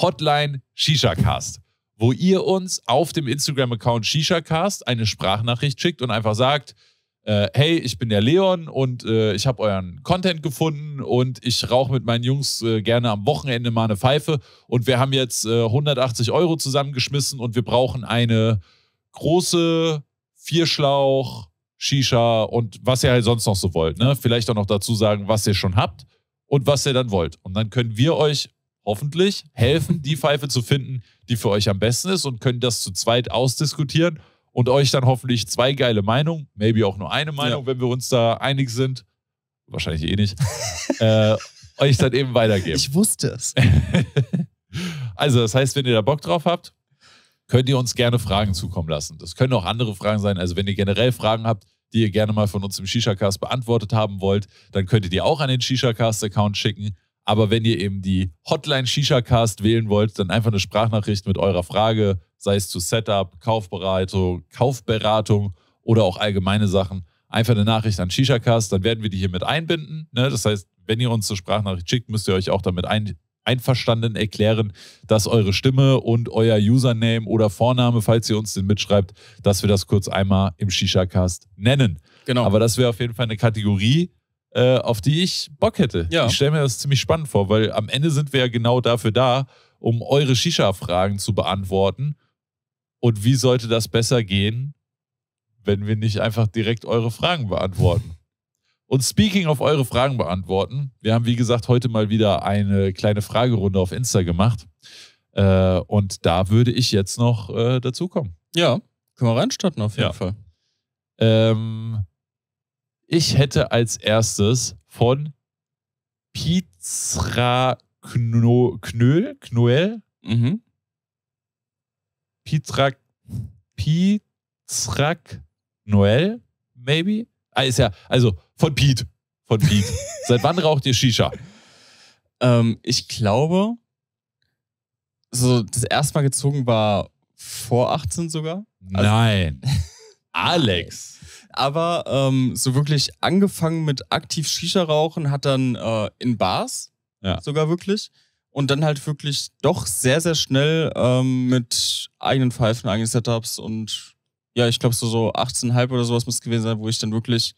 Hotline Shisha-Cast wo ihr uns auf dem Instagram-Account ShishaCast eine Sprachnachricht schickt und einfach sagt, äh, hey, ich bin der Leon und äh, ich habe euren Content gefunden und ich rauche mit meinen Jungs äh, gerne am Wochenende mal eine Pfeife und wir haben jetzt 180 äh, Euro zusammengeschmissen und wir brauchen eine große Vierschlauch, Shisha und was ihr halt sonst noch so wollt. Ne? Vielleicht auch noch dazu sagen, was ihr schon habt und was ihr dann wollt. Und dann können wir euch hoffentlich helfen, die Pfeife zu finden, die für euch am besten ist und können das zu zweit ausdiskutieren und euch dann hoffentlich zwei geile Meinungen, maybe auch nur eine Meinung, ja. wenn wir uns da einig sind, wahrscheinlich eh nicht, äh, euch dann eben weitergeben. Ich wusste es. also, das heißt, wenn ihr da Bock drauf habt, könnt ihr uns gerne Fragen zukommen lassen. Das können auch andere Fragen sein. Also, wenn ihr generell Fragen habt, die ihr gerne mal von uns im Shisha-Cast beantwortet haben wollt, dann könnt ihr die auch an den Shisha-Cast-Account schicken. Aber wenn ihr eben die Hotline Shisha Cast wählen wollt, dann einfach eine Sprachnachricht mit eurer Frage, sei es zu Setup, Kaufberatung, Kaufberatung oder auch allgemeine Sachen. Einfach eine Nachricht an Shisha Cast, dann werden wir die hier mit einbinden. Ne? Das heißt, wenn ihr uns eine Sprachnachricht schickt, müsst ihr euch auch damit ein, einverstanden erklären, dass eure Stimme und euer Username oder Vorname, falls ihr uns den mitschreibt, dass wir das kurz einmal im Shisha Cast nennen. Genau. Aber das wäre auf jeden Fall eine Kategorie, äh, auf die ich Bock hätte. Ja. Ich stelle mir das ziemlich spannend vor, weil am Ende sind wir ja genau dafür da, um eure Shisha-Fragen zu beantworten. Und wie sollte das besser gehen, wenn wir nicht einfach direkt eure Fragen beantworten? Und speaking of eure Fragen beantworten, wir haben wie gesagt heute mal wieder eine kleine Fragerunde auf Insta gemacht. Äh, und da würde ich jetzt noch äh, dazukommen. Ja, können wir reinstarten auf jeden ja. Fall. Ähm, ich hätte als erstes von Pizra Kno, Knöl, Knoel? Mhm. Pizrak, Pizrak Noel, maybe? Ah, ist ja, also von Piet. Von Pete. Seit wann raucht ihr Shisha? Ähm, ich glaube, so das erste Mal gezogen war vor 18 sogar. Also Nein. Alex aber ähm, so wirklich angefangen mit aktiv Shisha rauchen hat dann äh, in Bars ja. sogar wirklich und dann halt wirklich doch sehr sehr schnell ähm, mit eigenen Pfeifen, eigenen Setups und ja, ich glaube so so 18,5 oder sowas muss gewesen sein, wo ich dann wirklich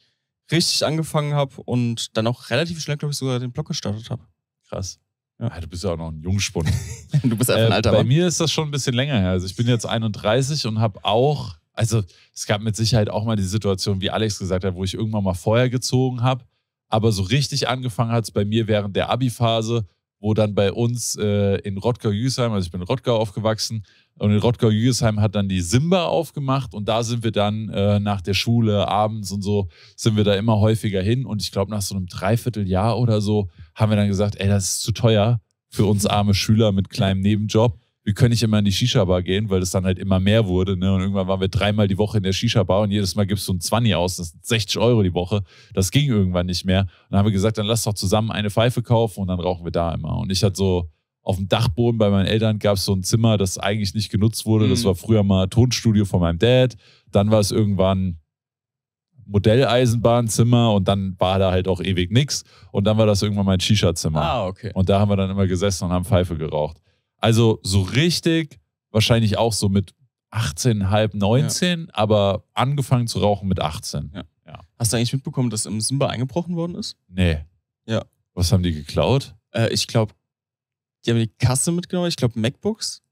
richtig angefangen habe und dann auch relativ schnell glaube ich sogar den Blog gestartet habe. Krass. Ja. du bist ja auch noch ein Jungspund. du bist einfach ein äh, alter äh, Bei mir ist das schon ein bisschen länger her. Also ich bin jetzt 31 und habe auch also es gab mit Sicherheit auch mal die Situation, wie Alex gesagt hat, wo ich irgendwann mal vorher gezogen habe. Aber so richtig angefangen hat es bei mir während der Abi-Phase, wo dann bei uns äh, in Rottgau-Jügesheim, also ich bin in Rottgau aufgewachsen, und in Rottgau-Jügesheim hat dann die Simba aufgemacht und da sind wir dann äh, nach der Schule abends und so, sind wir da immer häufiger hin. Und ich glaube, nach so einem Dreivierteljahr oder so haben wir dann gesagt, ey, das ist zu teuer für uns arme Schüler mit kleinem Nebenjob wir können nicht immer in die Shisha-Bar gehen, weil das dann halt immer mehr wurde. Ne? Und irgendwann waren wir dreimal die Woche in der Shisha-Bar und jedes Mal gibst du ein 20 aus, das sind 60 Euro die Woche. Das ging irgendwann nicht mehr. Und dann haben wir gesagt, dann lass doch zusammen eine Pfeife kaufen und dann rauchen wir da immer. Und ich hatte so auf dem Dachboden bei meinen Eltern gab es so ein Zimmer, das eigentlich nicht genutzt wurde. Mhm. Das war früher mal Tonstudio von meinem Dad. Dann war es irgendwann Modelleisenbahnzimmer und dann war da halt auch ewig nichts. Und dann war das irgendwann mein Shisha-Zimmer. Ah, okay. Und da haben wir dann immer gesessen und haben Pfeife geraucht. Also so richtig, wahrscheinlich auch so mit 18, halb 19, ja. aber angefangen zu rauchen mit 18. Ja. Ja. Hast du eigentlich mitbekommen, dass im Simba eingebrochen worden ist? Nee. Ja. Was haben die geklaut? Äh, ich glaube, die haben die Kasse mitgenommen, ich glaube MacBooks.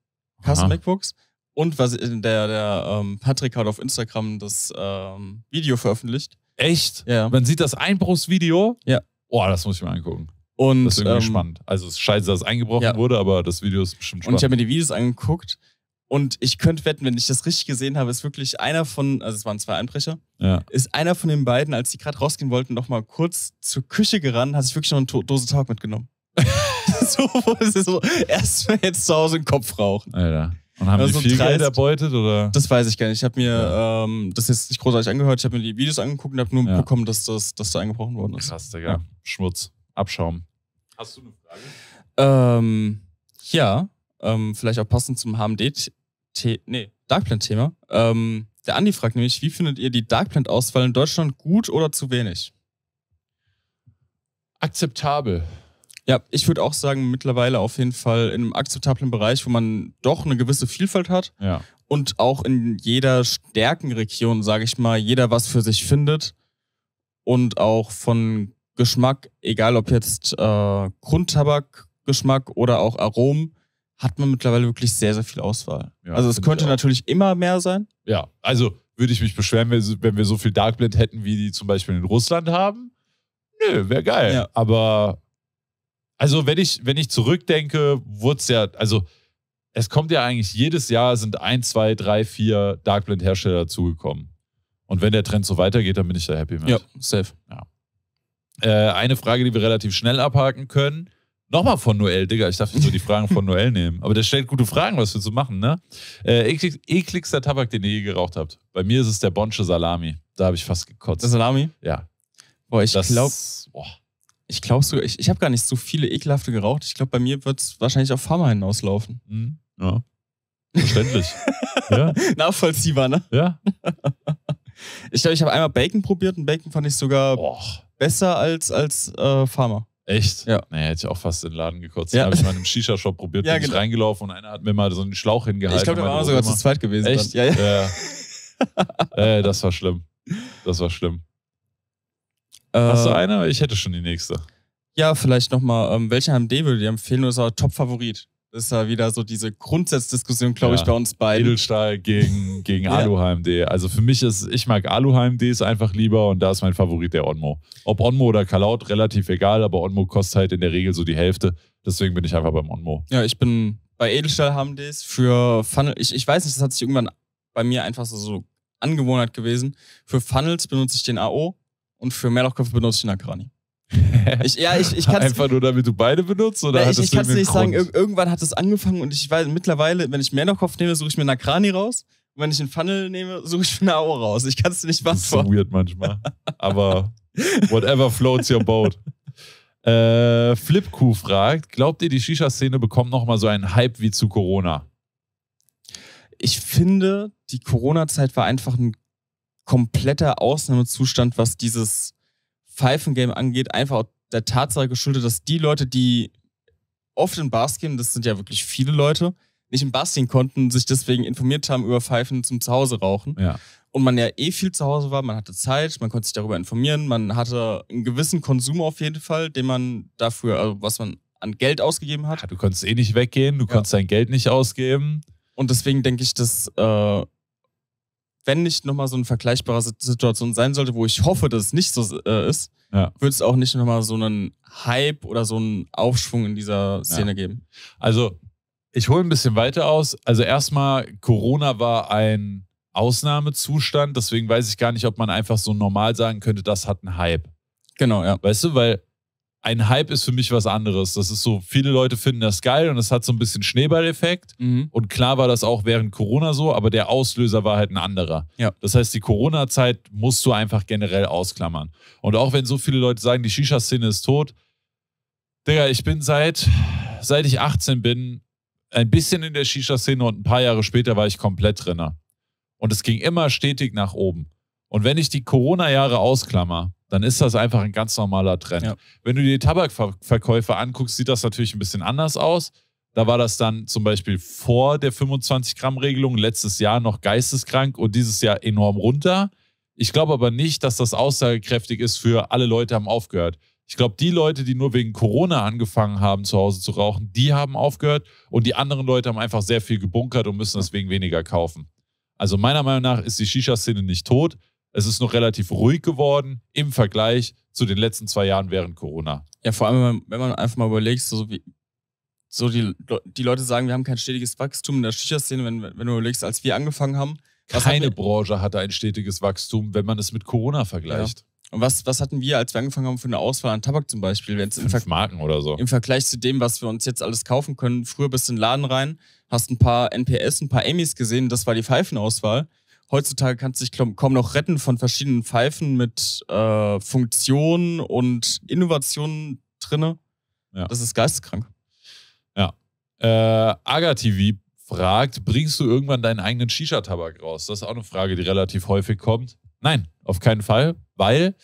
Kasse Aha. MacBooks. Und was, äh, der, der ähm, Patrick hat auf Instagram das ähm, Video veröffentlicht. Echt? Ja. Man sieht das Einbruchsvideo? Ja. Boah, das muss ich mir angucken. Und, das ist irgendwie ähm, spannend. Also es ist scheiße, dass es eingebrochen ja. wurde, aber das Video ist bestimmt spannend. Und ich habe mir die Videos angeguckt und ich könnte wetten, wenn ich das richtig gesehen habe, ist wirklich einer von, also es waren zwei Einbrecher, ja. ist einer von den beiden, als die gerade rausgehen wollten, nochmal kurz zur Küche gerannt, hat sich wirklich noch eine Dose Tabak mitgenommen. so, es ist so, erstmal jetzt zu Hause den Kopf rauchen. Alter. Und haben also die viel Geld erbeutet oder? Das weiß ich gar nicht. Ich habe mir ja. ähm, das jetzt nicht großartig angehört. Ich habe mir die Videos angeguckt und habe nur ja. bekommen, dass das, dass da eingebrochen worden ist. Krass, Digga. Ja. Schmutz, Abschaum. Hast du eine Frage? Ähm, ja, ähm, vielleicht auch passend zum HMD, nee, Darkplant-Thema. Ähm, der Andi fragt nämlich, wie findet ihr die Darkplant-Auswahl in Deutschland gut oder zu wenig? Akzeptabel. Ja, ich würde auch sagen, mittlerweile auf jeden Fall in einem akzeptablen Bereich, wo man doch eine gewisse Vielfalt hat. Ja. Und auch in jeder Stärkenregion, sage ich mal, jeder was für sich findet. Und auch von Geschmack, egal ob jetzt äh, Grundtabakgeschmack oder auch Aromen, hat man mittlerweile wirklich sehr, sehr viel Auswahl. Ja, also es könnte natürlich immer mehr sein. Ja, also würde ich mich beschweren, wenn wir so viel Darkblend hätten, wie die zum Beispiel in Russland haben. Nö, wäre geil. Ja. Aber also wenn ich, wenn ich zurückdenke, wurde es ja, also es kommt ja eigentlich jedes Jahr sind ein, zwei, drei, vier Darkblend-Hersteller dazugekommen. Und wenn der Trend so weitergeht, dann bin ich da happy mit. Ja, safe. Ja. Äh, eine Frage, die wir relativ schnell abhaken können. Nochmal von Noel, Digga. Ich darf nicht so die Fragen von Noel nehmen. Aber der stellt gute Fragen, was wir zu machen, ne? Äh, ekligster Tabak, den ihr je geraucht habt. Bei mir ist es der Bonsche Salami. Da habe ich fast gekotzt. Der Salami? Ja. Boah, ich glaube. Ich glaube sogar, ich, ich habe gar nicht so viele ekelhafte geraucht. Ich glaube, bei mir wird es wahrscheinlich auf Pharma hinauslaufen. Mhm. Ja. Verständlich. ja. Nachvollziehbar, ne? Ja. Ich glaube, ich habe einmal Bacon probiert und Bacon fand ich sogar. Boah Besser als, als äh, Farmer. Echt? Ja. Naja, hätte ich auch fast in den Laden gekotzt. Ja. habe ich mal in einem Shisha-Shop probiert, ja, bin genau. ich reingelaufen und einer hat mir mal so einen Schlauch hingehalten. Ich glaube, da war sogar zu zweit gewesen. Echt? Dann. Ja, ja. Äh, äh, das war schlimm. Das war schlimm. Äh, Hast du äh, eine? Ich hätte schon die nächste. Ja, vielleicht nochmal. Ähm, welchen AMD würde dir empfehlen? Oder ist auch Top-Favorit? Das ist ja wieder so diese Grundsatzdiskussion, glaube ja. ich, bei uns beiden. Edelstahl gegen, gegen ja. Aluheim-D. Also für mich ist, ich mag Aluheim-Ds einfach lieber und da ist mein Favorit der Onmo. Ob Onmo oder Kalaut, relativ egal, aber Onmo kostet halt in der Regel so die Hälfte. Deswegen bin ich einfach beim Onmo. Ja, ich bin bei Edelstahl-Ham-Ds für Funnel. Ich, ich weiß nicht, das hat sich irgendwann bei mir einfach so, so Angewohnheit gewesen. Für Funnels benutze ich den AO und für Mehrlochköpfe benutze ich den Akrani. Ich, ja, ich, ich kann's, Einfach nur, damit du beide benutzt? Oder na, ich ich kann es nicht Grund? sagen. irgendwann hat es angefangen und ich weiß mittlerweile, wenn ich Männerkopf nehme, suche ich mir eine Krani raus. Und wenn ich einen Funnel nehme, suche ich mir eine Au raus. Ich kann es nicht beantworten. Das ist weird manchmal. Aber whatever floats your boat. Äh, Flipkuh fragt, glaubt ihr, die Shisha-Szene bekommt nochmal so einen Hype wie zu Corona? Ich finde, die Corona-Zeit war einfach ein kompletter Ausnahmezustand, was dieses Pfeifengame angeht, einfach der Tatsache geschuldet, dass die Leute, die oft in Bars gehen, das sind ja wirklich viele Leute, nicht in Bars gehen konnten, sich deswegen informiert haben über Pfeifen zum Zuhause rauchen. Ja. Und man ja eh viel zu Hause war, man hatte Zeit, man konnte sich darüber informieren, man hatte einen gewissen Konsum auf jeden Fall, den man dafür, also was man an Geld ausgegeben hat. Ja, du konntest eh nicht weggehen, du ja. konntest dein Geld nicht ausgeben. Und deswegen denke ich, dass äh, wenn nicht nochmal so eine vergleichbare Situation sein sollte, wo ich hoffe, dass es nicht so äh, ist, ja. wird es auch nicht nochmal so einen Hype oder so einen Aufschwung in dieser Szene ja. geben. Also, ich hole ein bisschen weiter aus. Also, erstmal, Corona war ein Ausnahmezustand, deswegen weiß ich gar nicht, ob man einfach so normal sagen könnte, das hat einen Hype. Genau, ja. Weißt du, weil ein Hype ist für mich was anderes. Das ist so, viele Leute finden das geil und es hat so ein bisschen Schneeballeffekt. Mhm. Und klar war das auch während Corona so, aber der Auslöser war halt ein anderer. Ja. Das heißt, die Corona-Zeit musst du einfach generell ausklammern. Und auch wenn so viele Leute sagen, die Shisha-Szene ist tot, Digga, ich bin seit, seit ich 18 bin, ein bisschen in der Shisha-Szene und ein paar Jahre später war ich komplett drinner. Und es ging immer stetig nach oben. Und wenn ich die Corona-Jahre ausklammer, dann ist das einfach ein ganz normaler Trend. Ja. Wenn du dir die Tabakverkäufe anguckst, sieht das natürlich ein bisschen anders aus. Da war das dann zum Beispiel vor der 25-Gramm-Regelung, letztes Jahr noch geisteskrank und dieses Jahr enorm runter. Ich glaube aber nicht, dass das aussagekräftig ist für alle Leute haben aufgehört. Ich glaube, die Leute, die nur wegen Corona angefangen haben, zu Hause zu rauchen, die haben aufgehört und die anderen Leute haben einfach sehr viel gebunkert und müssen deswegen weniger kaufen. Also meiner Meinung nach ist die Shisha-Szene nicht tot. Es ist noch relativ ruhig geworden im Vergleich zu den letzten zwei Jahren während Corona. Ja, vor allem, wenn man einfach mal überlegt, so wie so die, die Leute sagen, wir haben kein stetiges Wachstum in der shisha wenn, wenn du überlegst, als wir angefangen haben. Keine hat Branche hatte ein stetiges Wachstum, wenn man es mit Corona vergleicht. Ja. Und was, was hatten wir, als wir angefangen haben, für eine Auswahl an Tabak zum Beispiel? Wenn Fünf im Marken oder so. Im Vergleich zu dem, was wir uns jetzt alles kaufen können. Früher bist du in den Laden rein, hast ein paar NPS, ein paar Emmys gesehen, das war die Pfeifenauswahl heutzutage kannst du dich kaum noch retten von verschiedenen Pfeifen mit äh, Funktionen und Innovationen drinne. Ja. Das ist geisteskrank. Ja. Äh, AgaTV fragt, bringst du irgendwann deinen eigenen Shisha-Tabak raus? Das ist auch eine Frage, die relativ häufig kommt. Nein, auf keinen Fall, weil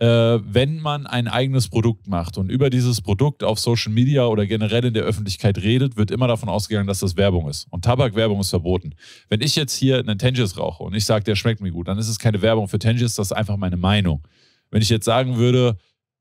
äh, wenn man ein eigenes Produkt macht und über dieses Produkt auf Social Media oder generell in der Öffentlichkeit redet, wird immer davon ausgegangen, dass das Werbung ist. Und Tabakwerbung ist verboten. Wenn ich jetzt hier einen Tangis rauche und ich sage, der schmeckt mir gut, dann ist es keine Werbung für Tangis, das ist einfach meine Meinung. Wenn ich jetzt sagen würde,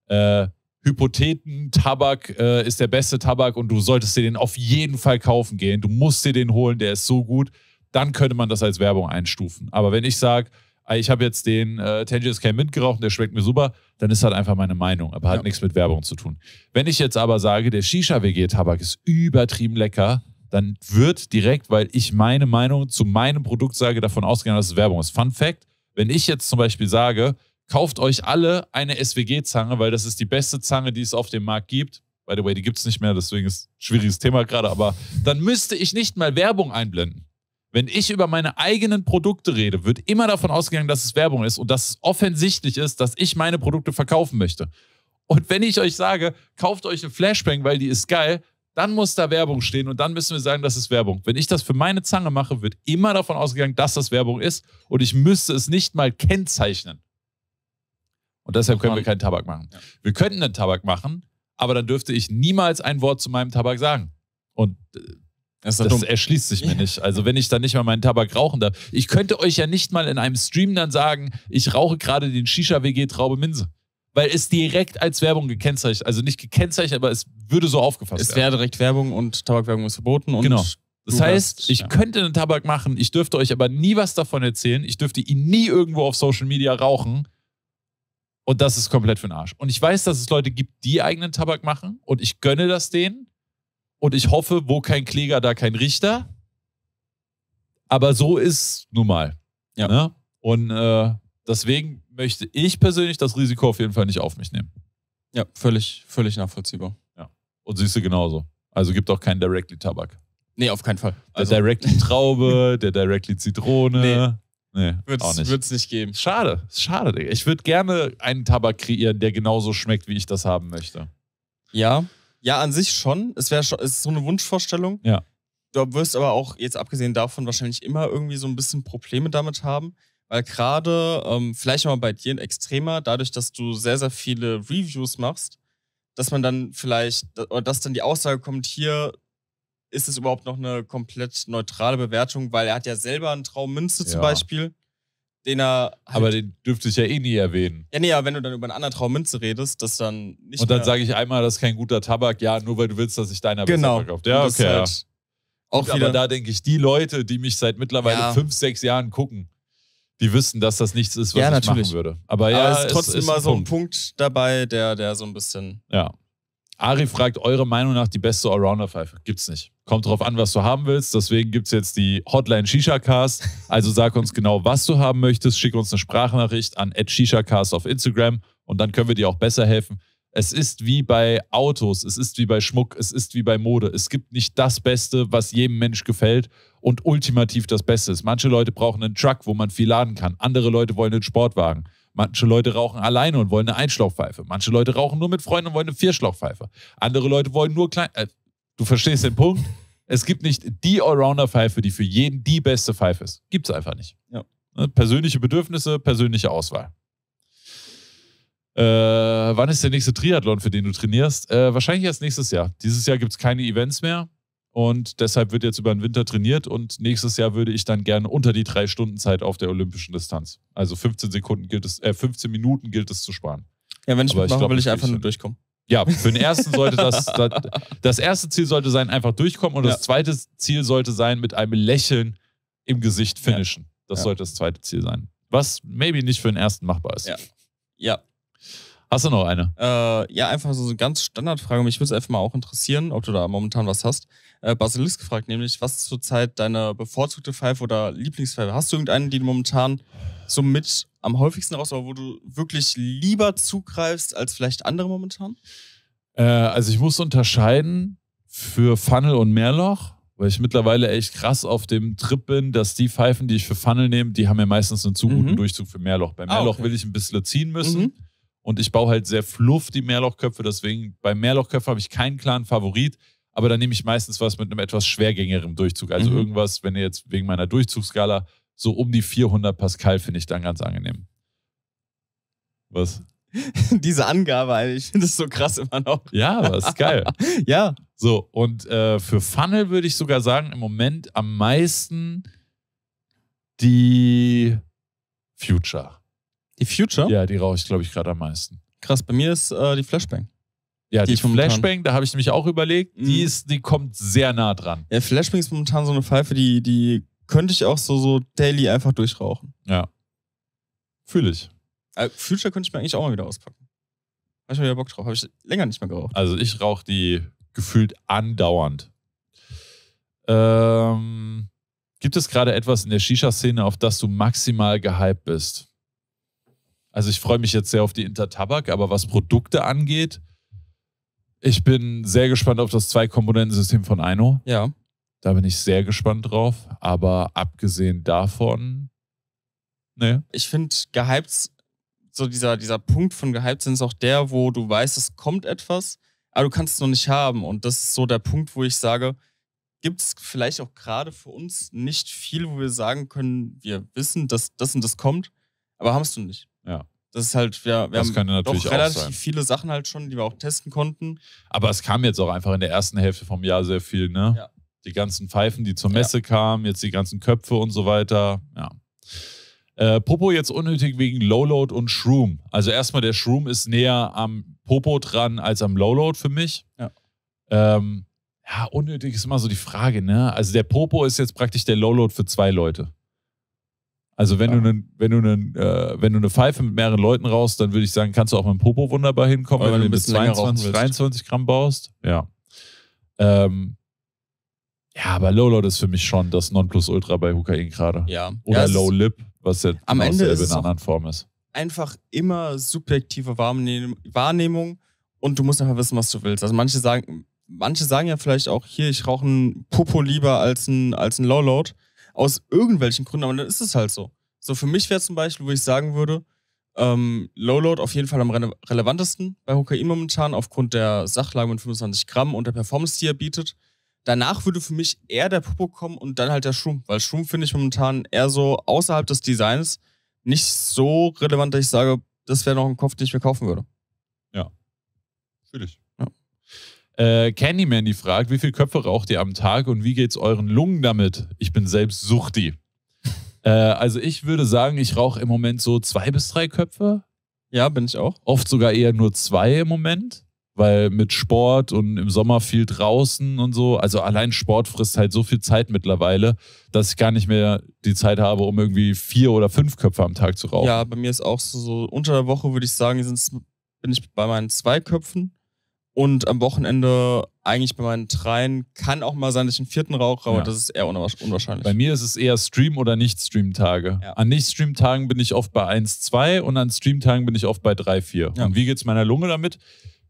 äh, Hypotheten, Tabak äh, ist der beste Tabak und du solltest dir den auf jeden Fall kaufen gehen, du musst dir den holen, der ist so gut, dann könnte man das als Werbung einstufen. Aber wenn ich sage, ich habe jetzt den äh, Tangerines K Mint geraucht und der schmeckt mir super, dann ist halt einfach meine Meinung, aber hat ja. nichts mit Werbung zu tun. Wenn ich jetzt aber sage, der Shisha-WG-Tabak ist übertrieben lecker, dann wird direkt, weil ich meine Meinung zu meinem Produkt sage, davon ausgegangen, dass es Werbung ist. Fun Fact, wenn ich jetzt zum Beispiel sage, kauft euch alle eine SWG-Zange, weil das ist die beste Zange, die es auf dem Markt gibt. By the way, die gibt es nicht mehr, deswegen ist es ein schwieriges Thema gerade, aber dann müsste ich nicht mal Werbung einblenden. Wenn ich über meine eigenen Produkte rede, wird immer davon ausgegangen, dass es Werbung ist und dass es offensichtlich ist, dass ich meine Produkte verkaufen möchte. Und wenn ich euch sage, kauft euch eine Flashbang, weil die ist geil, dann muss da Werbung stehen und dann müssen wir sagen, das ist Werbung. Wenn ich das für meine Zange mache, wird immer davon ausgegangen, dass das Werbung ist und ich müsste es nicht mal kennzeichnen. Und deshalb können wir keinen Tabak machen. Wir könnten einen Tabak machen, aber dann dürfte ich niemals ein Wort zu meinem Tabak sagen. Und äh, das, das erschließt sich mir nicht. Also wenn ich dann nicht mal meinen Tabak rauchen darf. Ich könnte euch ja nicht mal in einem Stream dann sagen, ich rauche gerade den Shisha-WG Traube Minze. Weil es direkt als Werbung gekennzeichnet, also nicht gekennzeichnet, aber es würde so aufgefasst es werden. Es wäre direkt Werbung und Tabakwerbung ist verboten. Und genau. Das heißt, hast, ich ja. könnte einen Tabak machen, ich dürfte euch aber nie was davon erzählen, ich dürfte ihn nie irgendwo auf Social Media rauchen. Und das ist komplett für den Arsch. Und ich weiß, dass es Leute gibt, die eigenen Tabak machen und ich gönne das denen. Und ich hoffe, wo kein Kläger, da kein Richter. Aber so ist nun mal. Ja. Ne? Und äh, deswegen möchte ich persönlich das Risiko auf jeden Fall nicht auf mich nehmen. Ja, völlig, völlig nachvollziehbar. Ja. Und siehst du genauso. Also gibt auch keinen Directly Tabak. Nee, auf keinen Fall. Also. Der Directly Traube, der Directly Zitrone. Nee. nee wird's, auch nicht. Wird es nicht geben. Schade, schade, Digga. Ich würde gerne einen Tabak kreieren, der genauso schmeckt, wie ich das haben möchte. Ja, ja, an sich schon. Es wäre schon, es ist so eine Wunschvorstellung. Ja. Du wirst aber auch jetzt abgesehen davon wahrscheinlich immer irgendwie so ein bisschen Probleme damit haben, weil gerade ähm, vielleicht mal bei dir ein extremer, dadurch, dass du sehr sehr viele Reviews machst, dass man dann vielleicht oder dass dann die Aussage kommt hier ist es überhaupt noch eine komplett neutrale Bewertung, weil er hat ja selber einen Traum Münze ja. zum Beispiel den er. Halt aber den dürfte ich ja eh nie erwähnen. Ja, nee, aber wenn du dann über einen anderen Traum Münze redest, das dann nicht. Und dann sage ich einmal, das ist kein guter Tabak, ja, nur weil du willst, dass ich deiner genau. besser verkauft. Ja, okay. Halt Auch wieder. Aber da denke ich, die Leute, die mich seit mittlerweile ja. fünf, sechs Jahren gucken, die wissen, dass das nichts ist, was ja, ich machen würde. Aber ja, aber es ist trotzdem ist mal so ein Punkt. Punkt dabei, der, der so ein bisschen. Ja. Ari fragt, eure Meinung nach die beste Allrounder-Pfeife? Gibt's nicht. Kommt drauf an, was du haben willst. Deswegen gibt's jetzt die Hotline Shisha-Cast. Also sag uns genau, was du haben möchtest. Schick uns eine Sprachnachricht an Shisha Cast auf Instagram und dann können wir dir auch besser helfen. Es ist wie bei Autos, es ist wie bei Schmuck, es ist wie bei Mode. Es gibt nicht das Beste, was jedem Mensch gefällt und ultimativ das Beste ist. Manche Leute brauchen einen Truck, wo man viel laden kann. Andere Leute wollen einen Sportwagen. Manche Leute rauchen alleine und wollen eine Einschlauchpfeife. Manche Leute rauchen nur mit Freunden und wollen eine Vierschlauchpfeife. Andere Leute wollen nur klein. Äh, du verstehst den Punkt. Es gibt nicht die Allrounder-Pfeife, die für jeden die beste Pfeife ist. Gibt es einfach nicht. Ja. Ne, persönliche Bedürfnisse, persönliche Auswahl. Äh, wann ist der nächste Triathlon, für den du trainierst? Äh, wahrscheinlich erst nächstes Jahr. Dieses Jahr gibt es keine Events mehr. Und deshalb wird jetzt über den Winter trainiert und nächstes Jahr würde ich dann gerne unter die drei Stunden Zeit auf der olympischen Distanz. Also 15 Sekunden gilt es, äh, 15 Minuten gilt es zu sparen. Ja, wenn ich Aber mitmache, ich glaub, will ich einfach nur durchkommen. Ja, für den ersten sollte das, das, das erste Ziel sollte sein, einfach durchkommen und ja. das zweite Ziel sollte sein, mit einem Lächeln im Gesicht finishen. Ja. Das ja. sollte das zweite Ziel sein. Was maybe nicht für den ersten machbar ist. Ja. Ja, Hast du noch eine? Äh, ja, einfach so eine ganz Standardfrage. Mich würde es einfach mal auch interessieren, ob du da momentan was hast. Äh, Basilisk fragt nämlich, was ist zurzeit deine bevorzugte Pfeife oder Lieblingspfeife? Hast du irgendeine, die du momentan so mit am häufigsten raus, wo du wirklich lieber zugreifst als vielleicht andere momentan? Äh, also ich muss unterscheiden für Funnel und Meerloch, weil ich mittlerweile echt krass auf dem Trip bin, dass die Pfeifen, die ich für Funnel nehme, die haben ja meistens einen zu mhm. guten mhm. Durchzug für Meerloch. Bei Meerloch ah, okay. will ich ein bisschen ziehen müssen. Mhm und ich baue halt sehr fluff die Mehrlochköpfe. Deswegen bei Mehrlochköpfen habe ich keinen klaren Favorit. Aber da nehme ich meistens was mit einem etwas schwergängerem Durchzug. Also mhm. irgendwas, wenn ihr jetzt wegen meiner Durchzugsskala so um die 400 Pascal finde ich dann ganz angenehm. Was? Diese Angabe, ich finde es so krass immer noch. Ja, aber ist geil. ja. So, und äh, für Funnel würde ich sogar sagen, im Moment am meisten die Future. Die Future? Ja, die rauche ich, glaube ich, gerade am meisten. Krass, bei mir ist äh, die Flashbang. Ja, die, die Flashbang, da habe ich nämlich auch überlegt, mhm. die, ist, die kommt sehr nah dran. Ja, Flashbang ist momentan so eine Pfeife, die, die könnte ich auch so, so daily einfach durchrauchen. Ja. Fühle ich. Äh, Future könnte ich mir eigentlich auch mal wieder auspacken. Habe ich mal wieder Bock drauf. Habe ich länger nicht mehr geraucht. Also ich rauche die gefühlt andauernd. Ähm, gibt es gerade etwas in der Shisha-Szene, auf das du maximal gehypt bist? Also ich freue mich jetzt sehr auf die Intertabak, aber was Produkte angeht, ich bin sehr gespannt auf das Zwei-Komponenten-System von Eino. Ja. Da bin ich sehr gespannt drauf. Aber abgesehen davon, ne. Ich finde, gehypt, so dieser, dieser Punkt von gehypt sind ist auch der, wo du weißt, es kommt etwas, aber du kannst es noch nicht haben. Und das ist so der Punkt, wo ich sage, gibt es vielleicht auch gerade für uns nicht viel, wo wir sagen können, wir wissen, dass das und das kommt, aber haben es du nicht. Das ist halt, ja, wir das haben doch relativ viele Sachen halt schon, die wir auch testen konnten. Aber es kam jetzt auch einfach in der ersten Hälfte vom Jahr sehr viel, ne? Ja. Die ganzen Pfeifen, die zur Messe ja. kamen, jetzt die ganzen Köpfe und so weiter. Ja. Äh, Popo jetzt unnötig wegen Lowload und Shroom. Also erstmal, der Shroom ist näher am Popo dran als am Lowload für mich. Ja. Ähm, ja, unnötig ist immer so die Frage, ne? Also der Popo ist jetzt praktisch der Lowload für zwei Leute. Also wenn ja. du einen, wenn du einen, äh, wenn du eine Pfeife mit mehreren Leuten rauchst, dann würde ich sagen, kannst du auch mit dem Popo wunderbar hinkommen, Weil wenn du, du 22, 23 Gramm baust. Ja. Ähm, ja, aber Lowload ist für mich schon das Nonplusultra bei Hukain gerade. Ja. Oder ja, Low Lip, was ja am genau Ende ist in einer anderen Form ist. Einfach immer subjektive Wahrnehmung und du musst einfach wissen, was du willst. Also manche sagen, manche sagen ja vielleicht auch hier, ich rauche einen Popo lieber als ein als ein Lowload. Aus irgendwelchen Gründen, aber dann ist es halt so. So, für mich wäre zum Beispiel, wo ich sagen würde, ähm, Lowload auf jeden Fall am re relevantesten bei Hokain momentan, aufgrund der Sachlage mit 25 Gramm und der Performance, die er bietet. Danach würde für mich eher der Popo kommen und dann halt der Schrumpf, weil Schrumpf finde ich momentan eher so außerhalb des Designs nicht so relevant, dass ich sage, das wäre noch ein Kopf, den ich mir kaufen würde. Ja, fühle ich. Äh, die fragt, wie viele Köpfe raucht ihr am Tag und wie geht's euren Lungen damit? Ich bin selbst Suchti. äh, also ich würde sagen, ich rauche im Moment so zwei bis drei Köpfe. Ja, bin ich auch. Oft sogar eher nur zwei im Moment, weil mit Sport und im Sommer viel draußen und so. Also allein Sport frisst halt so viel Zeit mittlerweile, dass ich gar nicht mehr die Zeit habe, um irgendwie vier oder fünf Köpfe am Tag zu rauchen. Ja, bei mir ist auch so, so unter der Woche würde ich sagen, sind bin ich bei meinen zwei Köpfen und am Wochenende eigentlich bei meinen dreien kann auch mal sein, dass ich einen vierten rauche, aber ja. das ist eher unwahrscheinlich. Bei mir ist es eher Stream- oder Nicht-Stream-Tage. Ja. An Nicht-Stream-Tagen bin ich oft bei 1, 2 und an Stream-Tagen bin ich oft bei 3, 4. Ja. Und wie geht es meiner Lunge damit?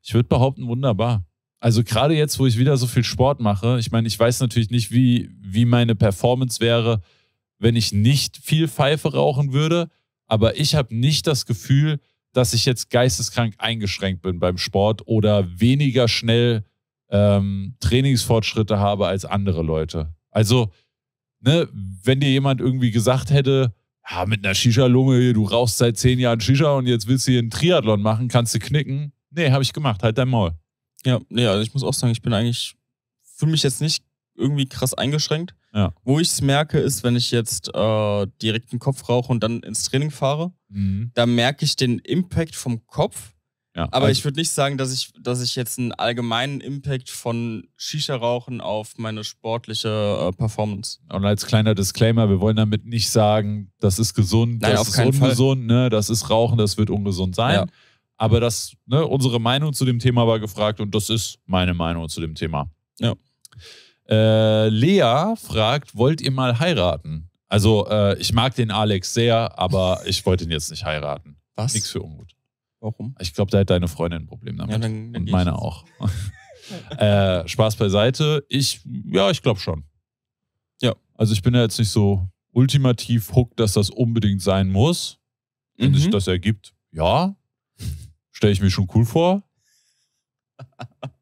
Ich würde behaupten, wunderbar. Also gerade jetzt, wo ich wieder so viel Sport mache, ich meine, ich weiß natürlich nicht, wie, wie meine Performance wäre, wenn ich nicht viel Pfeife rauchen würde, aber ich habe nicht das Gefühl, dass ich jetzt geisteskrank eingeschränkt bin beim Sport oder weniger schnell ähm, Trainingsfortschritte habe als andere Leute. Also, ne, wenn dir jemand irgendwie gesagt hätte, ja, mit einer Shisha-Lunge, du rauchst seit zehn Jahren Shisha und jetzt willst du hier einen Triathlon machen, kannst du knicken. Nee, habe ich gemacht, halt dein Maul. Ja, ja, also ich muss auch sagen, ich bin eigentlich, fühle mich jetzt nicht irgendwie krass eingeschränkt. Ja. Wo ich es merke, ist, wenn ich jetzt äh, direkt den Kopf rauche und dann ins Training fahre, mhm. da merke ich den Impact vom Kopf. Ja, aber also ich würde nicht sagen, dass ich, dass ich jetzt einen allgemeinen Impact von Shisha-Rauchen auf meine sportliche äh, Performance. Und als kleiner Disclaimer, wir wollen damit nicht sagen, das ist gesund, Nein, das ist ungesund, ne? das ist Rauchen, das wird ungesund sein. Ja. Aber das, ne, unsere Meinung zu dem Thema war gefragt und das ist meine Meinung zu dem Thema. Ja. Äh, Lea fragt, wollt ihr mal heiraten? Also, äh, ich mag den Alex sehr, aber ich wollte ihn jetzt nicht heiraten. Was? Nichts für Unmut. Warum? Ich glaube, da hat deine Freundin ein Problem damit. Ja, dann, dann Und meine jetzt. auch. äh, Spaß beiseite. Ich, ja, ich glaube schon. Ja. Also, ich bin ja jetzt nicht so ultimativ hooked, dass das unbedingt sein muss. Wenn mhm. sich das ergibt, ja. Stelle ich mir schon cool vor.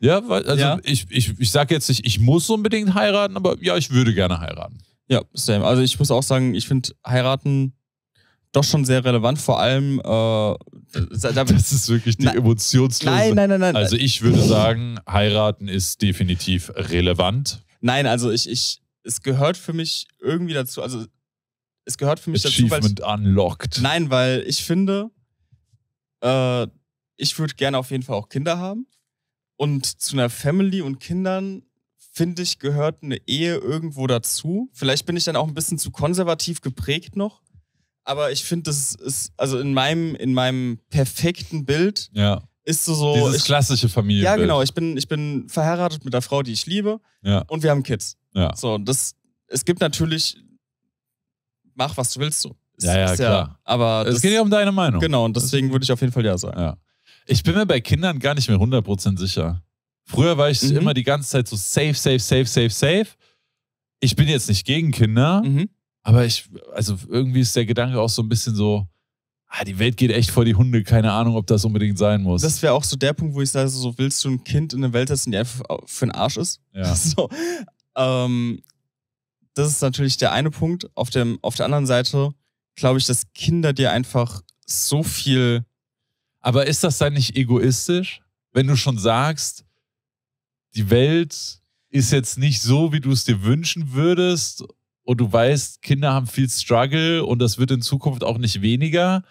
Ja, also ja. ich, ich, ich sage jetzt nicht, ich muss unbedingt heiraten, aber ja, ich würde gerne heiraten. Ja, same. Also ich muss auch sagen, ich finde heiraten doch schon sehr relevant, vor allem äh, da, das ist wirklich die nein, emotionslose. Nein, nein, nein, nein. Also ich würde sagen, heiraten ist definitiv relevant. Nein, also ich, ich, es gehört für mich irgendwie dazu, also es gehört für mich Achievement dazu. Achievement unlocked. Nein, weil ich finde, äh, ich würde gerne auf jeden Fall auch Kinder haben. Und zu einer Family und Kindern, finde ich, gehört eine Ehe irgendwo dazu. Vielleicht bin ich dann auch ein bisschen zu konservativ geprägt noch. Aber ich finde, das ist, also in meinem, in meinem perfekten Bild ja. ist so so. Dieses ich, klassische Familie. Ja, genau. Ich bin, ich bin verheiratet mit der Frau, die ich liebe. Ja. Und wir haben Kids. Ja. So, das, es gibt natürlich, mach was du willst so. Ja, ja, klar. Ja, aber es geht ja um deine Meinung. Genau, und deswegen würde ich auf jeden Fall ja sagen. Ja. Ich bin mir bei Kindern gar nicht mehr 100% sicher. Früher war ich mhm. immer die ganze Zeit so safe, safe, safe, safe, safe. Ich bin jetzt nicht gegen Kinder, mhm. aber ich, also irgendwie ist der Gedanke auch so ein bisschen so, ah, die Welt geht echt vor die Hunde, keine Ahnung, ob das unbedingt sein muss. Das wäre auch so der Punkt, wo ich sage, so willst du ein Kind in eine Welt setzen, die einfach für den Arsch ist? Ja. So, ähm, das ist natürlich der eine Punkt. Auf, dem, auf der anderen Seite glaube ich, dass Kinder dir einfach so viel aber ist das dann nicht egoistisch, wenn du schon sagst, die Welt ist jetzt nicht so, wie du es dir wünschen würdest und du weißt, Kinder haben viel Struggle und das wird in Zukunft auch nicht weniger,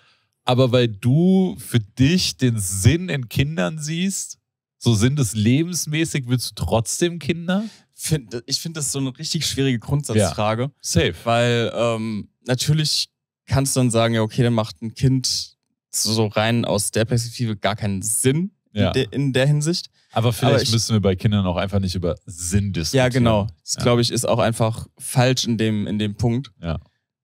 aber weil du für dich den Sinn in Kindern siehst, so Sinn des Lebensmäßig, willst du trotzdem Kinder? Find, ich finde das so eine richtig schwierige Grundsatzfrage. Ja, safe. Weil ähm, natürlich kannst du dann sagen, ja, okay, dann macht ein Kind so rein aus der Perspektive gar keinen Sinn ja. in, de, in, der Hinsicht. Aber vielleicht Aber ich, müssen wir bei Kindern auch einfach nicht über Sinn diskutieren. Ja, genau. Das ja. glaube ich ist auch einfach falsch in dem, in dem Punkt. Ja.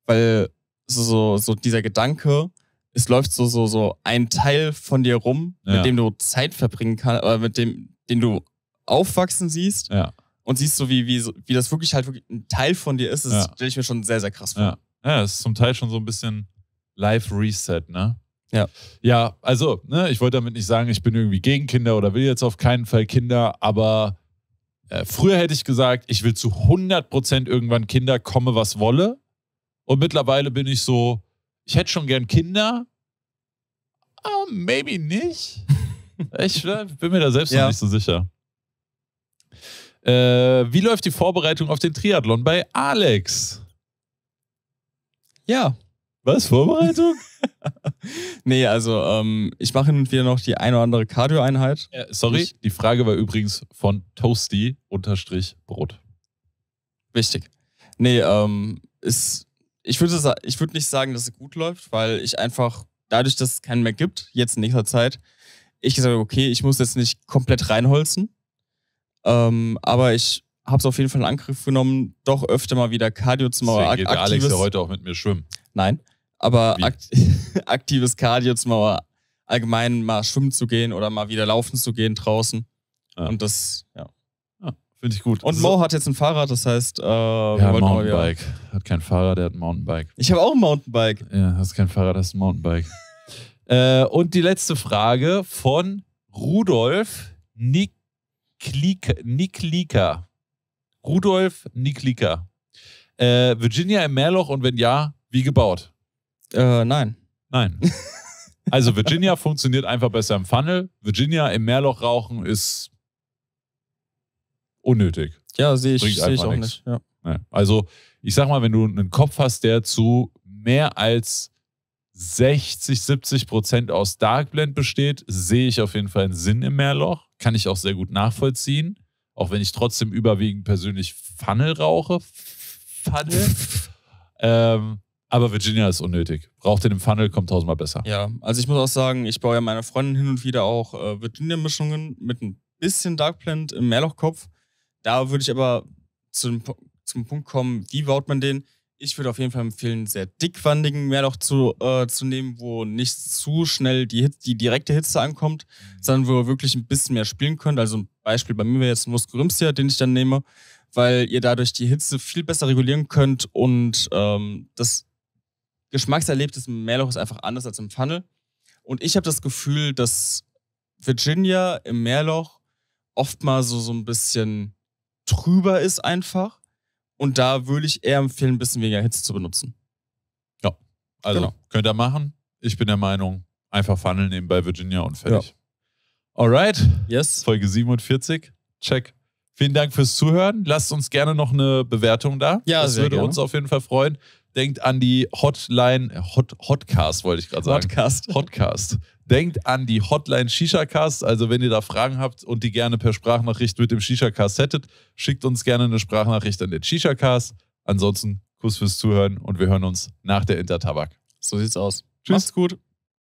Weil so, so, so dieser Gedanke, es läuft so, so, so ein Teil von dir rum, ja. mit dem du Zeit verbringen kannst, oder äh, mit dem, den du aufwachsen siehst. Ja. Und siehst so, wie, wie, wie das wirklich halt wirklich ein Teil von dir ist, das ja. stelle ich mir schon sehr, sehr krass vor. Ja. ja, das ist zum Teil schon so ein bisschen Live Reset, ne? Ja. Ja, also, ne, ich wollte damit nicht sagen, ich bin irgendwie gegen Kinder oder will jetzt auf keinen Fall Kinder, aber äh, früher hätte ich gesagt, ich will zu 100% irgendwann Kinder, komme was wolle. Und mittlerweile bin ich so, ich hätte schon gern Kinder, aber maybe nicht. ich ne, bin mir da selbst ja. noch nicht so sicher. Äh, wie läuft die Vorbereitung auf den Triathlon bei Alex? Ja, was? Vorbereitung? nee, also ähm, ich mache hin und wieder noch die eine oder andere Cardio-Einheit. Ja, äh, sorry, ich, die Frage war übrigens von Toasty-Brot. Wichtig. Nee, ähm, ist, ich würde ich würd nicht sagen, dass es gut läuft, weil ich einfach, dadurch, dass es keinen mehr gibt, jetzt in nächster Zeit, ich gesagt habe, okay, ich muss jetzt nicht komplett reinholzen. Ähm, aber ich habe es auf jeden Fall in Angriff genommen, doch öfter mal wieder Cardio zu machen. Deswegen geht aktives. Alex ja heute auch mit mir schwimmen. Nein. Aber akt aktives Cardio zum mal allgemein mal schwimmen zu gehen oder mal wieder laufen zu gehen draußen. Ja. Und das, ja. ja Finde ich gut. Und Mo hat jetzt ein Fahrrad, das heißt, äh, ja, Mountainbike. Hat kein Fahrrad, der hat ein Mountainbike. Ich habe auch ein Mountainbike. Ja, hast kein Fahrrad, hast ein Mountainbike. äh, und die letzte Frage von Rudolf Niklika. Rudolf Niklika. Äh, Virginia im Meerloch und wenn ja, wie gebaut? Äh, nein. Nein. Also Virginia funktioniert einfach besser im Funnel. Virginia im Meerloch rauchen ist unnötig. Ja, sehe ich, seh ich auch nichts. nicht. Ja. Also ich sag mal, wenn du einen Kopf hast, der zu mehr als 60, 70 Prozent aus Darkblend besteht, sehe ich auf jeden Fall einen Sinn im Meerloch. Kann ich auch sehr gut nachvollziehen. Auch wenn ich trotzdem überwiegend persönlich Funnel rauche. Funnel. ähm, aber Virginia ist unnötig. Braucht in dem Funnel, kommt tausendmal besser. Ja, also ich muss auch sagen, ich baue ja meiner Freundin hin und wieder auch äh, Virginia-Mischungen mit ein bisschen Dark Plant im Mehrlochkopf. Da würde ich aber zu zum Punkt kommen, wie baut man den? Ich würde auf jeden Fall empfehlen, einen sehr dickwandigen Mehrloch zu, äh, zu nehmen, wo nicht zu schnell die, Hit, die direkte Hitze ankommt, mhm. sondern wo ihr wirklich ein bisschen mehr spielen könnt. Also ein Beispiel bei mir wäre jetzt ein Muskelrümstier, den ich dann nehme, weil ihr dadurch die Hitze viel besser regulieren könnt und ähm, das Geschmackserlebnis im Meerloch ist einfach anders als im Funnel. Und ich habe das Gefühl, dass Virginia im Meerloch oft mal so, so ein bisschen trüber ist einfach. Und da würde ich eher empfehlen, ein bisschen weniger Hitze zu benutzen. Ja, also genau. könnt ihr machen. Ich bin der Meinung, einfach Funnel nehmen bei Virginia und fertig. Ja. Alright. Yes. Folge 47. Check. Vielen Dank fürs Zuhören. Lasst uns gerne noch eine Bewertung da. Ja, das würde gerne. uns auf jeden Fall freuen denkt an die Hotline, äh, Hot, Hotcast wollte ich gerade sagen. Hotcast. Hotcast. Denkt an die Hotline Shisha-Cast. Also, wenn ihr da Fragen habt und die gerne per Sprachnachricht mit dem Shisha-Cast hättet, schickt uns gerne eine Sprachnachricht an den Shisha-Cast. Ansonsten Kuss fürs Zuhören und wir hören uns nach der Intertabak. So sieht's aus. Tschüss. Macht's gut.